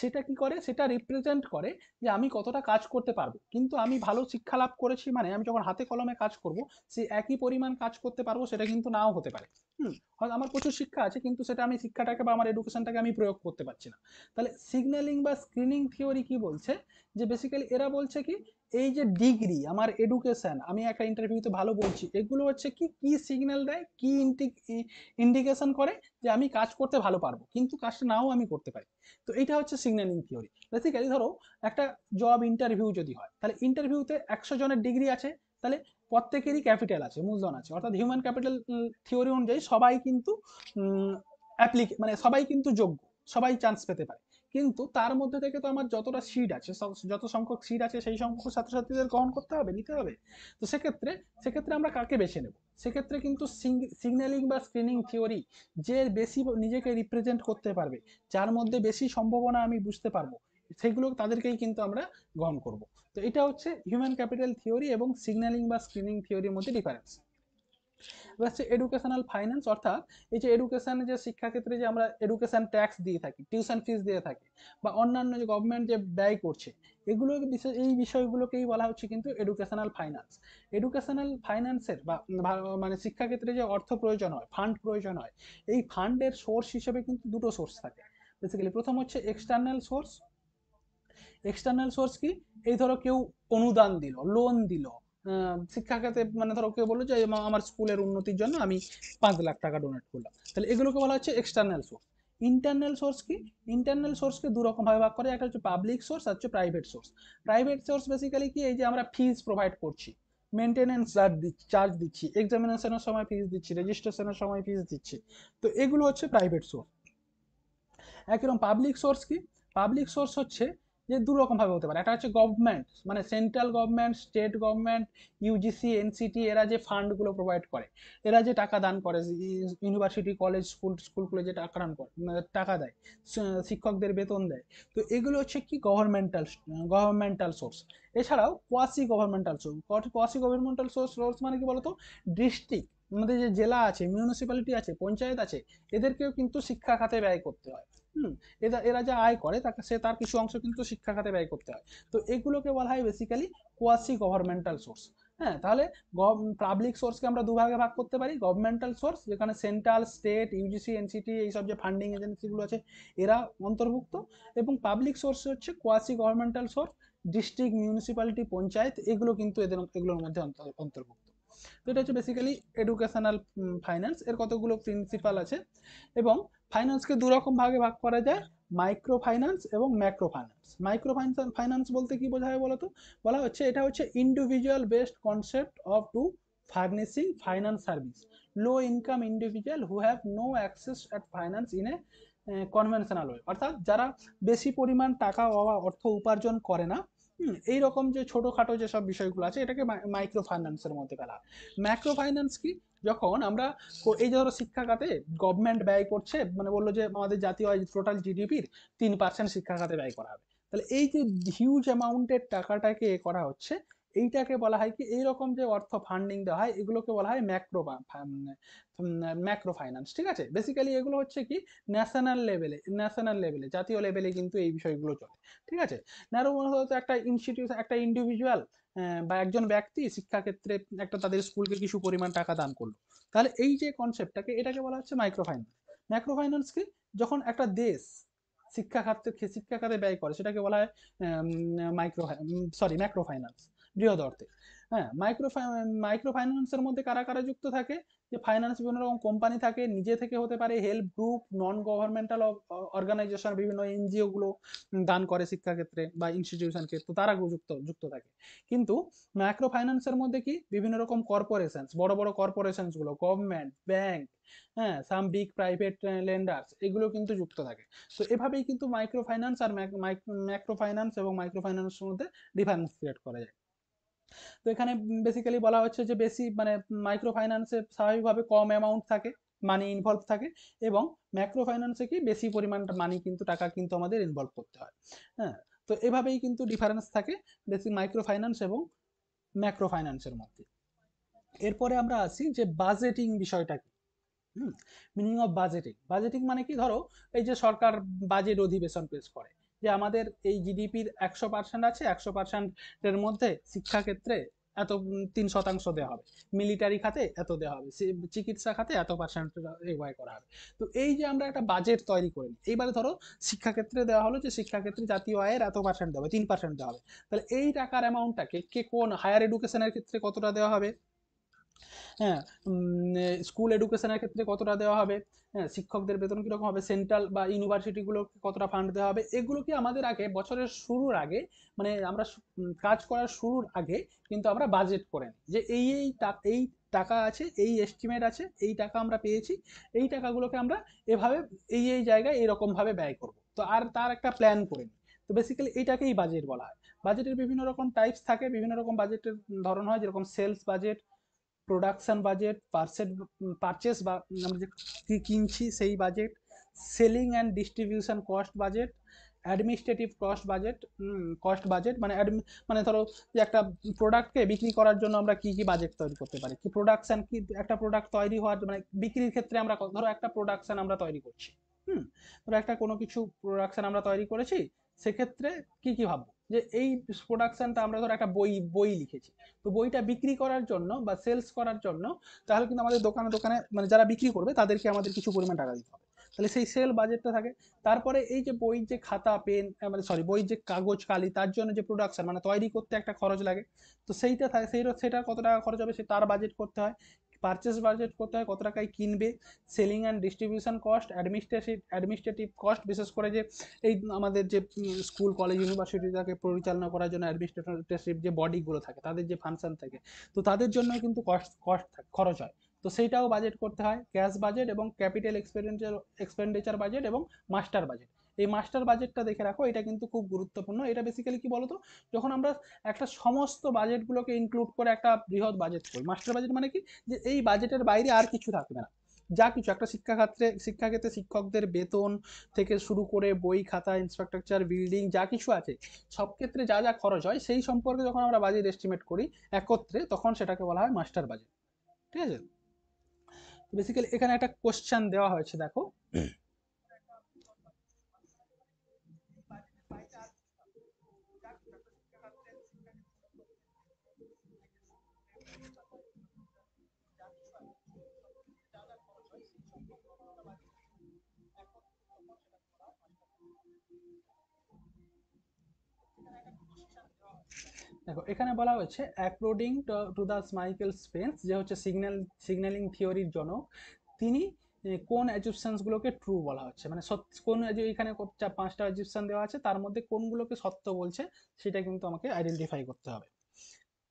সেটা কি করে সেটা রিপ্রেজেন্ট করে যে আমি কতটা কাজ করতে পারবো কিন্তু আমি ভালো শিক্ষা লাভ করেছি মানে আমি যখন হাতে কলমে কাজ করব সে একই পরিমাণ কাজ করতে পারবো সেটা কিন্তু নাও হতে পারে হুম হয়তো আমার প্রচুর শিক্ষা আছে কিন্তু সেটা আমি শিক্ষাটাকে বা আমার এডুকেশনটাকে আমি প্রয়োগ করতে পারছি না তাহলে সিগন্যালিং বা স্ক্রিনিং থিওরি কি বলছে যে বেসিক্যালি এরা বলছে কি এই যে ডিগ্রি আমার এডুকেশন আমি একটা ইন্টারভিউতে ভালো বলছি এগুলো হচ্ছে কি কি সিগন্যাল দেয় কি ইন্ডিকেশন করে যে আমি কাজ করতে ভালো পারবো কিন্তু কাজটা নাও আমি করতে পারি তো এটা হচ্ছে সিগন্যালিং থিওরি বেসিক্যালি ধরো একটা জব ইন্টারভিউ যদি হয় তাহলে ইন্টারভিউতে একশো জনের ডিগ্রি আছে তাহলে প্রত্যেকেরই ক্যাপিটাল আছে মূলধন আছে অর্থাৎ হিউম্যান ক্যাপিটাল থিওরি অনুযায়ী সবাই কিন্তু অ্যাপ্লিক মানে সবাই কিন্তু যোগ্য সবাই চান্স পেতে পারে কিন্তু তার মধ্যে থেকে তো আমার যতটা সিট আছে যত সংখ্যক সিট আছে সেই সংখ্যক ছাত্রছাত্রীদের গ্রহণ করতে হবে নিতে হবে তো সেক্ষেত্রে সেক্ষেত্রে আমরা কাকে বেছে নেব সেক্ষেত্রে কিন্তু সিগন্যালিং বা স্ক্রিনিং থিওরি যে বেশি নিজেকে রিপ্রেজেন্ট করতে পারবে যার মধ্যে বেশি সম্ভাবনা আমি বুঝতে পারবো সেগুলো তাদেরকেই কিন্তু আমরা গ্রহণ করব তো এটা হচ্ছে হিউম্যান ক্যাপিটাল থিওরি এবং সিগন্যালিং বা স্ক্রিনিং থিওরির মধ্যে ডিফারেন্স এবার হচ্ছে এডুকেশনাল ফাইন্যান্স অর্থাৎ এই যে এডুকেশান যে শিক্ষাক্ষেত্রে যে আমরা এডুকেশান ট্যাক্স দিয়ে থাকি টিউশন ফিস দিয়ে থাকি বা অন্যান্য যে গভর্নমেন্ট যে ব্যয় করছে এগুলো এই বিষয়গুলোকেই বলা হচ্ছে কিন্তু এডুকেশনাল ফাইন্যান্স এডুকেশনাল ফাইন্যান্সের বা মানে শিক্ষাক্ষেত্রে যে অর্থ প্রয়োজন হয় ফান্ড প্রয়োজন হয় এই ফান্ডের সোর্স হিসেবে কিন্তু দুটো সোর্স থাকে বেসিক্যালি প্রথম হচ্ছে এক্সটার্নাল সোর্স এক্সটার্নাল সোর্স কি এই ধরো কেউ অনুদান দিল লোন দিল শিক্ষাক্ষেত্রে মানে ধরো কেউ বললো যে আমার স্কুলের উন্নতির জন্য আমি পাঁচ লাখ টাকা ডোনেট করলাম তাহলে এগুলোকে বলা হচ্ছে এক্সটার্নাল সোর্স ইন্টারনাল সোর্স কি ইন্টারনাল সোর্সকে দু ভাগ করে একটা হচ্ছে পাবলিক সোর্স আর হচ্ছে private source private source basically কি এই যে আমরা ফিজ প্রোভাইড করছি মেনটেন্যান্স চার্জ দিচ্ছি চার্জ দিচ্ছি এক্সামিনেশনের সময় ফিজ দিচ্ছি রেজিস্ট্রেশনের সময় ফিজ দিচ্ছি তো এগুলো হচ্ছে প্রাইভেট সোর্স একরকম পাবলিক সোর্স কি পাবলিক সোর্স হচ্ছে যে দু রকমভাবে হতে পারে একটা হচ্ছে গভর্নমেন্ট মানে central government state government UGC NCT এরা যে ফান্ডগুলো প্রোভাইড করে এরা যে টাকা দান করে ইউনিভার্সিটি কলেজ স্কুল স্কুলগুলো যে টাকা দান করে মানে টাকা দেয় শিক্ষকদের বেতন দেয় তো এগুলো হচ্ছে কি গভর্নমেন্টাল গভর্নমেন্টাল সোর্স এছাড়াও quasi governmental source quasi governmental source source মানে কি বলতো ডিস্ট্রিক্ট আমাদের যে জেলা আছে মিউনিসিপ্যালিটি আছে পঞ্চায়েত আছে এদেরকেও কিন্তু শিক্ষা খাতে ব্যয় করতে হয় হুম এরা এরা যা আয় করে তাকে সে তার কিছু অংশ কিন্তু শিক্ষা খাতে ব্যয় করতে হয় তো এগুলোকে বলা হয় বেসিক্যালি কোয়াসি গভর্নমেন্টাল সোর্স হ্যাঁ তাহলে পাবলিক সোর্সকে আমরা দুভাগে ভাগ করতে পারি গভর্নমেন্টাল সোর্স যেখানে সেন্ট্রাল স্টেট ইউজিসি এনসিটি এইসব যে ফান্ডিং এজেন্সিগুলো আছে এরা অন্তর্ভুক্ত এবং পাবলিক সোর্স হচ্ছে quasi governmental source district municipality panchayat এগুলো কিন্তু এদের এগুলোর মধ্যে অন্তর্ভুক্ত তো এটা হচ্ছে বেসিক্যালি এডুকেশনাল ফাইন্যান্স এর কতগুলো প্রিন্সিপাল আছে এবং ফাইন্যান্সকে দুরকম ভাগে ভাগ করা যায় মাইক্রো ফাইন্যান্স এবং ম্যাক্রো ফাইন্যান্স মাইক্রো ফাইন্যান্স বলতে কি বোঝায় বলো তো বলা হচ্ছে এটা হচ্ছে individual based concept of to furnishing finance service low income individual who have no access at finance in a conventional way অর্থাৎ যারা বেশি পরিমাণ টাকা অর্থ উপার্জন করে না এই রকম যে ছোটোখাটো যেসব বিষয়গুলো আছে এটাকে মাইক্রো ফাইন্যান্সের মধ্যে ফেলা ম্যাক্রো ফাইন্যান্স কি যখন আমরা এই ধরো শিক্ষা খাতে গভর্নমেন্ট ব্যয় করছে মানে বললো যে আমাদের জাতীয় টোটাল জিডিপির তিন পার্সেন্ট শিক্ষা খাতে ব্যয় করা হবে তাহলে এই যে হিউজ অ্যামাউন্টের টাকাটাকে করা হচ্ছে এইটাকে বলা হয় কি এইরকম যে অর্থ ফান্ডিং দেওয়া হয় এগুলোকে বলা হয় ম্যাক্রো ম্যাক্রো ফাইন্যান্স ঠিক আছে বেসিক্যালি এগুলো হচ্ছে কি ন্যাশনাল লেভেলে ন্যাশনাল লেভেলে জাতীয় লেভেলে কিন্তু এই বিষয়গুলো চলে ঠিক আছে ন্যারো একটা ইনস্টিটিউশন একটা ইন্ডিভিজুয়াল বা একজন ব্যক্তি শিক্ষাক্ষেত্রে একটা তাদের স্কুলকে কিছু পরিমাণ টাকা দান করলো তাহলে এই যে কনসেপ্টটাকে এটাকে বলা হচ্ছে মাইক্রো ফাইন্যান্স ম্যাক্রো ফাইন্যান্স কি যখন একটা দেশ শিক্ষা খাতে শিক্ষা খাতে ব্যয় করে সেটাকে বলা হয় মাইক্রো সরি ম্যাক্রো ফাইন্যান্স বৃহৎ হ্যাঁ মাইক্রো মাইক্রো ফাইন্যান্সের মধ্যে কারা কারা যুক্ত থাকে যে ফাইন্যান্স বিভিন্ন রকম কোম্পানি থাকে নিজে থেকে হতে পারে help group non governmental organization বিভিন্ন এনজিও গুলো দান করে ক্ষেত্রে বা ইনস্টিটিউশন ক্ষেত্রে তারা যুক্ত যুক্ত থাকে কিন্তু মাইক্রো ফাইন্যান্সের মধ্যে কি বিভিন্ন রকম কর্পোরেশন বড় বড় কর্পোরেশন গুলো গভর্নমেন্ট ব্যাংক হ্যাঁ সাম বিগ প্রাইভেট লেন্ডার্স এগুলো কিন্তু যুক্ত থাকে তো এভাবেই কিন্তু মাইক্রো ফাইন্যান্স আর ম্যাক্রো ফাইন্যান্স এবং মাইক্রো ফাইন্যান্সের মধ্যে ডিফারেন্স ক্রিয়েট করা যায় তো এখানে বেসিক্যালি বলা হচ্ছে যে বেশি মানে মাইক্রো ফাইন্যান্সে স্বাভাবিকভাবে কম অ্যামাউন্ট থাকে মানি ইনভলভ থাকে এবং ম্যাক্রো ফাইন্যান্সে কি বেশি পরিমাণ মানি কিন্তু টাকা কিন্তু আমাদের ইনভলভ করতে হয় হ্যাঁ তো এভাবেই কিন্তু ডিফারেন্স থাকে বেশি মাইক্রো ফাইন্যান্স এবং ম্যাক্রো ফাইন্যান্সের মধ্যে এরপরে আমরা আসি যে বাজেটিং বিষয়টা কি মিনিং অফ বাজেটিং বাজেটিং মানে কি ধরো এই যে সরকার বাজেট অধিবেশন পেশ করে যে আমাদের এই জিডিপির একশো পার্সেন্ট আছে একশো পার্সেন্টের মধ্যে শিক্ষাক্ষেত্রে এত তিন শতাংশ দেওয়া হবে মিলিটারি খাতে এত দেওয়া হবে চিকিৎসা খাতে এত পার্সেন্ট ব্যয় করা হবে তো এই যে আমরা একটা বাজেট তৈরি করি এইবারে ধরো শিক্ষাক্ষেত্রে দেওয়া হলো যে শিক্ষাক্ষেত্রে জাতীয় আয়ের এত পার্সেন্ট দেওয়া হবে তিন পার্সেন্ট দেওয়া হবে তাহলে এই টাকার অ্যামাউন্টটাকে কে কোন হায়ার এডুকেশনের ক্ষেত্রে কতটা দেওয়া হবে হ্যাঁ স্কুল এডুকেশনের ক্ষেত্রে কতটা দেওয়া হবে হ্যাঁ শিক্ষকদের বেতন কীরকম হবে সেন্ট্রাল বা ইউনিভার্সিটিগুলোকে কতটা ফান্ড দেওয়া হবে এগুলো কি আমাদের আগে বছরের শুরুর আগে মানে আমরা কাজ করার শুরুর আগে কিন্তু আমরা বাজেট করেন যে এই এই এই টাকা আছে এই এস্টিমেট আছে এই টাকা আমরা পেয়েছি এই টাকাগুলোকে আমরা এভাবে এই এই জায়গায় এরকমভাবে ব্যয় করব তো আর তার একটা প্ল্যান করে তো বেসিক্যালি এইটাকেই বাজেট বলা হয় বাজেটের বিভিন্ন রকম টাইপস থাকে বিভিন্ন রকম বাজেটের ধরন হয় যেরকম সেলস বাজেট প্রোডাকশান বাজেট পার্সেট পারচেস বা আমরা যে কী কিনছি সেই budget selling and distribution cost budget administrative cost budget cost budget মানে মানে ধরো যে একটা প্রোডাক্টকে বিক্রি করার জন্য আমরা কী কী বাজেট তৈরি করতে পারি কি প্রোডাকশান কি একটা প্রোডাক্ট তৈরি হওয়ার মানে বিক্রির ক্ষেত্রে আমরা ধরো একটা প্রোডাকশান আমরা তৈরি করছি হুম ধরো একটা কোনো কিছু প্রোডাকশান আমরা তৈরি করেছি সেক্ষেত্রে কী কী ভাববো যে এই প্রোডাকশানটা আমরা ধর একটা বই বই লিখেছি তো বইটা বিক্রি করার জন্য বা সেলস করার জন্য তাহলে কিন্তু আমাদের দোকানে দোকানে মানে যারা বিক্রি করবে তাদেরকে আমাদের কিছু পরিমাণ টাকা দিতে হবে তাহলে সেই সেল বাজেটটা থাকে তারপরে এই যে বই যে খাতা পেন মানে সরি বই যে কাগজ কালি তার জন্য যে প্রোডাকশন মানে তৈরি করতে একটা খরচ লাগে তো সেইটা থাকে সেই সেটা কত টাকা খরচ হবে সে তার বাজেট করতে হয় পারচেস বাজেট করতে হয় কত টাকায় কিনবে selling and distribution cost administrative administrative cost বিশেষ করে যে এই আমাদের যে স্কুল কলেজ ইউনিভার্সিটিটাকে পরিচালনা করার জন্য অ্যাডমিনিস্ট্রেটিভ যে বডিগুলো থাকে তাদের যে ফাংশন থাকে তো তাদের জন্য কিন্তু কস্ট কস্ট খরচ হয় তো সেইটাও বাজেট করতে হয় ক্যাশ বাজেট এবং ক্যাপিটাল এক্সপেন্ডিচার এক্সপেন্ডিচার বাজেট এবং মাস্টার বাজেট এই মাস্টার বাজেটটা দেখে রাখো এটা কিন্তু খুব গুরুত্বপূর্ণ এটা বেসিক্যালি কি বলতো যখন আমরা একটা সমস্ত বাজেটগুলোকে ইনক্লুড করে একটা বৃহৎ বাজেট করি মাস্টার বাজেট মানে কি যে এই বাজেটের বাইরে আর কিছু থাকবে না যা কিছু একটা শিক্ষাক্ষেত্রে শিক্ষাক্ষেত্রে শিক্ষকদের বেতন থেকে শুরু করে বই খাতা ইনফ্রাস্ট্রাকচার বিল্ডিং যা কিছু আছে সব ক্ষেত্রে যা যা খরচ হয় সেই সম্পর্কে যখন আমরা বাজেট এস্টিমেট করি একত্রে তখন সেটাকে বলা হয় মাস্টার বাজেট ঠিক আছে বেসিক্যালি এখানে একটা কোশ্চেন দেওয়া হয়েছে দেখো দেখো এখানে বলা হয়েছে according to the Michael Spence যে হচ্ছে সিগন্যাল সিগন্যালিং থিওরির জনক তিনি কোন অ্যাজিপশানসগুলোকে ট্রু বলা হচ্ছে মানে কোন এখানে পাঁচটা অ্যাজিপশান দেওয়া আছে তার মধ্যে কোনগুলোকে সত্য বলছে সেটা কিন্তু আমাকে আইডেন্টিফাই করতে হবে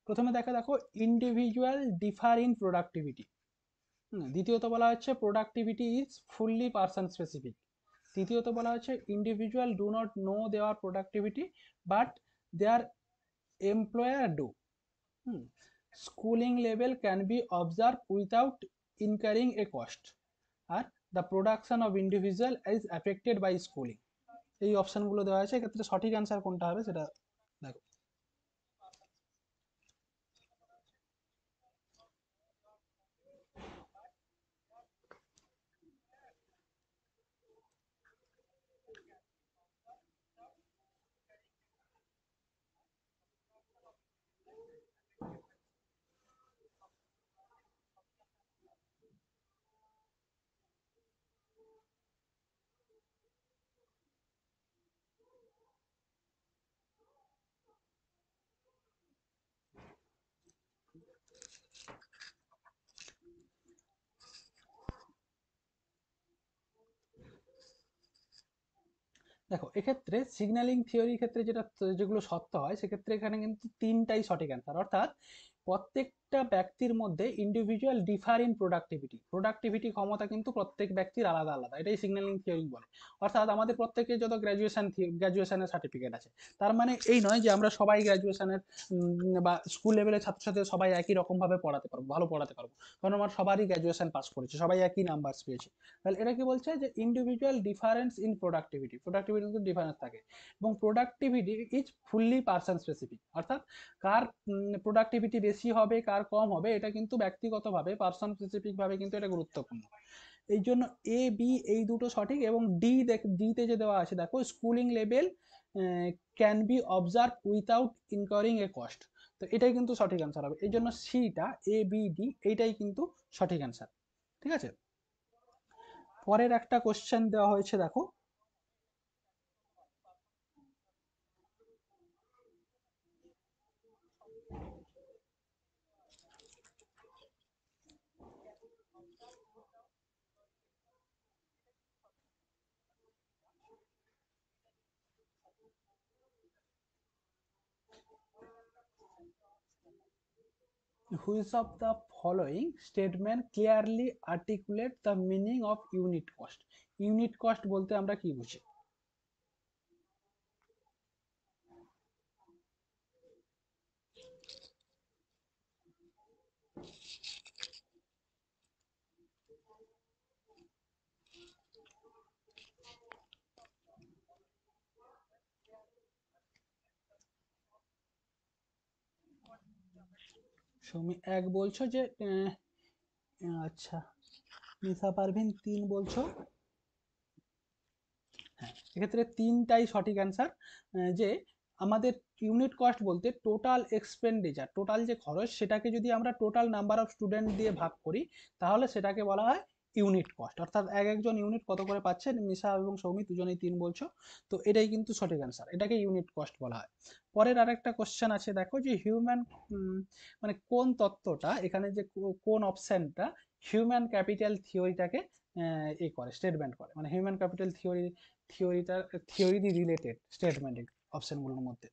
প্রথমে দেখা দেখো ইন্ডিভিজুয়াল ডিফার ইন প্রোডাক্টিভিটি দ্বিতীয়ত বলা হচ্ছে productivity is fully person specific তৃতীয়ত বলা হয়েছে individual do not know their productivity but their employer do schooling level can be observe without incurring a cost আর the production of individual is affected by schooling এই অপশানগুলো দেওয়া আছে এক্ষেত্রে সঠিক অ্যান্সার কোনটা হবে সেটা দেখো এক্ষেত্রে সিগন্যালিং থিওরির ক্ষেত্রে যেটা যেগুলো সত্য হয় সেক্ষেত্রে এখানে কিন্তু তিনটাই সঠিক অ্যান্সার অর্থাৎ প্রত্যেক প্রত্যেকটা ব্যক্তির মধ্যে individual differ in productivity productivity ক্ষমতা কিন্তু প্রত্যেক ব্যক্তির আলাদা আলাদা এটাই সিগন্যালিং থিওরি বলে অর্থাৎ আমাদের প্রত্যেকের যত গ্র্যাজুয়েশন গ্র্যাজুয়েশনের সার্টিফিকেট আছে তার মানে এই নয় যে আমরা সবাই গ্র্যাজুয়েশনের বা স্কুল লেভেলের ছাত্রছাত্রী সবাই একই রকমভাবে পড়াতে পারবো ভালো পড়াতে পারবো কারণ আমার সবারই গ্র্যাজুয়েশন পাস করেছে সবাই একই নাম্বারস পেয়েছে তাহলে এটা কি বলছে যে individual difference in productivity productivity কিন্তু ডিফারেন্স থাকে এবং productivity is fully person specific অর্থাৎ কার প্রোডাক্টিভিটি বেশি হবে কার কম হবে এটা কিন্তু ব্যক্তিগতভাবে পার্সন স্পেসিফিকভাবে কিন্তু এটা গুরুত্বপূর্ণ এই জন্য এ বি এই দুটো সঠিক এবং ডি ডিতে যে দেওয়া আছে দেখো schooling level can be observe without incurring a cost তো এটাই কিন্তু সঠিক অ্যান্সার হবে এই জন্য সিটা এ বি ডি এইটাই কিন্তু সঠিক অ্যান্সার ঠিক আছে পরের একটা কোশ্চেন দেওয়া হয়েছে দেখো which of the following statement clearly articulate the meaning of unit cost unit cost বলতে আমরা কি বুঝি সমী এক বলছো যে আচ্ছা নিশা পারভিন তিন বলছো হ্যাঁ এক্ষেত্রে তিনটাই সঠিক অ্যান্সার যে আমাদের ইউনিট কস্ট বলতে টোটাল এক্সপেন্ডিচার টোটাল যে খরচ সেটাকে যদি আমরা টোটাল নাম্বার অফ স্টুডেন্ট দিয়ে ভাগ করি তাহলে সেটাকে বলা হয় ইউনিট কস্ট অর্থাৎ এক একজন ইউনিট কত করে পাচ্ছেন মিশা এবং সৌমি দুজনেই তিন বলছো তো এটাই কিন্তু সঠিক অ্যান্সার এটাকে ইউনিট কস্ট বলা হয় পরের আরেকটা কোশ্চেন আছে দেখো যে হিউম্যান মানে কোন তত্ত্বটা এখানে যে কোন অপশানটা হিউম্যান ক্যাপিটাল থিওরিটাকে এ করে স্টেটমেন্ট করে মানে হিউম্যান ক্যাপিটাল থিওরি থিওরিটা থিওরি রিলেটেড স্টেটমেন্ট অপশানগুলোর মধ্যে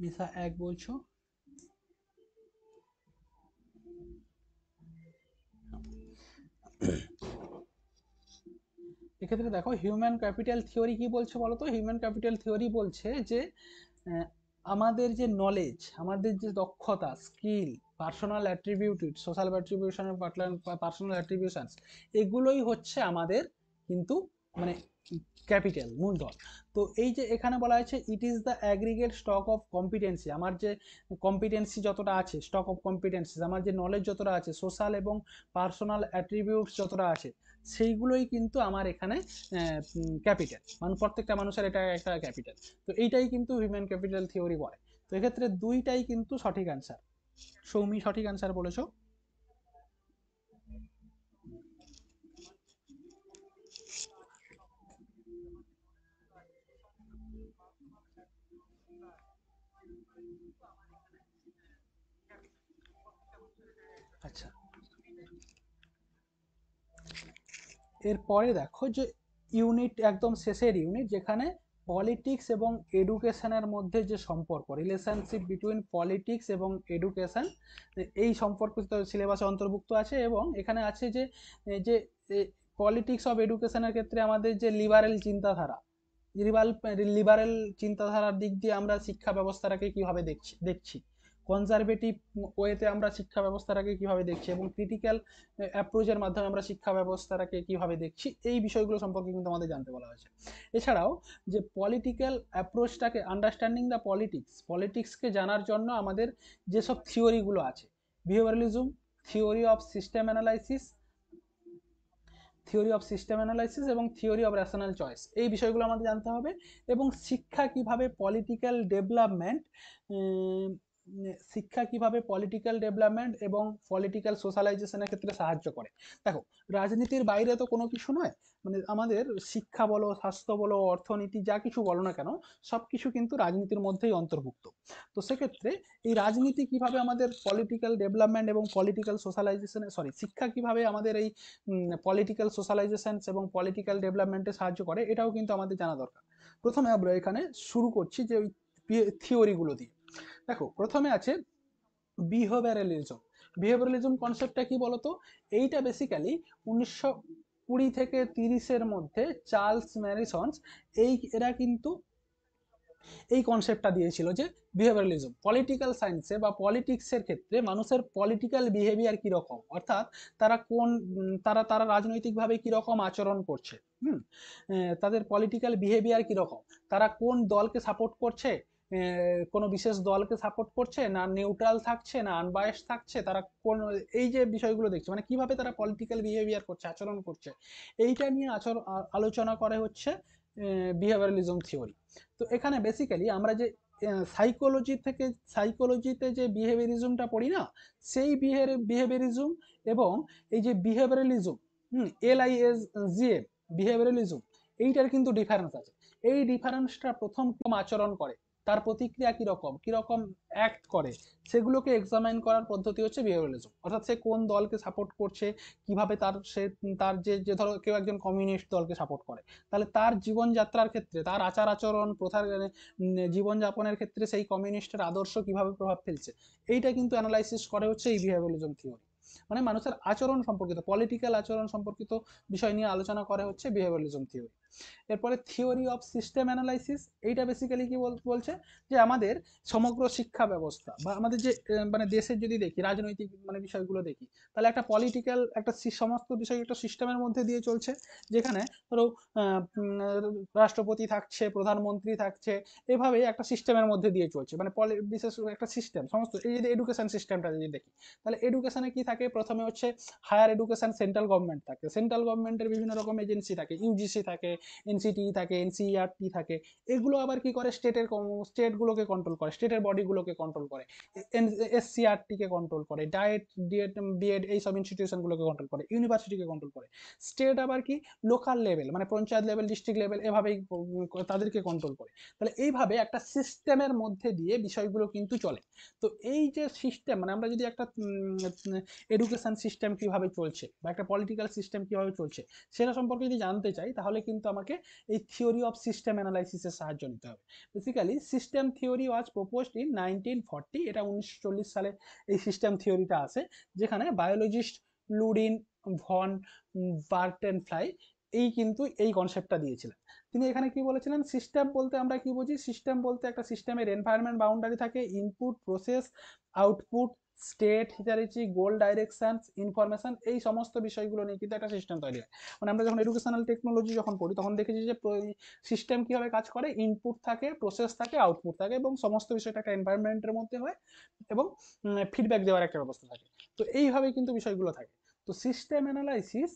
মিশা এক বলছো (clears throat) এক্ষেত্রে দেখো হিউম্যান ক্যাপিটাল থিওরি কি বলছে বলো তো হিউম্যান ক্যাপিটাল থিওরি বলছে যে আমাদের যে নলেজ আমাদের যে দক্ষতা skill personal attributed social attribution personal attribution এগুলোই হচ্ছে আমাদের কিন্তু মানে ক্যাপিটাল মূলধন তো এই যে এখানে বলা হয়েছে it is the aggregate stock of competency আমার যে কম্পিটেন্সি যতটা আছে স্টক অফ কম্পিটেন্সি আমার যে নলেজ যতটা আছে সোশ্যাল এবং পার্সোনাল অ্যাট্রিবিউটস যতটা আছে সেইগুলোই কিন্তু আমার এখানে ক্যাপিটাল মানে প্রত্যেকটা মানুষের এটা একটা ক্যাপিটাল তো এইটাই কিন্তু হিউম্যান ক্যাপিটাল থিওরি বলে তো এক্ষেত্রে দুইটাই কিন্তু সঠিক অ্যান্সার সৌমি সঠিক অ্যান্সার বলেছো আচ্ছা এরপরে দেখো যে ইউনিট একদম শেষের ইউনিট যেখানে পলিটিক্স এবং এডুকেশনের মধ্যে যে সম্পর্ক রিলেশনশিপ বিটুইন পলিটিক্স এবং এডুকেশন এই সম্পর্ক সিলেবাসে অন্তর্ভুক্ত আছে এবং এখানে আছে যে যে পলিটিক্স অফ এডুকেশনের ক্ষেত্রে আমাদের যে লিবারেল চিন্তাধারা লিবারাল লিবারেল চিন্তাধারার দিক দিয়ে আমরা শিক্ষা ব্যবস্থাটাকে কীভাবে দেখছি দেখছি কনজারভেটিভ ওয়েতে আমরা শিক্ষা ব্যবস্থাটাকে কীভাবে দেখছি এবং ক্রিটিক্যাল অ্যাপ্রোচের মাধ্যমে আমরা শিক্ষা ব্যবস্থাটাকে কীভাবে দেখছি এই বিষয়গুলো সম্পর্কে কিন্তু আমাদের জানতে বলা হয়েছে এছাড়াও যে পলিটিক্যাল অ্যাপ্রোচটাকে আন্ডারস্ট্যান্ডিং দ্য পলিটিক্স পলিটিক্সকে জানার জন্য আমাদের যেসব থিওরিগুলো আছে behaviouralism theory of system analysis theory of system analysis এবং থিওরি অফ র্যাশনাল চয়েস এই বিষয়গুলো আমাদের জানতে হবে এবং শিক্ষা কিভাবে পলিটিক্যাল ডেভেলপমেন্ট শিক্ষা কিভাবে পলিটিক্যাল ডেভেলপমেন্ট এবং পলিটিক্যাল সোশ্যালাইজেশনের ক্ষেত্রে সাহায্য করে দেখো রাজনীতির বাইরে তো কোনো কিছু নয় মানে আমাদের শিক্ষা বলো স্বাস্থ্য বলো অর্থনীতি যা কিছু বলো না কেন সব কিছু কিন্তু রাজনীতির মধ্যেই অন্তর্ভুক্ত তো সেক্ষেত্রে এই রাজনীতি কিভাবে আমাদের পলিটিক্যাল ডেভেলপমেন্ট এবং পলিটিক্যাল সোশ্যালাইজেশনে সরি শিক্ষা কিভাবে আমাদের এই পলিটিক্যাল সোশ্যালাইজেশন এবং পলিটিক্যাল ডেভেলপমেন্টে সাহায্য করে এটাও কিন্তু আমাদের জানা দরকার প্রথমে আমরা এখানে শুরু করছি যে ওই থিওরিগুলো দিয়ে দেখো প্রথমে আছে বিহেভিয়ারালিজম বিহেভিয়ারালিজম কনসেপ্টটা কি বলতো এইটা বেসিক্যালি উনিশশো কুড়ি থেকে তিরিশের মধ্যে চার্লস ম্যারিসন্স এই এরা কিন্তু এই কনসেপ্টটা দিয়েছিল যে বিহেভিয়ারালিজম পলিটিক্যাল সায়েন্সে বা পলিটিক্সের ক্ষেত্রে মানুষের পলিটিক্যাল বিহেভিয়ার কীরকম অর্থাৎ তারা কোন তারা তারা রাজনৈতিকভাবে কীরকম আচরণ করছে হুম তাদের পলিটিক্যাল বিহেভিয়ার কীরকম তারা কোন দলকে সাপোর্ট করছে কোনো বিশেষ দলকে সাপোর্ট করছে না নিউট্রাল থাকছে না আনবায়াস থাকছে তারা কোন এই যে বিষয়গুলো দেখছে মানে কিভাবে তারা পলিটিক্যাল বিহেভিয়ার করছে আচরণ করছে এইটা নিয়ে আচরণ আলোচনা করে হচ্ছে বিহেভিয়ারালিজম থিওরি তো এখানে বেসিক্যালি আমরা যে সাইকোলজি থেকে সাইকোলজিতে যে বিহেভিয়ারিজমটা পড়ি না সেই বিহেভ বিহেভিয়ারিজম এবং এই যে behaviouralism hmm L I S GM behaviouralism এইটার কিন্তু ডিফারেন্স আছে এই ডিফারেন্সটা প্রথম কম আচরণ করে তার প্রতিক্রিয়া কীরকম কীরকম অ্যাক্ট করে সেগুলোকে এক্সামাইন করার পদ্ধতি হচ্ছে বিহেভিয়ারিজম অর্থাৎ সে কোন দলকে সাপোর্ট করছে কিভাবে তার সে তার যে যে ধরো কেউ একজন কমিউনিস্ট দলকে সাপোর্ট করে তাহলে তার জীবনযাত্রার ক্ষেত্রে তার আচার আচরণ প্রথার মানে, জীবনযাপনের ক্ষেত্রে সেই কমিউনিস্টের আদর্শ কিভাবে প্রভাব ফেলছে এইটা কিন্তু অ্যানালাইসিস করে হচ্ছে এই বিহেভিয়ারিজম থিওরি মানে মানুষের আচরণ সম্পর্কিত পলিটিক্যাল আচরণ সম্পর্কিত বিষয় নিয়ে আলোচনা করে হচ্ছে বিহেভিয়ারিজম থিওরি এরপরে থিওরি অফ সিস্টেম অ্যানালাইসিস এইটা বেসিক্যালি কি বলছে যে আমাদের সমগ্র শিক্ষা ব্যবস্থা বা আমাদের যে মানে দেশের যদি দেখি রাজনৈতিক মানে বিষয়গুলো দেখি তাহলে একটা পলিটিক্যাল একটা সমস্ত বিষয় একটা সিস্টেমের মধ্যে দিয়ে চলছে যেখানে ধরো রাষ্ট্রপতি থাকছে প্রধানমন্ত্রী থাকছে এভাবে একটা সিস্টেমের মধ্যে দিয়ে চলছে মানে বিশেষ একটা সিস্টেম সমস্ত এই যদি এডুকেশান সিস্টেমটা যদি দেখি তাহলে এডুকেশানে কি থাকে প্রথমে হচ্ছে হায়ার এডুকেশন সেন্ট্রাল গভর্নমেন্ট থাকে সেন্ট্রাল গভর্নমেন্টের বিভিন্ন রকম এজেন্সি থাকে ইউজিসি থাকে এনসিটি থাকে এনসিইআরটি থাকে এগুলো আবার কি করে স্টেটের স্টেটগুলোকে কন্ট্রোল করে স্টেটের বডিগুলোকে কন্ট্রোল করে এসসিআরটিকে কন্ট্রোল করে ডায়েট ডিএড বিএড এইসব ইনস্টিটিউশনগুলোকে কন্ট্রোল করে ইউনিভার্সিটিকে কন্ট্রোল করে স্টেট আবার কি লোকাল লেভেল মানে পঞ্চায়েত লেভেল ডিস্ট্রিক্ট লেভেল এভাবেই তাদেরকে কন্ট্রোল করে তাহলে এইভাবে একটা সিস্টেমের মধ্যে দিয়ে বিষয়গুলো কিন্তু চলে তো এই যে সিস্টেম মানে আমরা যদি একটা এডুকেশান সিস্টেম কীভাবে চলছে বা একটা পলিটিক্যাল সিস্টেম কীভাবে চলছে সেটা সম্পর্কে যদি জানতে চাই তাহলে কিন্তু আমাকে এই থিওরি অফ সিস্টেম অ্যানালাইসিসের সাহায্য নিতে হবে basically system theory was proposed in nineteen forty এটা উনিশশো সালে এই সিস্টেম থিওরিটা আছে যেখানে biologist Ludwig von Bertalanffy এই কিন্তু এই কনসেপ্টটা দিয়েছিলেন তিনি এখানে কি বলেছিলেন সিস্টেম বলতে আমরা কি বুঝি সিস্টেম বলতে একটা সিস্টেমের এনভায়রনমেন্ট বাউন্ডারি থাকে input process output state hierarchy goal direction information এই সমস্ত বিষয়গুলো নিয়ে কিন্তু একটা সিস্টেম তৈরি হয় মানে আমরা যখন এডুকেশনাল টেকনোলজি যখন পড়ি তখন দেখেছি যে সিস্টেম কীভাবে কাজ করে ইনপুট থাকে প্রসেস থাকে আউটপুট থাকে এবং সমস্ত বিষয়টা একটা এনভায়রনমেন্টের মধ্যে হয় এবং ফিডব্যাক দেওয়ার একটা ব্যবস্থা থাকে তো এইভাবে কিন্তু বিষয়গুলো থাকে তো system analysis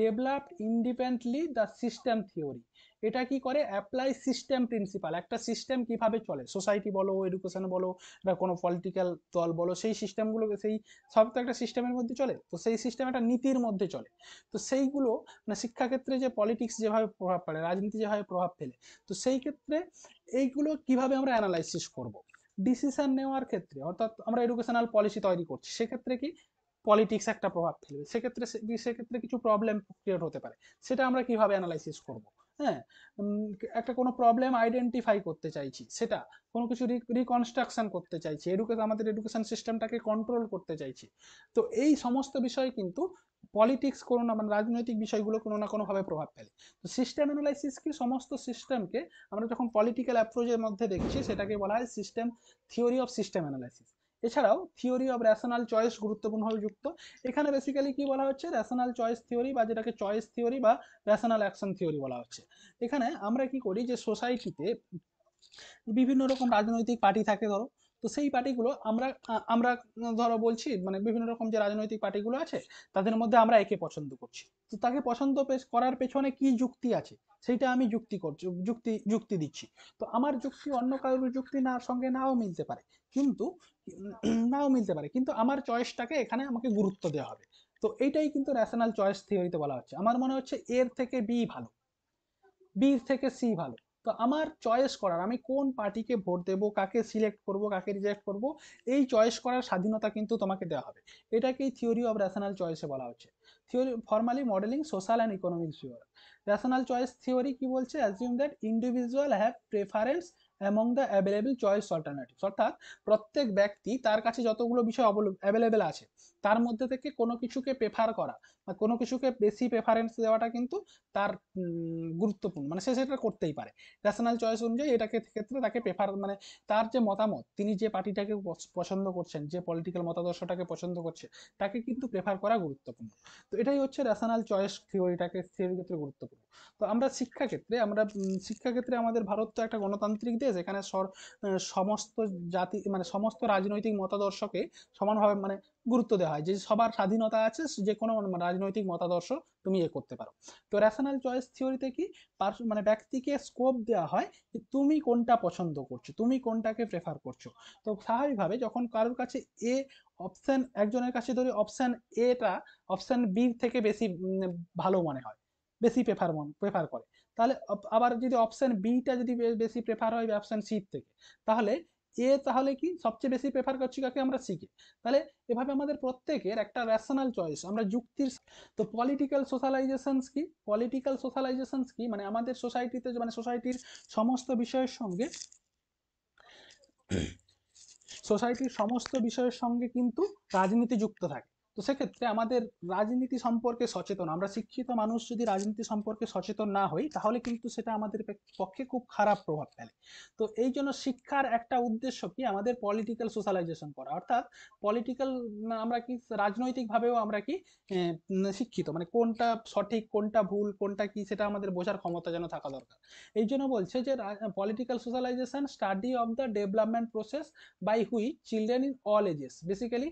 developed independently the system theory এটা কি করে অ্যাপ্লাই সিস্টেম প্রিন্সিপাল একটা সিস্টেম কিভাবে চলে সোসাইটি বলো এডুকেশন বলো বা কোনো পলিটিক্যাল দল বলো সেই সিস্টেমগুলোকে সেই সব তো একটা সিস্টেমের মধ্যে চলে তো সেই সিস্টেম একটা নীতির মধ্যে চলে তো সেইগুলো মানে শিক্ষাক্ষেত্রে যে পলিটিক্স যেভাবে প্রভাব পড়ে রাজনীতি যেভাবে প্রভাব ফেলে তো সেই ক্ষেত্রে এইগুলো কিভাবে আমরা অ্যানালাইসিস করব ডিসিশন নেওয়ার ক্ষেত্রে অর্থাৎ আমরা এডুকেশনাল পলিসি তৈরি করছি সেক্ষেত্রে কি পলিটিক্স একটা প্রভাব ফেলবে সেক্ষেত্রে সেক্ষেত্রে কিছু প্রবলেম ক্রিয়েট হতে পারে সেটা আমরা কিভাবে অ্যানালাইসিস করব হ্যাঁ একটা কোনো প্রবলেম আইডেন্টিফাই করতে চাইছি সেটা কোনো কিছু রিকনস্ট্রাকশন করতে চাইছি এডুকে আমাদের এডুকেশন সিস্টেমটাকে কন্ট্রোল করতে চাইছি তো এই সমস্ত বিষয় কিন্তু পলিটিক্স কোনো না মানে রাজনৈতিক বিষয়গুলো কোনো না কোনোভাবে প্রভাব ফেলে তো সিস্টেম অ্যানালাইসিস কি সমস্ত সিস্টেমকে আমরা যখন পলিটিক্যাল অ্যাপ্রোচের মধ্যে দেখছি সেটাকে বলা হয় system theory of system analysis এছাড়াও থিওরি অব রেশনাল চয়েস গুরুত্বপূর্ণভাবে যুক্ত এখানে বেসিক্যালি কি বলা হচ্ছে রেশনাল চয়েস থিওরি বা যেটাকে চয়েস থিওরি বা রেশনাল অ্যাকশন থিওরি বলা হচ্ছে এখানে আমরা কি করি যে সোসাইটিতে বিভিন্ন রকম রাজনৈতিক পার্টি থাকে ধরো তো সেই পার্টিগুলো আমরা আমরা ধরো বলছি মানে বিভিন্ন রকম যে রাজনৈতিক পার্টিগুলো আছে তাদের মধ্যে আমরা একে পছন্দ করছি তো তাকে পছন্দ করার পেছনে কি যুক্তি আছে সেইটা আমি যুক্তি করছি যুক্তি যুক্তি দিচ্ছি তো আমার যুক্তি অন্য কারোর যুক্তি না সঙ্গে নাও মিলতে পারে কিন্তু নাও মিলতে পারে কিন্তু আমার চয়েসটাকে এখানে আমাকে গুরুত্ব দেওয়া হবে তো এইটাই কিন্তু র্যাশনাল চয়েস থিওরিতে বলা হচ্ছে আমার মনে হচ্ছে এর থেকে বি ভালো বি থেকে সি ভালো তো আমার চয়েস করার আমি কোন পার্টিকে ভোট দেব কাকে সিলেক্ট করব কাকে রিজেক্ট করব এই চয়েস করার স্বাধীনতা কিন্তু তোমাকে দেওয়া হবে এটাকেই থিওরি অব রেশনাল চয়েসে বলা হচ্ছে theory formally modelling social and economics theory rational choice theory কি বলছে assume that individual have preference among the available choice alternative অর্থাৎ প্রত্যেক ব্যক্তি তার কাছে যতগুলো বিষয় অ্যাভেলেবেল আছে তার মধ্যে থেকে কোনো কিছুকে প্রেফার করা বা কোনো কিছুকে বেশি প্রেফারেন্স দেওয়াটা কিন্তু তার গুরুত্বপূর্ণ মানে সে সেটা করতেই পারে ন্যাশনাল চয়েস অনুযায়ী এটাকে ক্ষেত্রে তাকে প্রেফার মানে তার যে মতামত তিনি যে পার্টিটাকে পছন্দ করছেন যে পলিটিক্যাল মতাদর্শটাকে পছন্দ করছে তাকে কিন্তু প্রেফার করা গুরুত্বপূর্ণ তো এটাই হচ্ছে ন্যাশনাল চয়েস থিওরিটাকে থিওরির ক্ষেত্রে গুরুত্বপূর্ণ তো আমরা শিক্ষাক্ষেত্রে আমরা শিক্ষাক্ষেত্রে আমাদের ভারত তো একটা গণতান্ত্রিক দেশ যেখানে সমস্ত জাতি মানে সমস্ত রাজনৈতিক মতাদর্শকে সমানভাবে মানে গুরুত্ব দেওয়া হয় যে সবার স্বাধীনতা আছে যে কোনো মানে রাজনৈতিক মতাদর্শ তুমি এ ইয়ে করতে পারো তো রেশনাল চয়েস থিওরিতে কি মানে ব্যক্তিকে স্কোপ দেওয়া হয় যে তুমি কোনটা পছন্দ করছো তুমি কোনটাকে প্রেফার করছো তো স্বাভাবিকভাবে যখন কারোর কাছে এ অপশান একজনের কাছে ধরি অপশান এটা অপশান বি থেকে বেশি ভালো মনে হয় বেশি প্রেফার মন প্রেফার করে তাহলে আবার যদি অপশান বিটা যদি বেশি প্রেফার হয় অপশান সি থেকে তাহলে এ তাহলে কি সবচেয়ে বেশি প্রেফার করছি কাকে আমরা শিখি তাহলে এভাবে আমাদের প্রত্যেকের একটা রেশনাল চয়েস আমরা যুক্তির তো পলিটিক্যাল সোশ্যালাইজেশনস কি পলিটিক্যাল সোশ্যালাইজেশনস কি মানে আমাদের সোসাইটিতে মানে সোসাইটির সমস্ত বিষয়ের সঙ্গে সোসাইটির (coughs) সমস্ত বিষয়ের সঙ্গে কিন্তু রাজনীতি যুক্ত থাকে তো সেক্ষেত্রে আমাদের রাজনীতি সম্পর্কে সচেতন আমরা শিক্ষিত মানুষ যদি রাজনীতি সম্পর্কে সচেতন না হই তাহলে কিন্তু সেটা আমাদের পক্ষে খুব খারাপ প্রভাব ফেলে তো এই জন্য শিক্ষার একটা উদ্দেশ্য কি আমাদের পলিটিক্যাল সোশ্যালাইজেশন করা অর্থাৎ পলিটিক্যাল আমরা কি রাজনৈতিকভাবেও আমরা কি শিক্ষিত মানে কোনটা সঠিক কোনটা ভুল কোনটা কি সেটা আমাদের বোঝার ক্ষমতা যেন থাকা দরকার এই জন্য বলছে যে political socialisation study of the development process by which children in all ages basically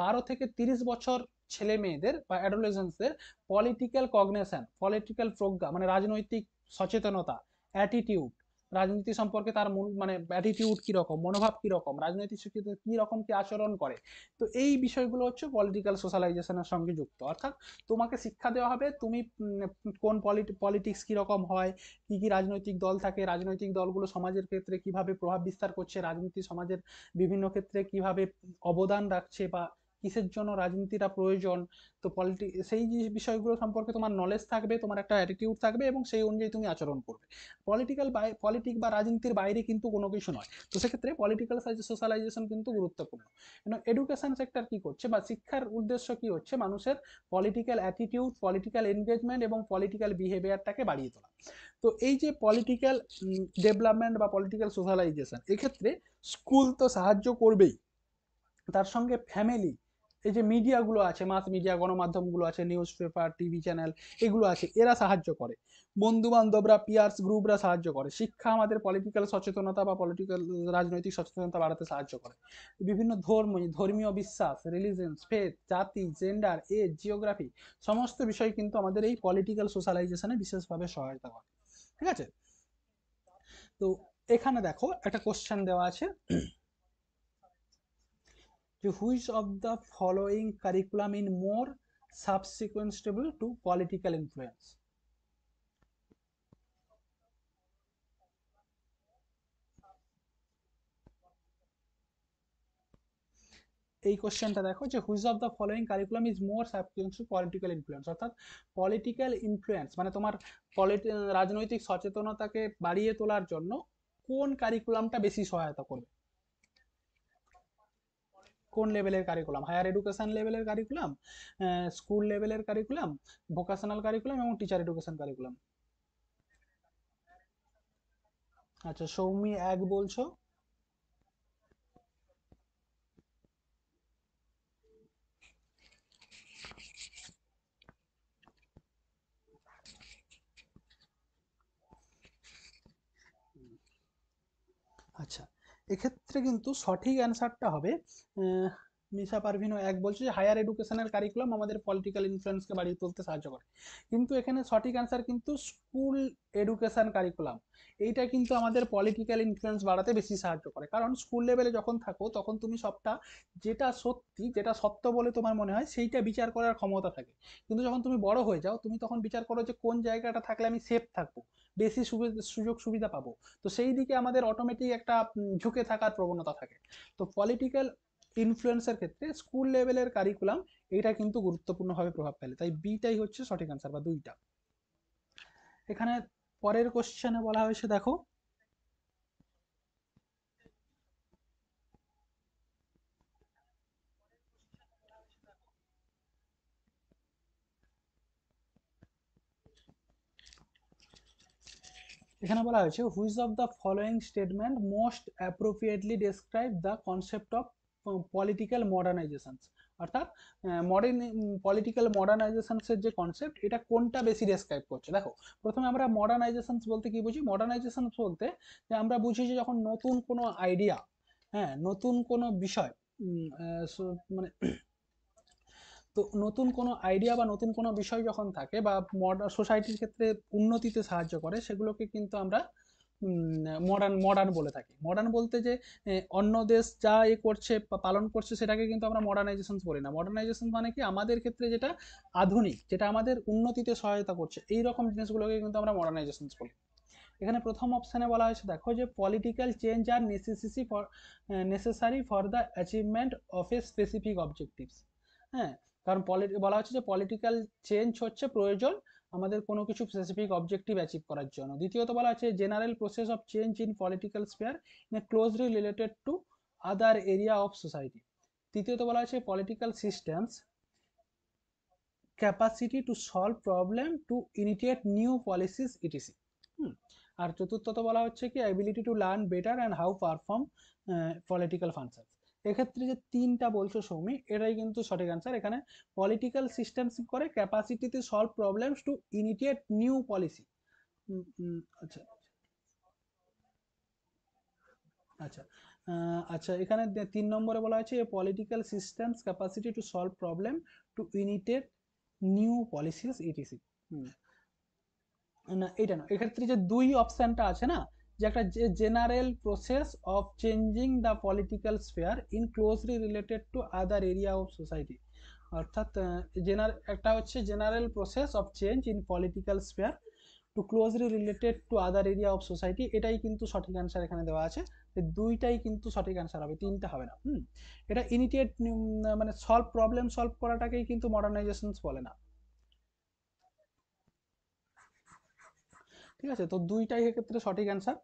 বারো থেকে তিরিশ বছর ছেলে মেয়েদের বা অ্যাডোলেসেন্সদের পলিটিক্যাল কগনেশন পলিটিক্যাল প্রজ্ঞা মানে রাজনৈতিক সচেতনতা অ্যাটিটিউড রাজনীতি সম্পর্কে তার মূল মানে অ্যাটিটিউড কীরকম মনোভাব কীরকম রাজনৈতিক শিক্ষিত কীরকম কি আচরণ করে তো এই বিষয়গুলো হচ্ছে পলিটিক্যাল সোশ্যালাইজেশনের সঙ্গে যুক্ত অর্থাৎ তোমাকে শিক্ষা দেওয়া হবে তুমি কোন পলিটিক্স কীরকম হয় কী কী রাজনৈতিক দল থাকে রাজনৈতিক দলগুলো সমাজের ক্ষেত্রে কিভাবে প্রভাব বিস্তার করছে রাজনীতি সমাজের বিভিন্ন ক্ষেত্রে কিভাবে অবদান রাখছে বা কিসের জন্য রাজনীতিটা প্রয়োজন তো পলিটি সেই যে বিষয়গুলো সম্পর্কে তোমার নলেজ থাকবে তোমার একটা অ্যাটিটিউড থাকবে এবং সেই অনুযায়ী তুমি আচরণ করবে পলিটিক্যাল বাই পলিটিক বা রাজনীতির বাইরে কিন্তু কোনো কিছু নয় তো সেক্ষেত্রে পলিটিক্যাল সোশ্যালাইজেশন কিন্তু গুরুত্বপূর্ণ এডুকেশান সেক্টর কি করছে বা শিক্ষার উদ্দেশ্য কি হচ্ছে মানুষের পলিটিক্যাল অ্যাটিটিউড পলিটিক্যাল এনগেজমেন্ট এবং পলিটিক্যাল বিহেভিয়ারটাকে বাড়িয়ে তোলা তো এই যে পলিটিক্যাল ডেভেলপমেন্ট বা পলিটিক্যাল সোশ্যালাইজেশন এক্ষেত্রে স্কুল তো সাহায্য করবেই তার সঙ্গে ফ্যামিলি এই যে মিডিয়াগুলো আছে মাস মিডিয়া গণমাধ্যমগুলো আছে নিউজ পেপার টিভি চ্যানেল এগুলো আছে এরা সাহায্য করে বন্ধু বান্ধবরা পিয়ার্স গ্রুপরা সাহায্য করে শিক্ষা আমাদের পলিটিক্যাল সচেতনতা বা পলিটিক্যাল রাজনৈতিক সচেতনতা বাড়াতে সাহায্য করে বিভিন্ন ধর্ম ধর্মীয় বিশ্বাস রিলিজেন্স ফেথ জাতি জেন্ডার এজ জিওগ্রাফি সমস্ত বিষয় কিন্তু আমাদের এই পলিটিক্যাল সোশ্যালাইজেশনে বিশেষভাবে সহায়তা করে ঠিক আছে তো এখানে দেখো একটা কোশ্চেন দেওয়া আছে যে which of the following curriculum in more susceptible to political influence এই কোশ্চেনটা দেখো যে which of the following curriculum is more subsequence to political influence অর্থাৎ পলিটিক্যাল ইনফ্লুয়েন্স মানে তোমার রাজনৈতিক সচেতনতাকে বাড়িয়ে তোলার জন্য কোন কারিকুলামটা বেশি সহায়তা করবে কোন লেভেলের কারিকুলাম হায়ার এডুকেশান লেভেলের কারিকুলাম স্কুল লেভেলের কারিকুলাম ভোকেশনাল কারিকুলাম এবং টিচার এডুকেশান কারিকুলাম আচ্ছা সৌমি এক বলছো আচ্ছা এক্ষেত্রে কিন্তু সঠিক অ্যান্সারটা হবে মিশা পারভিনও এক বলছে যে হায়ার এডুকেশনের কারিকুলাম আমাদের পলিটিক্যাল ইনফ্লুয়েন্সকে বাড়িয়ে তুলতে সাহায্য করে কিন্তু এখানে সঠিক অ্যান্সার কিন্তু স্কুল এডুকেশন কারিকুলাম এইটা কিন্তু আমাদের পলিটিক্যাল ইনফ্লুয়েন্স বাড়াতে বেশি সাহায্য করে কারণ স্কুল লেভেলে যখন থাকো তখন তুমি সবটা যেটা সত্যি যেটা সত্য বলে তোমার মনে হয় সেইটা বিচার করার ক্ষমতা থাকে কিন্তু যখন তুমি বড় হয়ে যাও তুমি তখন বিচার করো যে কোন জায়গাটা থাকলে আমি সেফ থাকবো বেশি সুযোগ সুবিধা পাবো তো সেই দিকে আমাদের অটোমেটিক একটা ঝুঁকে থাকার প্রবণতা থাকে তো পলিটিক্যাল ইনফ্লুয়েন্সের ক্ষেত্রে স্কুল লেভেলের কারিকুলাম এটা কিন্তু গুরুত্বপূর্ণভাবে প্রভাব ফেলে তাই বিটাই হচ্ছে সঠিক অ্যান্সার বা দুইটা এখানে পরের কোশ্চেনে বলা হয়েছে দেখো এখানে বলা হয়েছে which of the following statement most appropriately describe the concept of political modernisations অর্থাৎ মডার্ন পলিটিক্যাল মডার্নাইজেশনসের যে কনসেপ্ট এটা কোনটা বেশি ডেসক্রাইব করছে দেখো প্রথমে আমরা মডার্নাইজেশনস বলতে কি বুঝি মডার্নাইজেশনস বলতে যে আমরা বুঝি যে যখন নতুন কোনো আইডিয়া হ্যাঁ নতুন কোনো বিষয় মানে তো নতুন কোনো আইডিয়া বা নতুন কোনো বিষয় যখন থাকে বা মডার্ন সোসাইটির ক্ষেত্রে উন্নতিতে সাহায্য করে সেগুলোকে কিন্তু আমরা মডার্ন মডার্ন বলে থাকি মডার্ন বলতে যে অন্য দেশ যা এ করছে পালন করছে সেটাকে কিন্তু আমরা মডার্নাইজেশন বলি না মডার্নাইজেশন মানে কি আমাদের ক্ষেত্রে যেটা আধুনিক যেটা আমাদের উন্নতিতে সহায়তা করছে এই রকম জিনিসগুলোকে কিন্তু আমরা মডার্নাইজেশন বলি এখানে প্রথম অপশানে বলা হয়েছে দেখো যে পলিটিক্যাল চেঞ্জ আর necessity for necessary for the achievement of a specific objectives হ্যাঁ কারণ বলা হচ্ছে যে পলিটিক্যাল চেঞ্জ হচ্ছে প্রয়োজন আমাদের কোনো কিছু স্পেসিফিক অবজেক্টিভ অ্যাচিভ করার জন্য দ্বিতীয়ত বলা আছে general process of change in political sphere in closely related to other area of society তৃতীয়ত বলা আছে political systems capacity to solve problem to initiate new policies etc আর চতুর্থত বলা হচ্ছে কি ability to learn better and how perform political functions এক্ষেত্রে যে তিনটা বলছো সৌমি এটাই কিন্তু সঠিক অ্যান্সার এখানে পলিটিক্যাল সিস্টেম করে capacity to solve problems to initiate new policy আচ্ছা আচ্ছা আচ্ছা এখানে তিন নম্বরে বলা হয়েছে a political systems capacity to solve problem to initiate new policies etc না এটা না এক্ষেত্রে যে দুই অপশানটা আছে না যে একটা যে general process of changing the political sphere in closely related to other area of society অর্থাৎ জেনার একটা হচ্ছে general process of change in political sphere to closely related to other area of society এটাই কিন্তু সঠিক অ্যান্সার এখানে দেওয়া আছে দুইটাই কিন্তু সঠিক অ্যান্সার হবে তিনটা হবে না হুম এটা ইনিটিয়েট মানে সলভ প্রবলেম সলভ করাটাকেই কিন্তু মডার্নাইজেশন বলে না ঠিক আছে তো দুইটাই এক্ষেত্রে সঠিক অ্যান্সার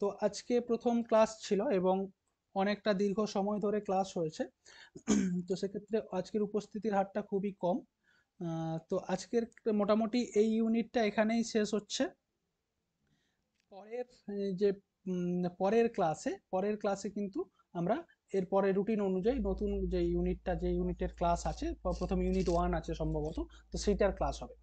তো আজকে প্রথম ক্লাস ছিল এবং অনেকটা দীর্ঘ সময় ধরে ক্লাস হয়েছে (clears throat) তো সেক্ষেত্রে আজকের উপস্থিতির হারটা খুবই কম তো আজকের মোটামুটি এই ইউনিটটা এখানেই শেষ হচ্ছে পরের যে পরের ক্লাসে পরের ক্লাসে কিন্তু আমরা এরপরে রুটিন অনুযায়ী নতুন যে ইউনিটটা যে ইউনিটের ক্লাস আছে প্রথম ইউনিট ওয়ান আছে সম্ভবত তো সেইটার ক্লাস হবে